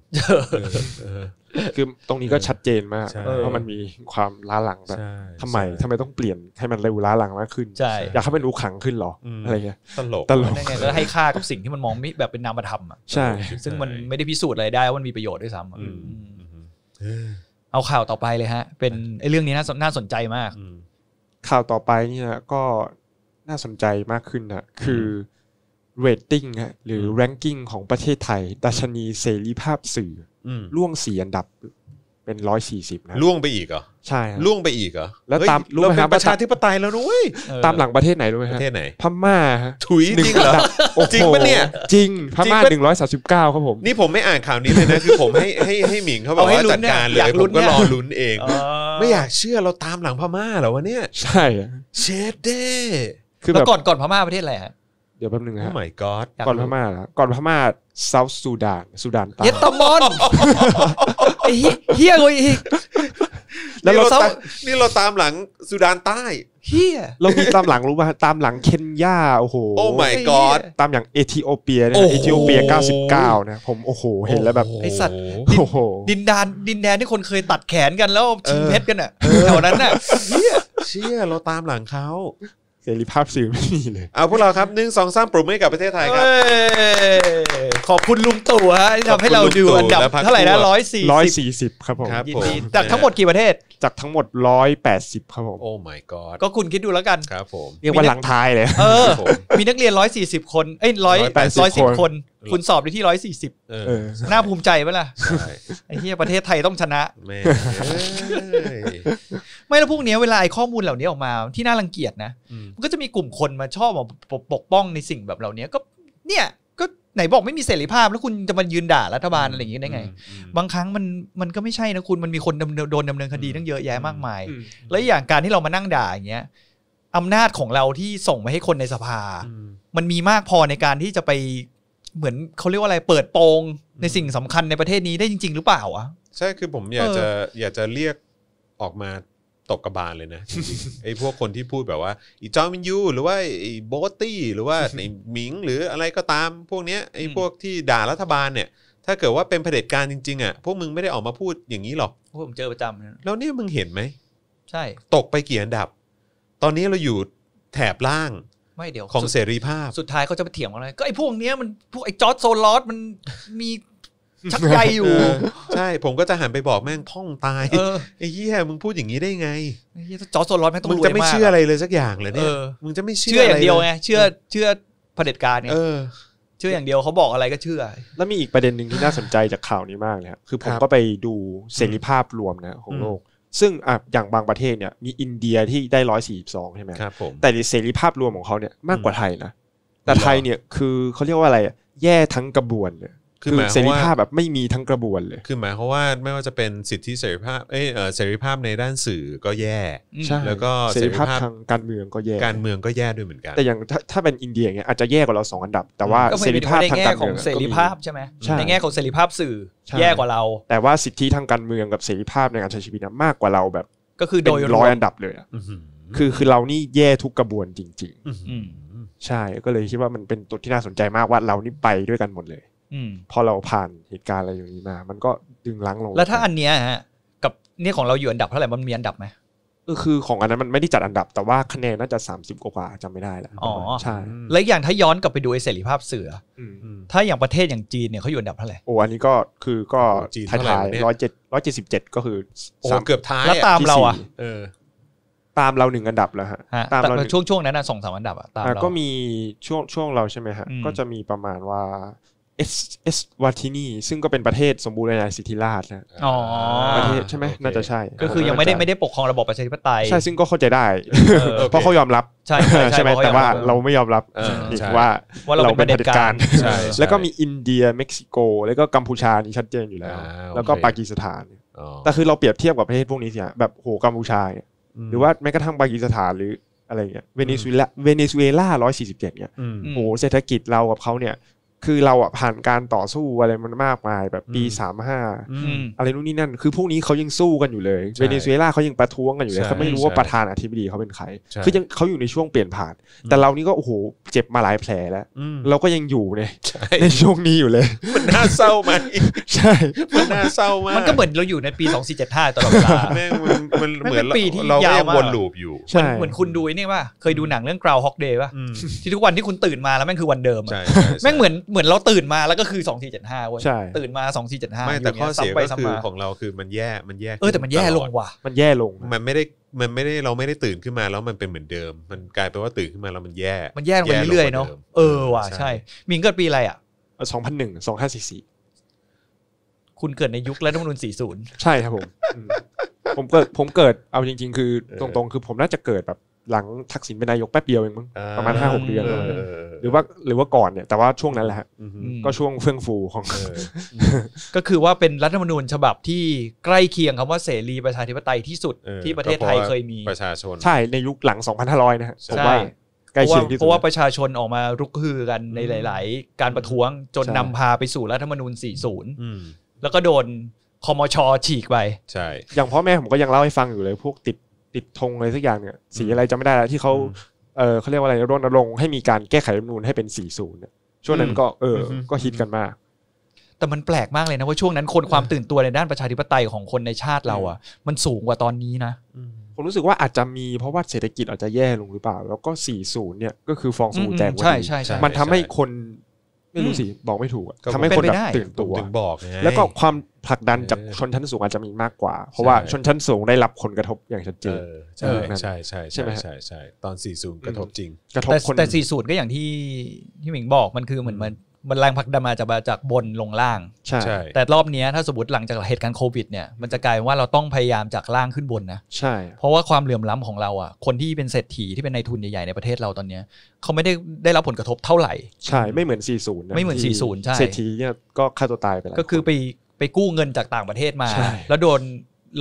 คือตรงนี้ก็ชัดเจนมากเพราะมันมีความล้าหลังแบบทำไมทำไมต้องเปลี่ยนให้มันเร็วล้าหลังมากขึ้นอยากให้มันรู้ขังขึ้นหรออะไรเงี้ยตลกตลกแล้วให้ค่ากับสิ่งที่มันมองไม่แบบเป็นนามธรรมอ่ะใช่ซึ่งมันไม่ได้พิสูจน์อะไรได้ว่ามันมีประโยชน์ด้วยซ้ำเอาข่าวต่อไปเลยฮะ เป็นไอ้เรื่องนี้น่าสนใจมาก ข่าวต่อไปนี่ะก็น่าสนใจมากขึ้นนะคือเรตติ้งหรือแรงกิ้งของประเทศไทยดัชนีเสรีภาพสื่อล่วงสี่อันดับเป็นร้อยสี่สิบนะล่วงไปอีกเหรอใช่ล่วงไปอีกเหรอแล้วตามเรู้ไหมาคเป็รันบประชาธิปไตยแล้วด้วยตามหลังประเทศไหน รู้ไหมัฮะระเทศไหนพม่าฮะถุยจริงเหรอจริงปะเนี่ย จริงพม่าหนึ่งร้อยสาสิบเก้าครับผม นี่ผมไม่อ่านข่าวนี้เลยนะคือผมให้ให้ให้หมิงเขาบอกาหว่าลจัดการเลยผลุ้นมก็รอลุ้นเอง ไม่อยากเชื่อเราตามหลังพม่าเหรอวะเนี่ยใช่เชดเด้คือแล้บวบก่อนก่อนพม่าประเทศอะไรฮะเดี๋ยวแป๊บนึงนะโอ้ฮะ m god ก่อนพม่าแล้วก่อนพม่าเซาท์สูดานสูดานใต้เยตมอนเี้ยฮียเลยอีกแล้วเรานี่เราตามนี่เราตามหลังสุดานใต้เฮียเรามีตามหลังรู้ป่ะตามหลังเคนยาโอ้โหโอ้ my god ตามอย่างเอธิโอเปียเนี่ยโอเอธิโอเปีย99นะผมโอ้โห เห็นแล้วแบบไอ้สัตว์โอ้โหดินแดนดินแดนที่คนเคยตัดแขนกันแล้วชิงเพชรกันอ่ะแถวนั้นน่ะเฮียเชี่ยเราตามหลังเขาเสรีภาพสื่อไม่มีเลย เอาพวกเราครับหนึ่งสองสามปรบมือให้กับประเทศไทยครับ ขอบคุณลุงตู่ฮะที่ทำให้เราดูอันดับเท่าไหร่นะร้อยสี่ร้อยสี่สิบครับผมครับผมจากทั้งหมดกี่ประเทศ จากทั้งหมดร้อยแปดสิบครับผม โอ้ my god ก็คุณคิดดูแล้วกัน ครับผม เรียกว่าหลังท้ายเลย เออ มีนักเรียนสิบคนเอ้ยร้อยแปดร้อยสิบคนคุณสอบได้ที่ร้อยสี่สิบน่าภูมิใจไหมล่ะใช่ไอ้ที่ประเทศไทยต้องชนะม่ไม่แล้วพวกเนี้ยเวลาไอ้ข้อมูลเหล่านี้ออกมา ที่น่ารังเกียจนะ มันก็จะมีกลุ่มคนมาชอบมาปกปกป้องในสิ่งแบบเหล่านี้ก็ เนี่ย ก็ไหนบอกไม่มีเสรีภาพแล้วคุณจะมายืนด่ารัฐบาลอะไรอย่างนี้ได้ไง บางครั้งมัน มันก็ไม่ใช่นะคุณ มันมีคนโดนดำเนินคดีตั้งเยอะแยะมากมาย แล้วอย่างการที่เรามานั่งด่าอย่างเงี้ยอำนาจของเราที่ส่งไปให้คนในสภา มันมีมากพอในการที่จะไปเหมือนเขาเรียกว่าอะไรเปิดโปงในสิ่งสำคัญในประเทศนี้ได้จริงๆ หรือเปล่าอ่ะใช่คือผมอยากจะอยากจะเรียกออกมาตกกระบาลเลยนะไอ้พวกคนที่พูดแบบว่าอีจอมินยูหรือว่าไอ้โบตี้หรือว่าไอ้หมิงหรืออะไรก็ตามพวกเนี้ยไอ้พวกที่ด่ารัฐบาลเนี่ย ถ้าเกิดว่าเป็นเผด็จการจริง ๆ อ่ะ พวกมึงไม่ได้ออกมาพูดอย่างนี้หรอกผมเจอประจำแล้วเนี่ยมึงเห็นไหมใช่ ตกไปกี่อันดับ ตอนนี้เราอยู่แถบล่างไม่ เดี๋ยวของเสรีภาพสุดท้ายเขาจะไปเถียงอะไร ก็ไอ้พวกเนี้ยมันพวกไอ้จอร์ดโซลอสมันมีชักใยอยู่ใช่ผมก็จะหันไปบอกแม่งท่องตายไอ้เหี้ยมึงพูดอย่างนี้ได้ไงไอ้เหี้ยจอร์ดโซลอสแม่งต้องมึงจะไม่เชื่ออะไรเลยสักอย่างเลยเนี่ยมึงจะไม่เชื่ออย่างเดียวไงเชื่อเชื่อเผด็จการเนี่ยเชื่ออย่างเดียวเขาบอกอะไรก็เชื่อ แล้วมีอีกประเด็นหนึ่งที่น่าสนใจจากข่าวนี้มากเลยครับคือผมก็ไปดูเสรีภาพรวมนะ ของโลกซึ่งอ่ะอย่างบางประเทศเนี่ยมีอินเดียที่ได้ร้อยสี่สองใช่ไหมครับผมแต่เสรีภาพรวมของเขาเนี่ยมากกว่าไทยนะ แต่ไทยเนี่ยคือเขาเรียกว่าอะไรแย่ทั้งกระบวนเลยคือเสรีภาพแบบไม่มีทั้งกระบวนเลยคือหมายเพราะว่าไม่ว่าจะเป็นสิทธิเสรีภาพเออเสรีภาพในด้านสื่อก็แย่แล้วก็เสรีภาพทางการเมืองก็แย่การเมืองก็แย่ด้วยเหมือนกันแต่อย่างถ้าเป็นอินเดียเงี้ยอาจจะแย่กว่าเราสองอันดับ แต่ว่าเสรีภาพทางการเมืองเสรีภาพใช่ไหมในแง่ของเสรีภาพสื่อแย่กว่าเรา แต่ว่าสิทธิทางการเมืองกับเสรีภาพในการใช้ชีวิตนมากกว่าเราแบบ ก็คือโดยร้อยอันดับเลยคือคือเรานี่แย่ทุกกระบวนจริงๆใช่ก็เลยคิดว่ามันเป็นตัวที่น่าสนใจมากว่าเรานี่ไปด้วยกันหมดเลยพอเราผ่านเหตุการณ์อะไรอย่างนี้มา มันก็ดึงล้างลง แล้วถ้าอันเนี้ยฮะ กับเนี่ยของเราอยู่อันดับเท่าไหร่ มันมีอันดับไหมก็คือ ของอันนั้นมันไม่ได้จัดอันดับ แต่ว่าคะแนนน่าจะ30กว่าจำไม่ได้แล้ว อ๋อ ใช่ และอย่างถ้าย้อนกลับไปดูไอเสรีภาพเสือถ้าอย่างประเทศอย่างจีนเนี่ยเขาอยู่อันดับเท่าไหร่ โอ้ อันนี้ก็คือก็ทีนท้ายร้อยเจ็ดร้อยเจ็ดสิบเจ็ดก็คือเกือบท้าย แล้วตามเราอ่ะเออ ตามเราหนึ่งอันดับแล้วฮะตามเราช่วงช่วงนั้นสองสามอันดับอ่ะตามเราก็มีช่วงช่วงเราใช่ไหมฮะก็จะมีประมาณว่าเอสเอสวาตินีซึ่งก็เป็นประเทศ สมบูรณาญาสิทธิราชนะอ๋อประเทศใช่ไหมน่าจะใช่ ก็คือยังไม่ได้ไม่ได้ปกครองระบบประชาธิปไตย ใช่ซึ่งก็เข้าใจได้เพราะเขายอมรับใช่ใช่ไหมแต่ว่าเราไม่ยอมรับว่าเราเป็นเผด็จการแล้วก็มีอินเดียเม็กซิโก แล้วก็กัมพูชานี่ชัดเจนอยู่แล้วแล้วก็ปากีสถานแต่คือเราเปรียบเทียบกับประเทศพวกนี้สิแบบโหกัมพูชาหรือว่าแม้กระทั่งปากีสถานหรืออะไรเงี้ยเวเนซุเอลาเวเนซุเอลาร้อยสี่สิบเจ็ดเนี่ยโหเศรษฐกิจเรา กับเขาเนี่ยคือเราอ่ะผ่านการต่อสู้อะไรมันมากมายแบบปีสามห้าอะไรนู่นนี่นั่นคือพวกนี้เขายังสู้กันอยู่เลยเวเนซุเอลาเขายังประท้วงกันอยู่เลยเขาไม่รู้ว่าประธานอธิบดีเขาเป็นใครคือยังเขาอยู่ในช่วงเปลี่ยนผ่าน แต่เรานี่ก็โอ้โหเจ็บมาหลายแผลแล้วเราก็ยังอยู่เนในช่วงนี้อยู่เลย มันน่าเศร้าไหมใช่มันน่าเศร้ามากมันก็เหมือนเราอยู่ในปีสองสี่เจ็ดห้าตลอดเวลาแม่งมันเหมือนเรากยาววนลูปอยู่เหมือนคุณดูนี่ป่ะเคยดูหนังเรื่องกราวฮอกเดย์ป่ะที่ทุกวันที่คุณตื่นมาแล้วแม่งคือวันเดิมแม่งเหมือนเหมือนเราตื่นมาแล้วก็คือสองสี่เจ็ดห้าเว้ยใช่ตื่นมาสองสี่เจ็ดห้าไม่แต่ข้อเสียก็คือของเราคือมันแย่ มันแย่ เออแต่มันแย่ลงว่ะ มันแย่ลง มันไม่ได้ มันไม่ได้ เราไม่ได้ตื่นขึ้นมาแล้วมันเป็นเหมือนเดิม มันกลายเป็นว่าตื่นขึ้นมาแล้วมันแย่ มันแย่ลงไปเรื่อยๆเนาะ เออว่ะใช่ มิงเกิดปีอะไรอ่ะสองพันหนึ่งสองห้าสี่สี่คุณเกิดในยุครัฐธรรมนูญสี่ศูนย์ใช่ครับผม ผมเกิด ผมเกิด เอาจริง ๆ คือตรงๆ คือผมน่าจะเกิดแบบหลังทักษิณเป็นนายกแป๊บเดียวเองมั้ง ประมาณห้าหกเดือนหรือว่าหรือว่าก่อนเนี่ยแต่ว่าช่วงนั้นแหละก็ช่วงเฟื่องฟูของก็คือว่าเป็นรัฐธรรมนูญฉบับที่ใกล้เคียงคำว่าเสรีประชาธิปไตยที่สุดที่ประเทศไทยเคยมีประชาชนใช่ในยุคหลัง 2500 นะผมว่าใกล้เคีที่สุดเพราะว่าประชาชนออกมารุกฮือกันในหลาย ๆ การประท้วงจนนำพาไปสู่รัฐธรรมนูญ40แล้วก็โดนคอมช ฉีกไป ใช่ อย่างพ่อแม่ผมก็ยังเล่าให้ฟังอยู่เลย พวกติดติดธงอะไรสักอย่างเนี่ยสีอะไรจะไม่ได้แล้วที่เขาเออเขาเรียกว่าอะไรรณรงค์ให้มีการแก้ไขรัฐมนูลให้เป็น4์ช่วงนั้นก็เออก็ฮิตกันมาก แต่มันแปลกมากเลยนะว่าช่วงนั้น คนความตื่นตัวในด้านประชาธิปไตยของคนในชาติเราอ่ะ มันสูงกว่าตอนนี้นะผมรู้สึกว่าอาจจะมีเพราะว่าเศรษฐกิจอาจจะแย่ลงหรือเปล่า แล้วก็ศูนย์เนี่ยก็คือฟองสบู่แตกใช่ใช่ใช่มันทำให้คนไม่รู้สิบอกไม่ถูกทำให้คนแบบตื่นตัวแล้วก็ความผลักดันจากชนชั้นสูงอาจจะมีมากกว่า เพราะว่าชนชั้นสูงได้รับผลกระทบอย่างชัดเจนใช่ใช่ใช่ใช่ใช่ใช่ตอนสี่ศูนย์กระทบจริงกระทบคนแต่สี่ศูนย์ก็อย่างที่ที่หมิงบอกมันคือเหมือนมันมันแรงผลักดันมาจากจากบนลงล่างใช่แต่รอบนี้ถ้าสมมติหลังจากเหตุการณ์โควิดเนี่ยมันจะกลายว่าเราต้องพยายามจากล่างขึ้นบนนะใช่ เพราะว่าความเหลื่อมล้ำของเราอ่ะคนที่เป็นเศรษฐีที่เป็นนายทุนใหญ่ๆในประเทศเราตอนเนี้ยเขาไม่ได้ได้รับผลกระทบเท่าไหร่ ใช่ไม่เหมือน40ไม่เหมือน40ใช่เศรษฐีเนี่ยก็ฆ่าตัวตายไปแล้วก็คือไปไปกู้เงินจากต่างประเทศมา แล้วโดน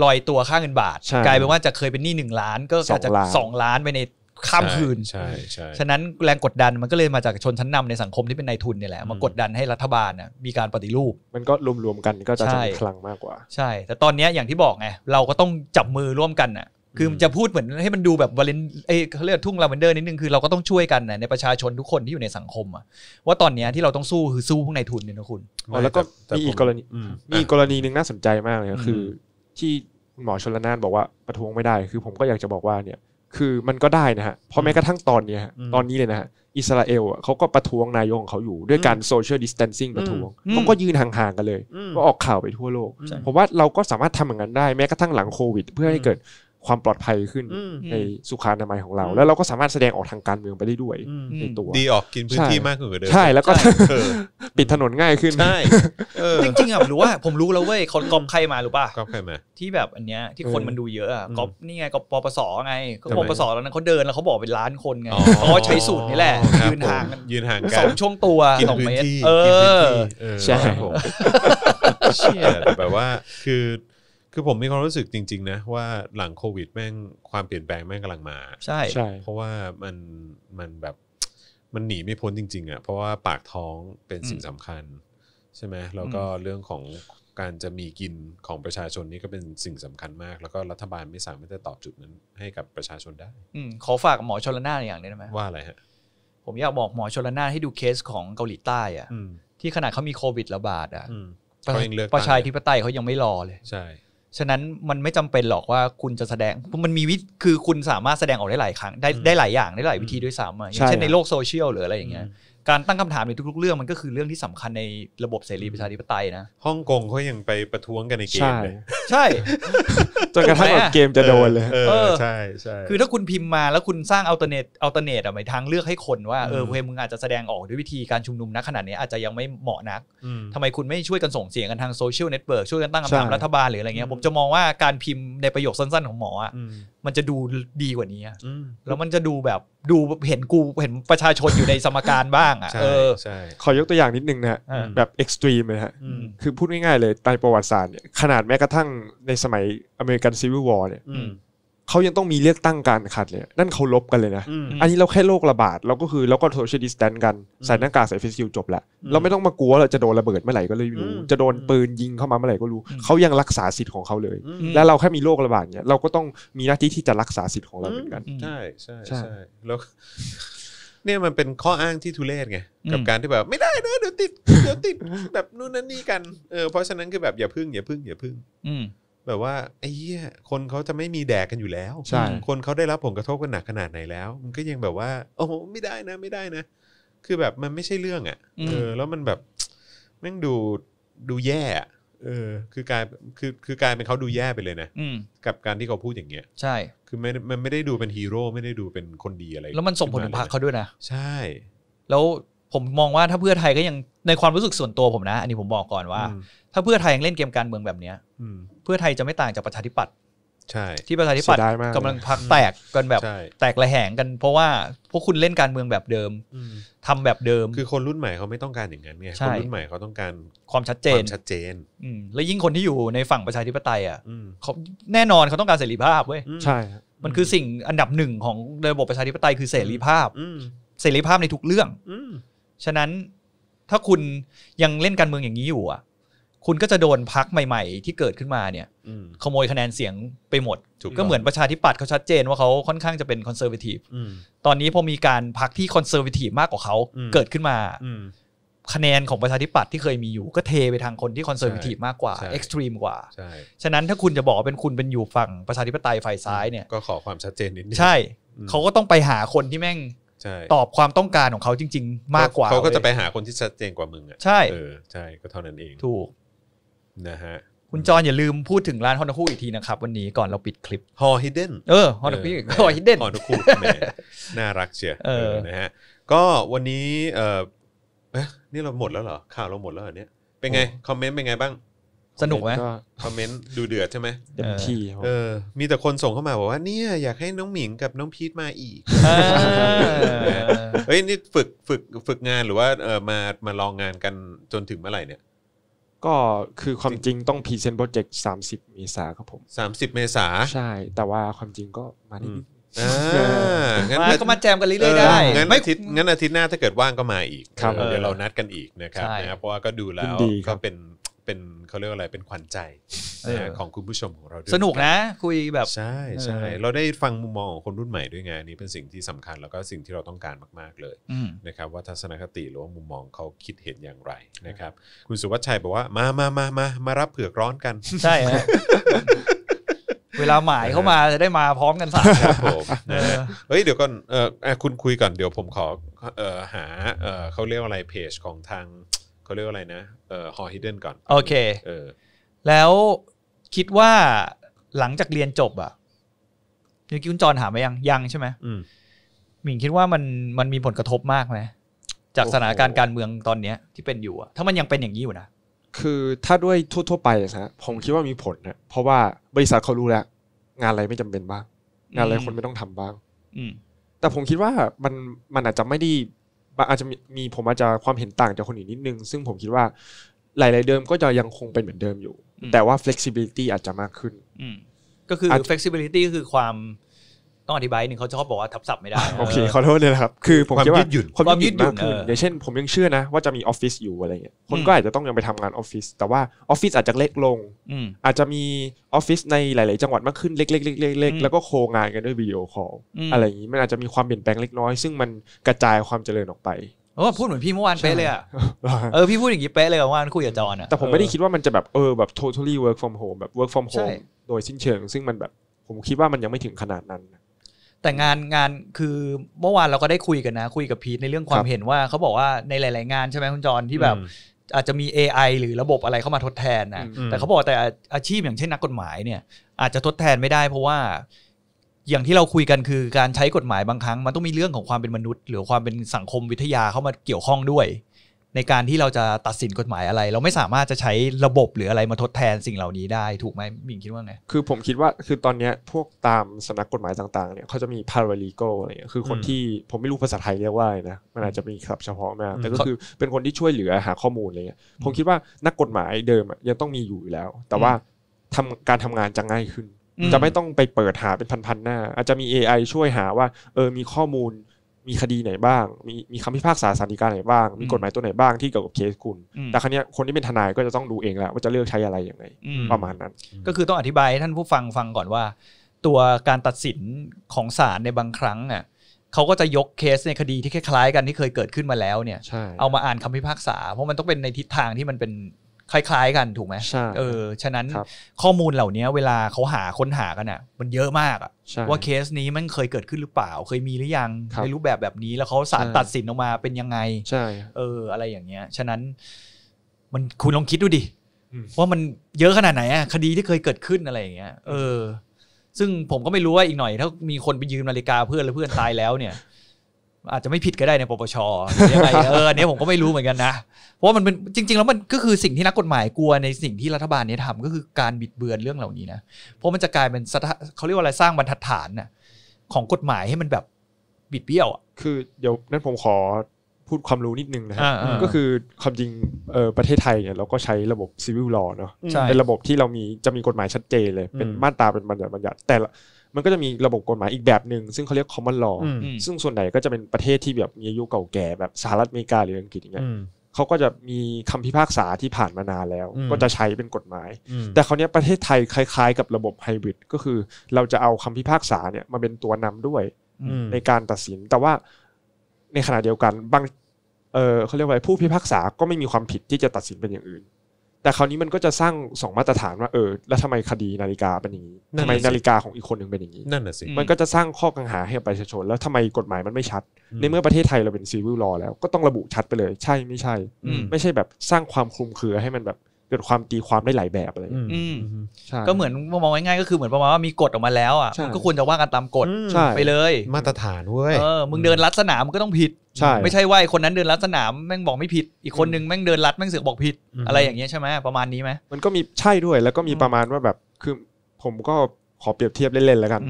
ลอยตัวค่าเงินบาท กลายเป็นว่าจะเคยเป็นหนี้หนึ่งล้านก็อาจจะสองล้านไปใน ข้ามคืนใช่ใช่ฉะนั้นแรงกดดันมันก็เลยมาจากชนชั้นนำในสังคมที่เป็นนายทุนเนี่ยแหละมากดดันให้รัฐบาลนะมีการปฏิรูป มันก็รวมๆกันก็จะมีพลังมากกว่า ใช่ แต่ตอนนี้อย่างที่บอกไงเราก็ต้องจับมือร่วมกันน่ะคือจะพูดเหมือนให้มันดูแบบวาเลนเอ้เขาเรียกทุ่งลาเวนเดอร์นิดนึงคือเราก็ต้องช่วยกันนะในประชาชนทุกคนที่อยู่ในสังคมอะว่าตอนนี้ที่เราต้องสู้คือสู้พวกนายทุนเนี่ยนะคุณอ๋อแล้วก็มีอีกกรณีมีกรณีหนึ่งน่าสนใจมากเลยคือ ที่หมอชนละนานบอกว่าประท้วงไม่ได้ คือผมก็อยากจะบอกว่าเนี่ย คือมันก็ได้นะฮะเพราะแม้กระทั่งตอนเนี้ยตอนนี้เลยนะฮะอิสราเอลเขาก็ประท้วงนายกของเขาอยู่ ด้วยการโซเชียลดิสเทนซิ่งประท้วงเขาก็ยืนห่างๆกันเลยก็ออกข่าวไปทั่วโลกผมว่าเราก็สามารถทำอย่างนั้นได้แม้กระทั่งหลังโควิด เพื่อให้เกิดความปลอดภัยขึ้นในสุขานามัยของเราแล้วเราก็สามารถแสดงออกทางการเมืองไปได้ด้วยในตัวดีออกกินพื้นที่มากขึ้นเดิมใช่แล้วก็ปิดถนนง่ายขึ้นใช่จริงๆอ่ะรู้ว่า ผมรู้แล้วเว้ยคนก๊อบใครมาหรือป่ะก๊อบใครมาที่แบบอันเนี้ยที่คนมันดูเยอะอะก๊อบนี่ไงก๊อบปปสไงก็ปปสแล้วนั้นเขาเดินแล้วเขาบอกเป็นล้านคนไงเขาใช้สูตรนี่แหละยืนห่างกันยืนห่างกันสองช่วงตัวสองเมตรเออใช่แต่แบบว่าคือคือผมมีความรู้สึกจริงๆนะ ว่าหลังโควิด แม่งความเปลี่ยนแปลงแม่งกำลังมาใช่ใช่ เพราะว่ามันมันแบบมันหนีไม่พ้นจริง ๆอะ่ะเพราะว่าปากท้องเป็นสิ่งสำคัญ ใช่ไหมแล้วก็เรื่องของการจะมีกินของประชาชนนี่ก็เป็นสิ่งสำคัญมาก แล้วก็รัฐบาลไม่สามารถจะตอบจุดนั้นให้กับประชาชนได้อืมขอฝากหมอชลนาอย่างนี้ได้ไหมว่าอะไรฮะ ผมอยากบอกหมอชลนาให้ดูเคสของเกาหลีใต้อะ่ะที่ขนาดเขามีโควิดระบาดอะ่ืมงเลกตประชาธิปไตยเขายังไม่รอเลยใช่ฉะนั้นมันไม่จำเป็นหรอกว่าคุณจะแสดงมันมีวิธีคือคุณสามารถแสดงออกได้หลายครั้ง ได้ได้หลายอย่างได้หลายวิธีด้วยซ้ำอย่างเช่นในโลกโซเชียลหรืออะไรอย่างเงี้ยการตั้งคำถามในทุก ๆเรื่องมันก็คือเรื่องที่สำคัญในระบบเสรีประชาธิปไตยนะฮ่องกงเขายังไปประท้วงกันในเกมเลย ใช่จนกระทั่งเกมจะโดนเลยเออใช่ใช่คือถ้าคุณพิมพ์มาแล้วคุณสร้างอัลเทอร์เนตอัลเทอร์เนตอะไมทางเลือกให้คนว่าเออเพื่อมึงอาจจะแสดงออกด้วยวิธีการชุมนุมนะขนาดนี้อาจจะยังไม่เหมาะนัก ทำไมคุณไม่ช่วยกันส่งเสียงกันทางโซเชียลเน็ตเวิร์กช่วยกันตั้งคำถามรัฐบาลหรืออะไรเงี้ยผมจะมองว่าการพิมพ์ในประโยคสั้นๆของหมออะมันจะดูดีกว่านี้แล้วมันจะดูแบบดูเห็นกูเห็นประชาชนอยู่ในสมการบ้างอ่ะใช่ ขอยกตัวอย่างนิดนึงนะฮะแบบเอ็กซ์ตรีมเลยฮะคือพูดง่ายๆเลยในประวัติศาสตร์เนี่ยขนาดแม้กระทั่งในสมัยอเมริกันซีวิววอร์เนี่ยเขายังต้องมีเลือกตั้งการขัดเลยนั่นเขาลบกันเลยนะ อันนี้เราแค่โรคระบาด เราก็คือเราก็โซเชียลดิสแตนต์กันใส่หน้ากากใส่เฟสชิลจบละ เราไม่ต้องมากลัวเราจะโดนระเบิดเมื่อไหร่ก็เลยรู้ จะโดนปืนยิงเข้ามาเมื่อไหร่ก็รู้ เขายังรักษาสิทธิ์ของเขาเลย และเราแค่มีโรคระบาดเนี่ยเราก็ต้องมีหน้าที่ที่จะรักษาสิทธิ์ของเราเหมือนกัน ใช่ใช่ใช่ แล้วเนี่ยมันเป็นข้ออ้างที่ทุเรศไงกับการที่แบบ ไม่ได้เดี๋ยวติดเดี๋ยวติดแบบนู่นนั่นนี่กัน เออเพราะฉะนั้นคือแบบอย่าพึ่งอย่าพึ่งอย่าพึ่งแบบว่าไอ้เหี้ยคนเขาจะไม่มีแดกกันอยู่แล้วคนเขาได้รับผลกระทบกันหนักขนาดไหนแล้ว มันก็ยังแบบว่าโอ้โหไม่ได้นะ ไม่ได้นะคือแบบมันไม่ใช่เรื่องอะ่ะเออ แล้วมันแบบแม่งดูดูแย่อเออคือกลายคือคือกลายเป็นเขาดูแย่ไปเลยนะกับการที่เขาพูดอย่างเงี้ย ใช่ คือไม่มันไม่ได้ดูเป็นฮีโร่ไม่ได้ดูเป็นคนดีอะไร แล้วมันส่งผลถึงพรรคเขาด้วยนะใช่ แล้วผมมองว่าถ้าเพื่อไทยก็ยังในความรู้สึกส่วนตัวผมนะ อันนี้ผมบอกก่อนว่า ถ้าเพื่อไทยยังเล่นเกมการเมืองแบบเนี้ยเพื่อไทยจะไม่ต่างจากประชาธิปัตย์ช่ ที่ประชาธิปัตย์กำลังพักแตกกันแบบ แตกระแหงกันเพราะว่า พวกคุณเล่นการเมืองแบบเดิมทำแบบเดิมคือคนรุ่นใหม่เขาไม่ต้องการอย่างนั้นไงี่ยคนรุ่นใหม่เขาต้องการความชัดเจคนวามชัดเจนอแล้วยิ่งคนที่อยู่ในฝั่งประชาธิปไตยอ่ะเขาแน่นอนเขาต้องการเสรีภาพเว้ยใช่ มันคือสิ่งอันดับหนึ่งของระบบประชาธิปไตยคือเสรีภาพอเสรีภาพในทุกเรื่องอืฉะนั้นถ้าคุณยังเล่นการเมืองอย่างนี้อยู่อ่ะคุณก็จะโดนพักใหม่ๆ ที่เกิดขึ้นมาเนี่ยขโมยคะแนนเสียงไปหมดก็เหมือนประชาธิปัตย์เขาชัดเจนว่าเขาค่อนข้างจะเป็นคอนเซอร์วทีฟตอนนี้พอมีการพักที่คอนเซอร์วทีฟมากกว่าเขาเกิดขึ้นมาคะแนนของประชาธิปัตย์ที่เคยมีอยู่ก็เทไปทางคนที่คอนเซอร์วทีฟมากกว่าเอ็กซ์ตรีมกว่า ฉะนั้นถ้าคุณจะบอกเป็นคุณเป็นอยู่ฝั่งประชาธิปไตยฝ่ายซ้ายเนี่ยก็ขอความชัดเจนนิดนึงใช่เขาก็ต้องไปหาคนที่แม่งตอบความต้องการของเขาจริง ๆ มากกว่าเขาก็จะไปหาคนที่ชัดเจนกว่ามึงอ่ะใช่ใช่ก็เท่านั้นเองถูกนะฮะคุณจอนอย่าลืมพูดถึงร้านฮอนาคูอีกทีนะครับ วันนี้ก่อนเราปิดคลิปฮอฮิดเด้นเออฮอนาคูฮอฮิดเด้นฮอนดคูน่ารักเชียรนะฮะ ก็วันนี้เออนี่เราหมดแล้วเหรอ ข่าวเราหมดแล้วอันเนี่ยเป็นไง คอมเมนต์เป็นไงบ้าง สนุกไหมคอมเมนต์ดูเดือดใช่ไหมเต็มที่เออมีแต่คนส่งเข้ามาบอกว่าเนี่ยอยากให้น้องหมิงกับน้องพีทมาอีกเฮ้ยนี่ฝึกฝึกฝึกงานหรือว่าเออมามาลองงานกันจนถึงเมื่อไหร่เนี่ยก็คือความจริงต้องพรีเซนต์โปรเจกต์สามสิบเมษาครับผมสสามิบเมษาใช่ แต่ว่าความจริงก็มานีดอ่างั้นก็มาแจมกันเรื่อยๆได้งั้นอาทิตย์งั้นอาทิตย์หน้าถ้าเกิดว่างก็มาอีกครับเดี๋ยวเรานัดกันอีกนะครับนะครับเพราะว่าก็ดูแล้วก็เป็นเป็นเขาเรียกอะไรเป็นขวัญใจของคุณผู้ชมของเราด้วยสนุกนะ คุยแบบใช่ใช่เราได้ฟังมุมมองของคนรุ่นใหม่ด้วยไงนี่เป็นสิ่งที่สำคัญแล้วก็สิ่งที่เราต้องการมาก ๆ เลยนะครับ ว่าทัศนคติหรือว่ามุมมองเขาคิดเห็นอย่างไรนะครับ คุณสุวัชชัยบอกว่า มามามามามารับเผือกร้อนกัน ใช่ฮะเวลาหมายเข้ามาจะได้มาพร้อมกันสามผมเฮ้ยเดี๋ยวก่อนเออคุณคุยก่อนเดี๋ยวผมขอหาเเขาเรียกอะไรเพจของทางเขาเรียกว่าอะไรนะ เอ่อฮอฮิดเดนก่อน โอเคเออแล้วคิดว่าหลังจากเรียนจบอ่ะยังก้คุณจรถามไปยัง ยังใช่ไหม อืม หมิงคิดว่ามันมันมีผลกระทบมากไหม จากสถานการณ์การเมืองตอนเนี้ย ที่เป็นอยู่อะถ้ามันยังเป็นอย่างนี้อยู่นะ คือถ้าด้วยทั่วๆไปนะฮะผมคิดว่ามีผลนะเพราะว่าบริษัทเขารู้แล้ว งานอะไรไม่จำเป็นบ้าง งานอะไรคนไม่ต้องทำบ้าง อืม แต่ผมคิดว่ามันมันอาจจะไม่ได้อาจจะมีผมอาจจะความเห็นต่างจากคนอื่นนิดนึงซึ่งผมคิดว่า หลายๆเดิมก็จะยังคงเป็นเหมือนเดิมอยู่ แต่ว่า flexibility อาจจะมากขึ้นก็คือ flexibility ก็คือความ้องอธิบายหนึ่งเขาชอบบอกว่าทับศัพท์ไม่ได้โอเคขอโทษเลยนะครับคือผมคิดว่าความยืดหยุ่นอย่างเช่นผมยังเชื่อนะว่าจะมีออฟฟิศอยู่อะไรเงี้ยคนก็อาจจะต้องยังไปทำงานออฟฟิศแต่ว่าออฟฟิศอาจจะเล็กลงอาจจะมีออฟฟิศในหลาย ๆ จังหวัดมากขึ้นเล็กๆกๆแล้วก็โคงานกันด้วยวิดีโอคอลอะไรอย่างนี้มันอาจจะมีความเปลี่ยนแปลงเล็กน้อย ซึ่งมันกระจายความเจริญออกไปโอ้พูดเหมือนพี่เมื่อวานเป๊ะเลยอ่ะเออพี่พูดอย่างนี้เป๊ะเลยเมื่อวานคุยกับจอนอ่ะแต่ผมไม่ได้คิดว่ามันจะแบบเออแบบ totally work from home แบบ work from home โดยสิ้นเชิง ซึ่งมันแบบผมคิดว่ามันยังไม่ถึงขนาดนั้นแต่งานงานคือเมื่อวานเราก็ได้คุยกันนะ คุยกับพีทในเรื่องความเห็นว่าเขาบอกว่าในหลาย ๆงานใช่ไหมคุณจรที่แบบอาจจะมี AI หรือระบบอะไรเข้ามาทดแทนนะแต่เขาบอกแต่อาชีพอย่างเช่นนักกฎหมายเนี่ย อาจจะทดแทนไม่ได้เพราะว่าอย่างที่เราคุยกันคือการใช้กฎหมายบางครั้งมันต้องมีเรื่องของความเป็นมนุษย์ หรือความเป็นสังคมวิทยาเข้ามาเกี่ยวข้องด้วยในการที่เราจะตัดสินกฎหมายอะไร เราไม่สามารถจะใช้ระบบหรืออะไรมาทดแทนสิ่งเหล่านี้ได้ถูกไหมมิงคิดว่าไงคือ ผมคิดว่าคือตอนนี้พวกตามสำนักกฎหมายต่างๆเนี่ยเขาจะมี paralegal อะไรเงี้ยคือคนที่ผมไม่รู้ภาษาไทยเรียกว่านะมันอาจจะมีศัเฉพาะมากแต่ก็คือเป็นคนที่ช่วยเหลือหาข้อมูลอะไรเงี้ยผมคิดว่านักกฎหมายเดิมยังต้องมีอยู่แล้ว แต่ว่าทำการทำงานจะง่ายขึ้น จะไม่ต้องไปเปิดหาเป็นพันๆหน้าอาจจะมี AI ช่วยหาว่าเออมีข้อมูลมีคดีไหนบ้าง มีมีคำพิพากษาสารฎีกาไหนบ้าง มีกฎหมายตัวไหนบ้างที่เกี่ยวกับเคสคุณ แต่ครั้งนี้คนที่เป็นทนายก็จะต้องดูเองแล้วว่าจะเลือกใช้อะไรอย่างไรประมาณนั้น ก็คือต้องอธิบายให้ท่านผู้ฟังฟังก่อนว่า ตัวการตัดสินของศาลในบางครั้งอ่ะเขาก็จะยกเคสในคดีที่คล้ายๆ กันที่เคยเกิดขึ้นมาแล้วเนี่ย เอามาอ่านคำพิพากษาเพราะมันต้องเป็นในทิศทางที่มันเป็นคล้ายๆกันถูกไหมใช่เออ ฉะนั้นข้อมูลเหล่านี้เวลาเขาหาค้นหากันอ่ะ มันเยอะมากอ่ะว่าเคสนี้มันเคยเกิดขึ้นหรือเปล่า เคยมีหรือยังในรูปแบบแบบนี้แล้วเขาสารตัดสินออกมาเป็นยังไงใช่เอออะไรอย่างเงี้ย ฉะนั้น มันคุณลองคิดดูดิว่ามันเยอะขนาดไหนอ่ะคดีที่เคยเกิดขึ้นอะไรอย่างเงี้ย เออ ซึ่งผมก็ไม่รู้ว่าอีกหน่อยถ้ามีคนไปยืมนาฬิกาเพื่อนแล้วเพื่อนตายแล้วเนี่ยอาจจะไม่ผิดก็ได้ในปปชยังไงเออเนี้ยผมก็ไม่รู้เหมือนกันนะ เพราะมันเป็นจริงๆแล้วมันก็คือสิ่งที่นักกฎหมายกลัวในสิ่งที่รัฐบาลเนี้ทำาก็คือการบิดเบือนเรื่องเหล่านี้นะ เพราะมันจะกลายเป็นเขาเรียกว่าอะไรสร้างบรรทัดฐานน่ะของกฎหมายให้มันแบบบิดเบี้ยวอ่ะคือ เดี๋ยวนั้นผมขอพูดความรู้นิดนึงนะ ก็คือความจริงประเทศไทยเนี่ยเราก็ใช้ระบบซีวิลลอเนาะ เป็นระบบที่เรามีจะมีกฎหมายชัดเจนเลยเป็นมาตราเป็นบัญญัติบัญญัติ แต่มันก็จะมีระบบกฎหมายอีกแบบหนึ่งซึ่งเขาเรียก common law ซึ่งส่วนใหญ่ก็จะเป็นประเทศที่แบบมีอายุเก่าแก่แบบสหรัฐอเมริกาหรืออังกฤษอย่างเงี้ยเขาก็จะมีคำพิพากษาที่ผ่านมานานแล้วก็จะใช้เป็นกฎหมายแต่คราวนี้ประเทศไทยคล้ายๆ กับระบบไฮบริดก็คือเราจะเอาคำพิพากษาเนี่ยมาเป็นตัวนำด้วย ในการตัดสิน แต่ว่าในขณะเดียวกันบาง เออเขาเรียกว่าผู้พิพากษาก็ไม่มีความผิดที่จะตัดสินเป็นอย่างอื่นแต่คราวนี้มันก็จะสร้างสองมาตรฐานว่าเออแล้วทำไมคดีนาฬิกาเป็นอย่างนี้ทำไมนาฬิกาของอีกคนหนึ่งเป็นอย่างนี้นั่นแหะสิมันก็จะสร้างข้อกังหาให้ประชาชน แล้วทำไมกฎหมายมันไม่ชัด ในเมื่อประเทศไทยเราเป็นซีวิลลอแล้วก็ต้องระบุชัดไปเลยใช่ไม่ใช่ ไม่ใช่แบบสร้างความคลุมเครือให้มันแบบเกิดความตีความได้หลายแบบอะไรอืมใช่ก็เหมือนมองง่ายๆก็คือเหมือนประมาณว่ามีกฎออกมาแล้วอ่ะก็ควรจะว่ากันตามกฎไปเลย มาตรฐานเว้ยเออมึงเดินลัดสนามก็ต้องผิดใช่ไม่ใช่ว่าคนนั้นเดินลัดสนามแม่งบอกไม่ผิด อีกคนนึงแม่งเดินลัดแม่งเสือกบอกผิดอะไรอย่างเงี้ยใช่ไหมประมาณนี้ไหมมันก็มีใช่ด้วย แล้วก็มีประมาณว่าแบบคือผมก็ขอเปรียบเทียบเล่นๆแล้วกัน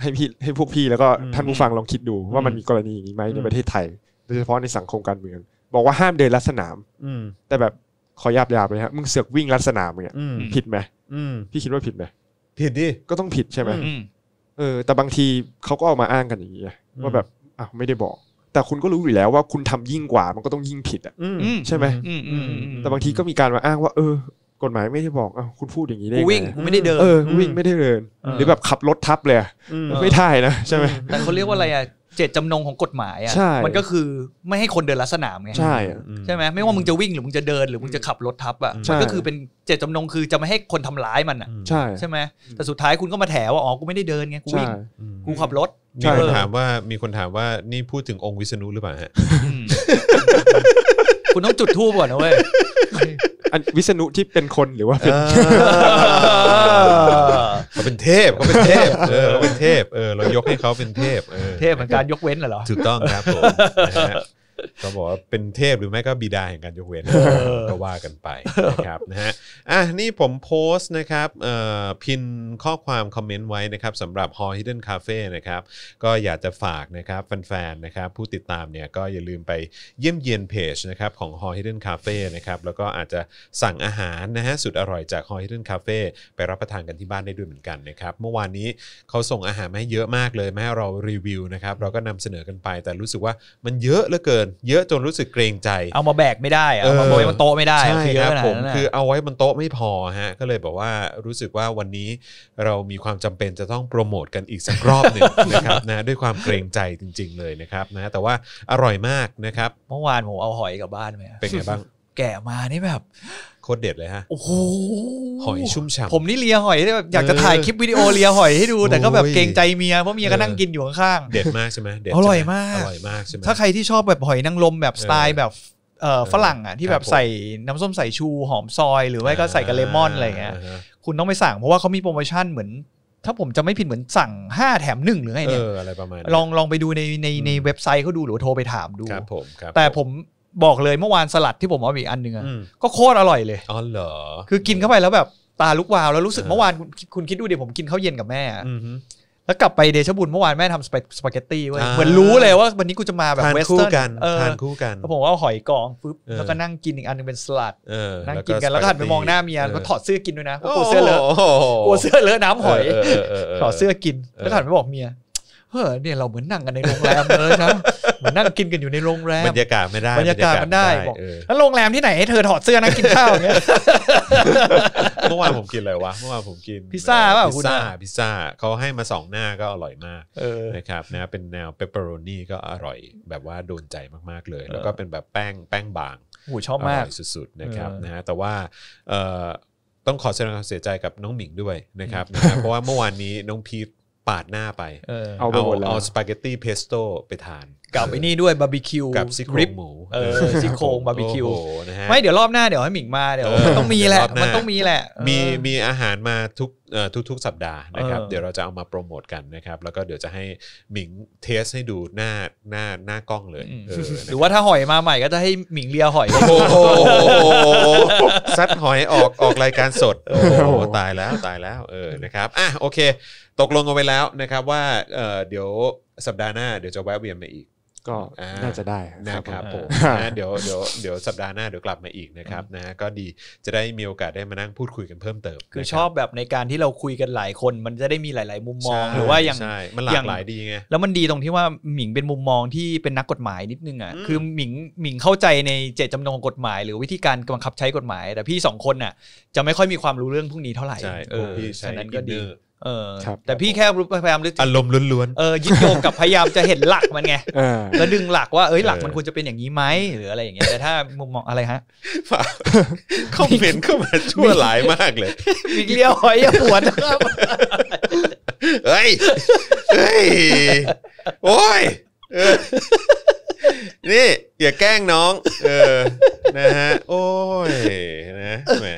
ให้พี่ให้พวกพี่แล้วก็ท่านผู้ฟังลองคิดดูว่ามันมีกรณีอย่างนี้ไหมในประเทศไทยโดยเฉพาะในสังคมการเมือง บอกว่าห้ามเดินลัดสนามแต่แบบขอยาบยาบเลยฮะมึงเสือกวิ่งลัดสนามเนี่ยผิดไหมพี่คิดว่าผิดไหมผิดดิ ก็ต้องผิดใช่ไหมเออ แต่บางทีเขาก็ออกมาอ้างกันอย่างเงี้ยว่าแบบอ้าวไม่ได้บอก แต่คุณก็รู้อยู่แล้วว่าคุณทำยิ่งกว่ามันก็ต้องยิ่งผิดอ่ะใช่ไหมแต่บางทีก็มีการมาอ้างว่า เออกฎหมายไม่ได้บอกอ้าคุณพูดอย่างนี้ได้วิ่งไม่ได้เดินเออวิ่งไม่ได้เดิน หรือแบบขับรถทับเลยไม่ได้นะใช่ไหมแต่เขาเรียกว่าอะไรอ่ะเจตจำนงของกฎหมายอ่ะมันก็คือไม่ให้คนเดินลักสนามไงใช่ใช่ไหมไม่ว่ามึงจะวิ่งหรือมึงจะเดินหรือมึงจะขับรถทับอ่ะมันก็คือเป็นเจตจำนงคือจะไม่ให้คนทำร้ายมันอ่ะใช่ใช่ไหมแต่สุดท้ายคุณก็มาแถว่าอ๋อกูไม่ได้เดินไงกูวิ่งกูขับรถมีคนถามว่ามีคนถามว่านี่พูดถึงองค์วิษณุหรือเปล่าฮะคุณต้องจุดทูบก่อนนะเว้ยอันวิษณุที่เป็นคนหรือว่าเป็นเขาเป็นเทพเขาเป็นเทพเออเขาเป็นเทพเออเรายกให้เขาเป็นเทพเออเทพเหมือนการยกเว้นเหรอถูกต้องครับผมก็บอกว่าเป็นเทพหรือไม่ก็บิดาแห่งการยกเว้นก็ว่ากันไปนะครับนะฮะอ่ะนี่ผมโพสต์นะครับพินข้อความคอมเมนต์ไว้นะครับสำหรับ h อ l l Hidden Cafe นะครับ ก็อยากจะฝากนะครับแฟนๆนะครับผู้ติดตามเนี่ยก็อย่าลืมไปเยี่ยมเยียนเพจนะครับของ h อ l l Hidden Cafe นะครับแล้วก็อาจจะสั่งอาหารนะฮะสุดอร่อยจาก h อ l l Hidden Cafe ไปรับประทานกันที่บ้านได้ด้วยเหมือนกันนะครับเมื่อวานนี้เขาส่งอาหารมาให้เยอะมากเลยแม้เรารีวิวนะครับเราก็นำเสนอกันไปแต่รู้สึกว่ามันเยอะเหลือเกินเยอะจนรู้สึกเกรงใจ เอามาแบกไม่ได้ เอามาไว้บนโต๊ะไม่ได้ใช่ครับผมคือเอาไว้บนโต๊ะไม่พอฮะ ก็เลยบอกว่ารู้สึกว่าวันนี้เรามีความจำเป็นจะต้องโปรโมทกันอีกสักรอบหนึ่งนะครับนะด้วยความเกรงใจจริง ๆ เลยนะครับนะแต่ว่าอร่อยมากนะครับ เมื่อวานผมเอาหอยกลับบ้านไปเป็นไงบ้าง แกะมานี่แบบโคตรเด็ดเลยฮะโอ้โหหอยชุ่มฉ่ำผมนี่เลียหอยแบบอยากจะถ่ายคลิปวิดีโอเลียหอยให้ดูแต่ก็แบบเกรงใจเมียเพราะเมียก็นั่งกินอยู่ข้างเด็ดมากใช่ไหมเด็ดอร่อยมากอร่อยมากใช่ไหมถ้าใครที่ชอบแบบหอยนางรมแบบสไตล์แบบเอ่อฝรั่งอ่ะที่แบบใส่น้ำส้มสายชูหอมซอย หรือไม่ก็ใส่กับเลมอนอะไรเงี้ยคุณต้องไปสั่งเพราะว่าเขามีโปรโมชั่นเหมือน ถ้าผมจะไม่ผิดเหมือนสั่ง 5 แถมหนึ่งหรือไงเนี่ยอลองลองไปดูในในในเว็บไซต์เขาดูหรือโทรไปถามดูครับผมครับแต่ผมบอกเลยเมื่อวานสลัดที่ผมเอาอีกอันหนึ่งก็โคตรอร่อยเลยอ๋อเหรอคือกินเข้าไปแล้วแบบตาลุกวาวแล้วรู้สึกเมื่อวานคุณคิดดูดิผมกินข้าวเย็นกับแม่แล้วกลับไปเดชบุญเมื่อวานแม่ทำสปาเกตตี้ไว้เหมือนรู้เลยว่าวันนี้กูจะมาแบบเวสเทิร์นทานคู่กันแล้วผมว่าหอยกองปุ๊บแล้วก็นั่งกินอีกอันนึงเป็นสลัดนั่งกินกันแล้วก็หันไปมองหน้าเมียก็ถอดเสื้อกินด้วยนะกูเสื้อเลอะกูเสื้อเลอะน้ำหอยถอดเสื้อกินแล้วหันไปบอกเมียเฮ้อเนี่ยเราเหมือนนั่งกันในโรงแรมเลยนะเหมือนนั่งกินกันอยู่ในโรงแรมบรรยากาศไม่ได้บรรยากาศมันได้บอกแล้วโรงแรมที่ไหน ให้เธอถอดเสื้อนั่งกินข้าวเงี้ยเมื่อวานผมกินอะไรวะเมื่อวานผมกินพิซซ่าป่ะพิซซ่าพิซซ่าเขาให้มาสองหน้าก็อร่อยมากนะครับนะเป็นแนวเปปเปอโรนี่ก็อร่อยแบบว่าโดนใจมากๆเลย แล้วก็เป็นแบบแป้งแป้งบางโหชอบมากสุดๆนะครับนะแต่ว่าต้องขอแสดงความเสียใจกับน้องหมิงด้วยนะครับเพราะว่าเมื่อวานนี้น้องพีทปาดหน้าไปเอเอาไปหมดแล้วเอาสปาเกตตี้เพสโต้ไปทานกับไปนี่ด้วยบาร์บีคิวกับซีโครงหมูเออซีโครงบาร์บีคิวนะฮะไม่เดี๋ยวรอบหน้าเดี๋ยวให้หมิงมาเดี๋ยวต้องมีแหละมันต้องมีแหละ มีมีอาหารมาทุกเอ่อทุกสัปดาห์นะครับเดี๋ยวเราจะเอามาโปรโมทกันนะครับแล้วก็เดี๋ยวจะให้หมิงเทสให้ดูหน้าหน้าหน้ากล้องเลยหรือว่าถ้าหอยมาใหม่ก็จะให้หมิงเลียหอยโอ้โหซัดหอยออกออกรายการสดโอ้โหตายแล้วตายแล้วเออนะครับอ่ะโอเคตกลงกันไปแล้วนะครับว่าเดี๋ยวสัปดาห์หน้าเดี๋ยวจะแวะเวียนมาอีก ก็น่าจะได้นะครับผมเดี๋ยวเดี๋ยวเดี๋ยวสัปดาห์หน้าเดี๋ยวกลับมาอีกนะครับนะก็ดีจะได้มีโอกาสได้มานั่งพูดคุยกันเพิ่มเติมคือชอบแบบในการที่เราคุยกันหลายคนมันจะได้มีหลาย ๆ มุมมอง หรือว่าอย่างมันหลากหลายดีไงแล้วมันดีตรงที่ว่าหมิงเป็นมุมมองที่เป็นนักกฎหมายนิดนึงอ่ะคือหมิงหมิงเข้าใจในเจตจำนงของกฎหมาย หรือวิธีการบังคับใช้กฎหมาย แต่พี่สองคนน่ะจะไม่ค่อยมีความรู้เรื่องพวกนี้เท่าไหร่ใช่เออพี่ใชนั้นก็ดีเออแต่พี่แค่พยายามลึกอารมณ์ล้วนๆ เออยึดโยงกับพยายามจะเห็นหลักมันไงแล้วดึงหลักว่าเอ้ย หลักมันควรจะเป็นอย่างนี้ไหมหรืออะไรอย่างเงี้ยแต่ถ้ามุมมองอะไรฮะฝเข้าเห็นเข้ามาชั่วหลายมากเลยมีเลี้ยวหอยปวดครับเฮ้ยเฮ้ยโอ้ยนี่ อย่าแกล้งน้อง เออนะฮะโอ้ยนะแหม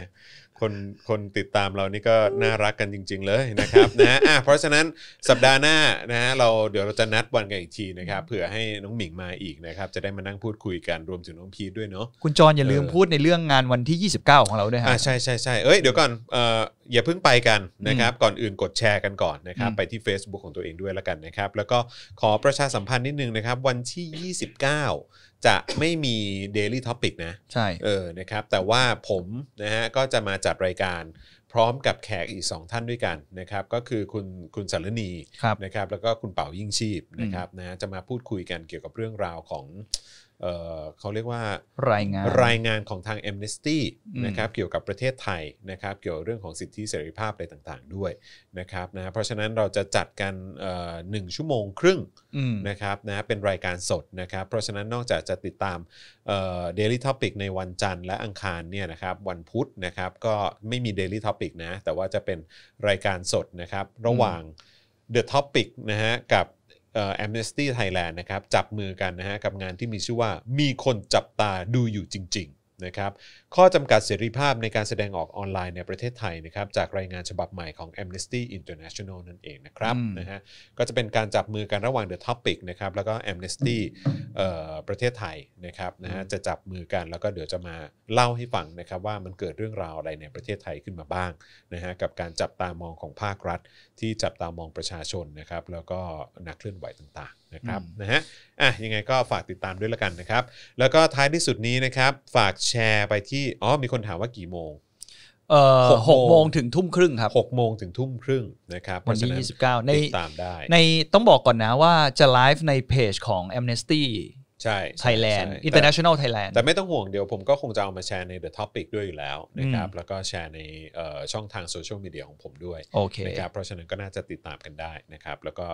คนคนติดตามเรานี่ก็น่ารักกันจริงๆเลยนะครับนะฮะอ่ะเพราะฉะนั้นสัปดาห์หน้านะฮะเราเดี๋ยวเราจะนัดวันกันอีกทีนะครับเผื่อให้น้องหมิงมาอีกนะครับ จะได้มานั่งพูดคุยกันรวมถึงน้องพีทด้วยเนาะคุณจรอย่าลืมพูดในเรื่องงานวันที่ 29 ของเราด้วยฮะอ่าใช่ใช่ใช่เอ้ย เดี๋ยวก่อนเอ่ออย่าเพิ่งไปกันนะครับ ก่อนอื่นกดแชร์กันก่อนนะครับไปที่ Facebook ของตัวเองด้วยแล้วกันนะครับ แล้วก็ขอประชาสัมพันธ์นิดนึงนะครับ วันที่ 29จะไม่มี Daily t o ปิกนะใช่เออนะครับแต่ว่าผมนะฮะก็จะมาจัดรายการพร้อมกับแขกอีก 2 ท่านด้วยกันนะครับก็คือคุณคุณสารณีนะครับแล้วก็คุณเป่ายิ่งชีพนะครับนะจะมาพูดคุยกันเกี่ยวกับเรื่องราวของเขาเรียกว่ารายงานรายงานของทาง a อ n e s t y นะครับเกี่ยวกับประเทศไทยนะครับ เกี่ยวเรื่องของสิทธิเสรีภาพ อะไรต่างๆด้วยนะครับนะเพราะฉะนั้นเราจะจัดกันหนึ่งชั่วโมงครึ่งนะครับนะเป็นรายการสดนะครับ เพราะฉะนั้นนอกจากจะติดตามเดลิทอพิกในวันจันทร์และอังคารเนี่ยนะครับวันพุธนะครับก็ไม่มี Daily Topic นะแต่ว่าจะเป็นรายการสดนะครับระหว่าง The Topic นะฮะกับแอมเนสตี้ไทยแลนด์นะครับจับมือกันนะฮะกับงานที่มีชื่อว่า มีคนจับตาดูอยู่จริงๆนะครับข้อจำกัดเสรีภาพในการแสดงออกออนไลน์ในประเทศไทยนะครับจากรายงานฉบับใหม่ของ Amnesty International นั่นเองนะครับนะฮะก็จะเป็นการจับมือกันระหว่าง The Topic นะครับแล้วก็ Amnesty ประเทศไทยนะครับนะฮะจะจับมือกันแล้วก็เดี๋ยวจะมาเล่าให้ฟังนะครับว่ามันเกิดเรื่องราวอะไรในประเทศไทยขึ้นมาบ้างนะฮะกับการจับตามองของภาครัฐที่จับตามองประชาชนนะครับแล้วก็นักเคลื่อนไหวต่างๆนะครับนะฮะอ่ะยังไงก็ฝากติดตามด้วยละกันนะครับแล้วก็ท้ายที่สุดนี้นะครับฝากแชร์ไปที่ที่อ๋อมีคนถามว่ากี่โมงเอ่อหกโมงถึงทุ่มครึ่งครับ หกโมงถึงทุ่มครึ่งนะครับวันที่ยี่สิบเก้าในตามได้ ในต้องบอกก่อนนะว่าจะไลฟ์ในเพจของ a เ n e s t y ใช่ไทยแลนด์อินเตอร์เนชั่นแนลไทยแลนด์แต่ไม่ต้องห่วงเดี๋ยวผมก็คงจะเอามาแชร์ใน The Topic ด้วยอยู่แล้วนะครับแล้วก็แชร์ในช่องทางโซเชียลมีเดียของผมด้วยนะครับเพราะฉะนั้นก็น่าจะติดตามกันได้นะครับ แล้วก็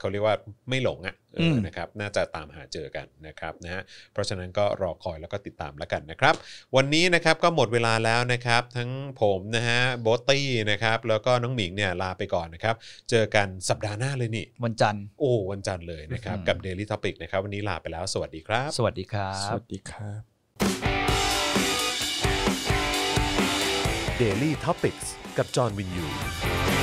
เขาเรียกว่าไม่หลงอะ่ะนะครับน่าจะตามหาเจอกันนะครับนะฮะเพราะฉะนั้นก็รอคอยแล้วก็ติดตามแล้วกันนะครับ วันนี้นะครับก็หมดเวลาแล้วนะครับ ทั้งผมนะฮะโบตี้นะครับแล้วก็น้องหมิงเนี่ยลาไปก่อนนะครับเจอกันสัปดาห์หน้าเลยนี่ วันจันทร์โอ้วันจันทร์เลยนะครับกับ Daily Topic นะครับวันนี้ลาไปแล้ว สวัสดีครับสวัสดีครับสวัสดีครับ Daily Topics กับจอห์นวินยู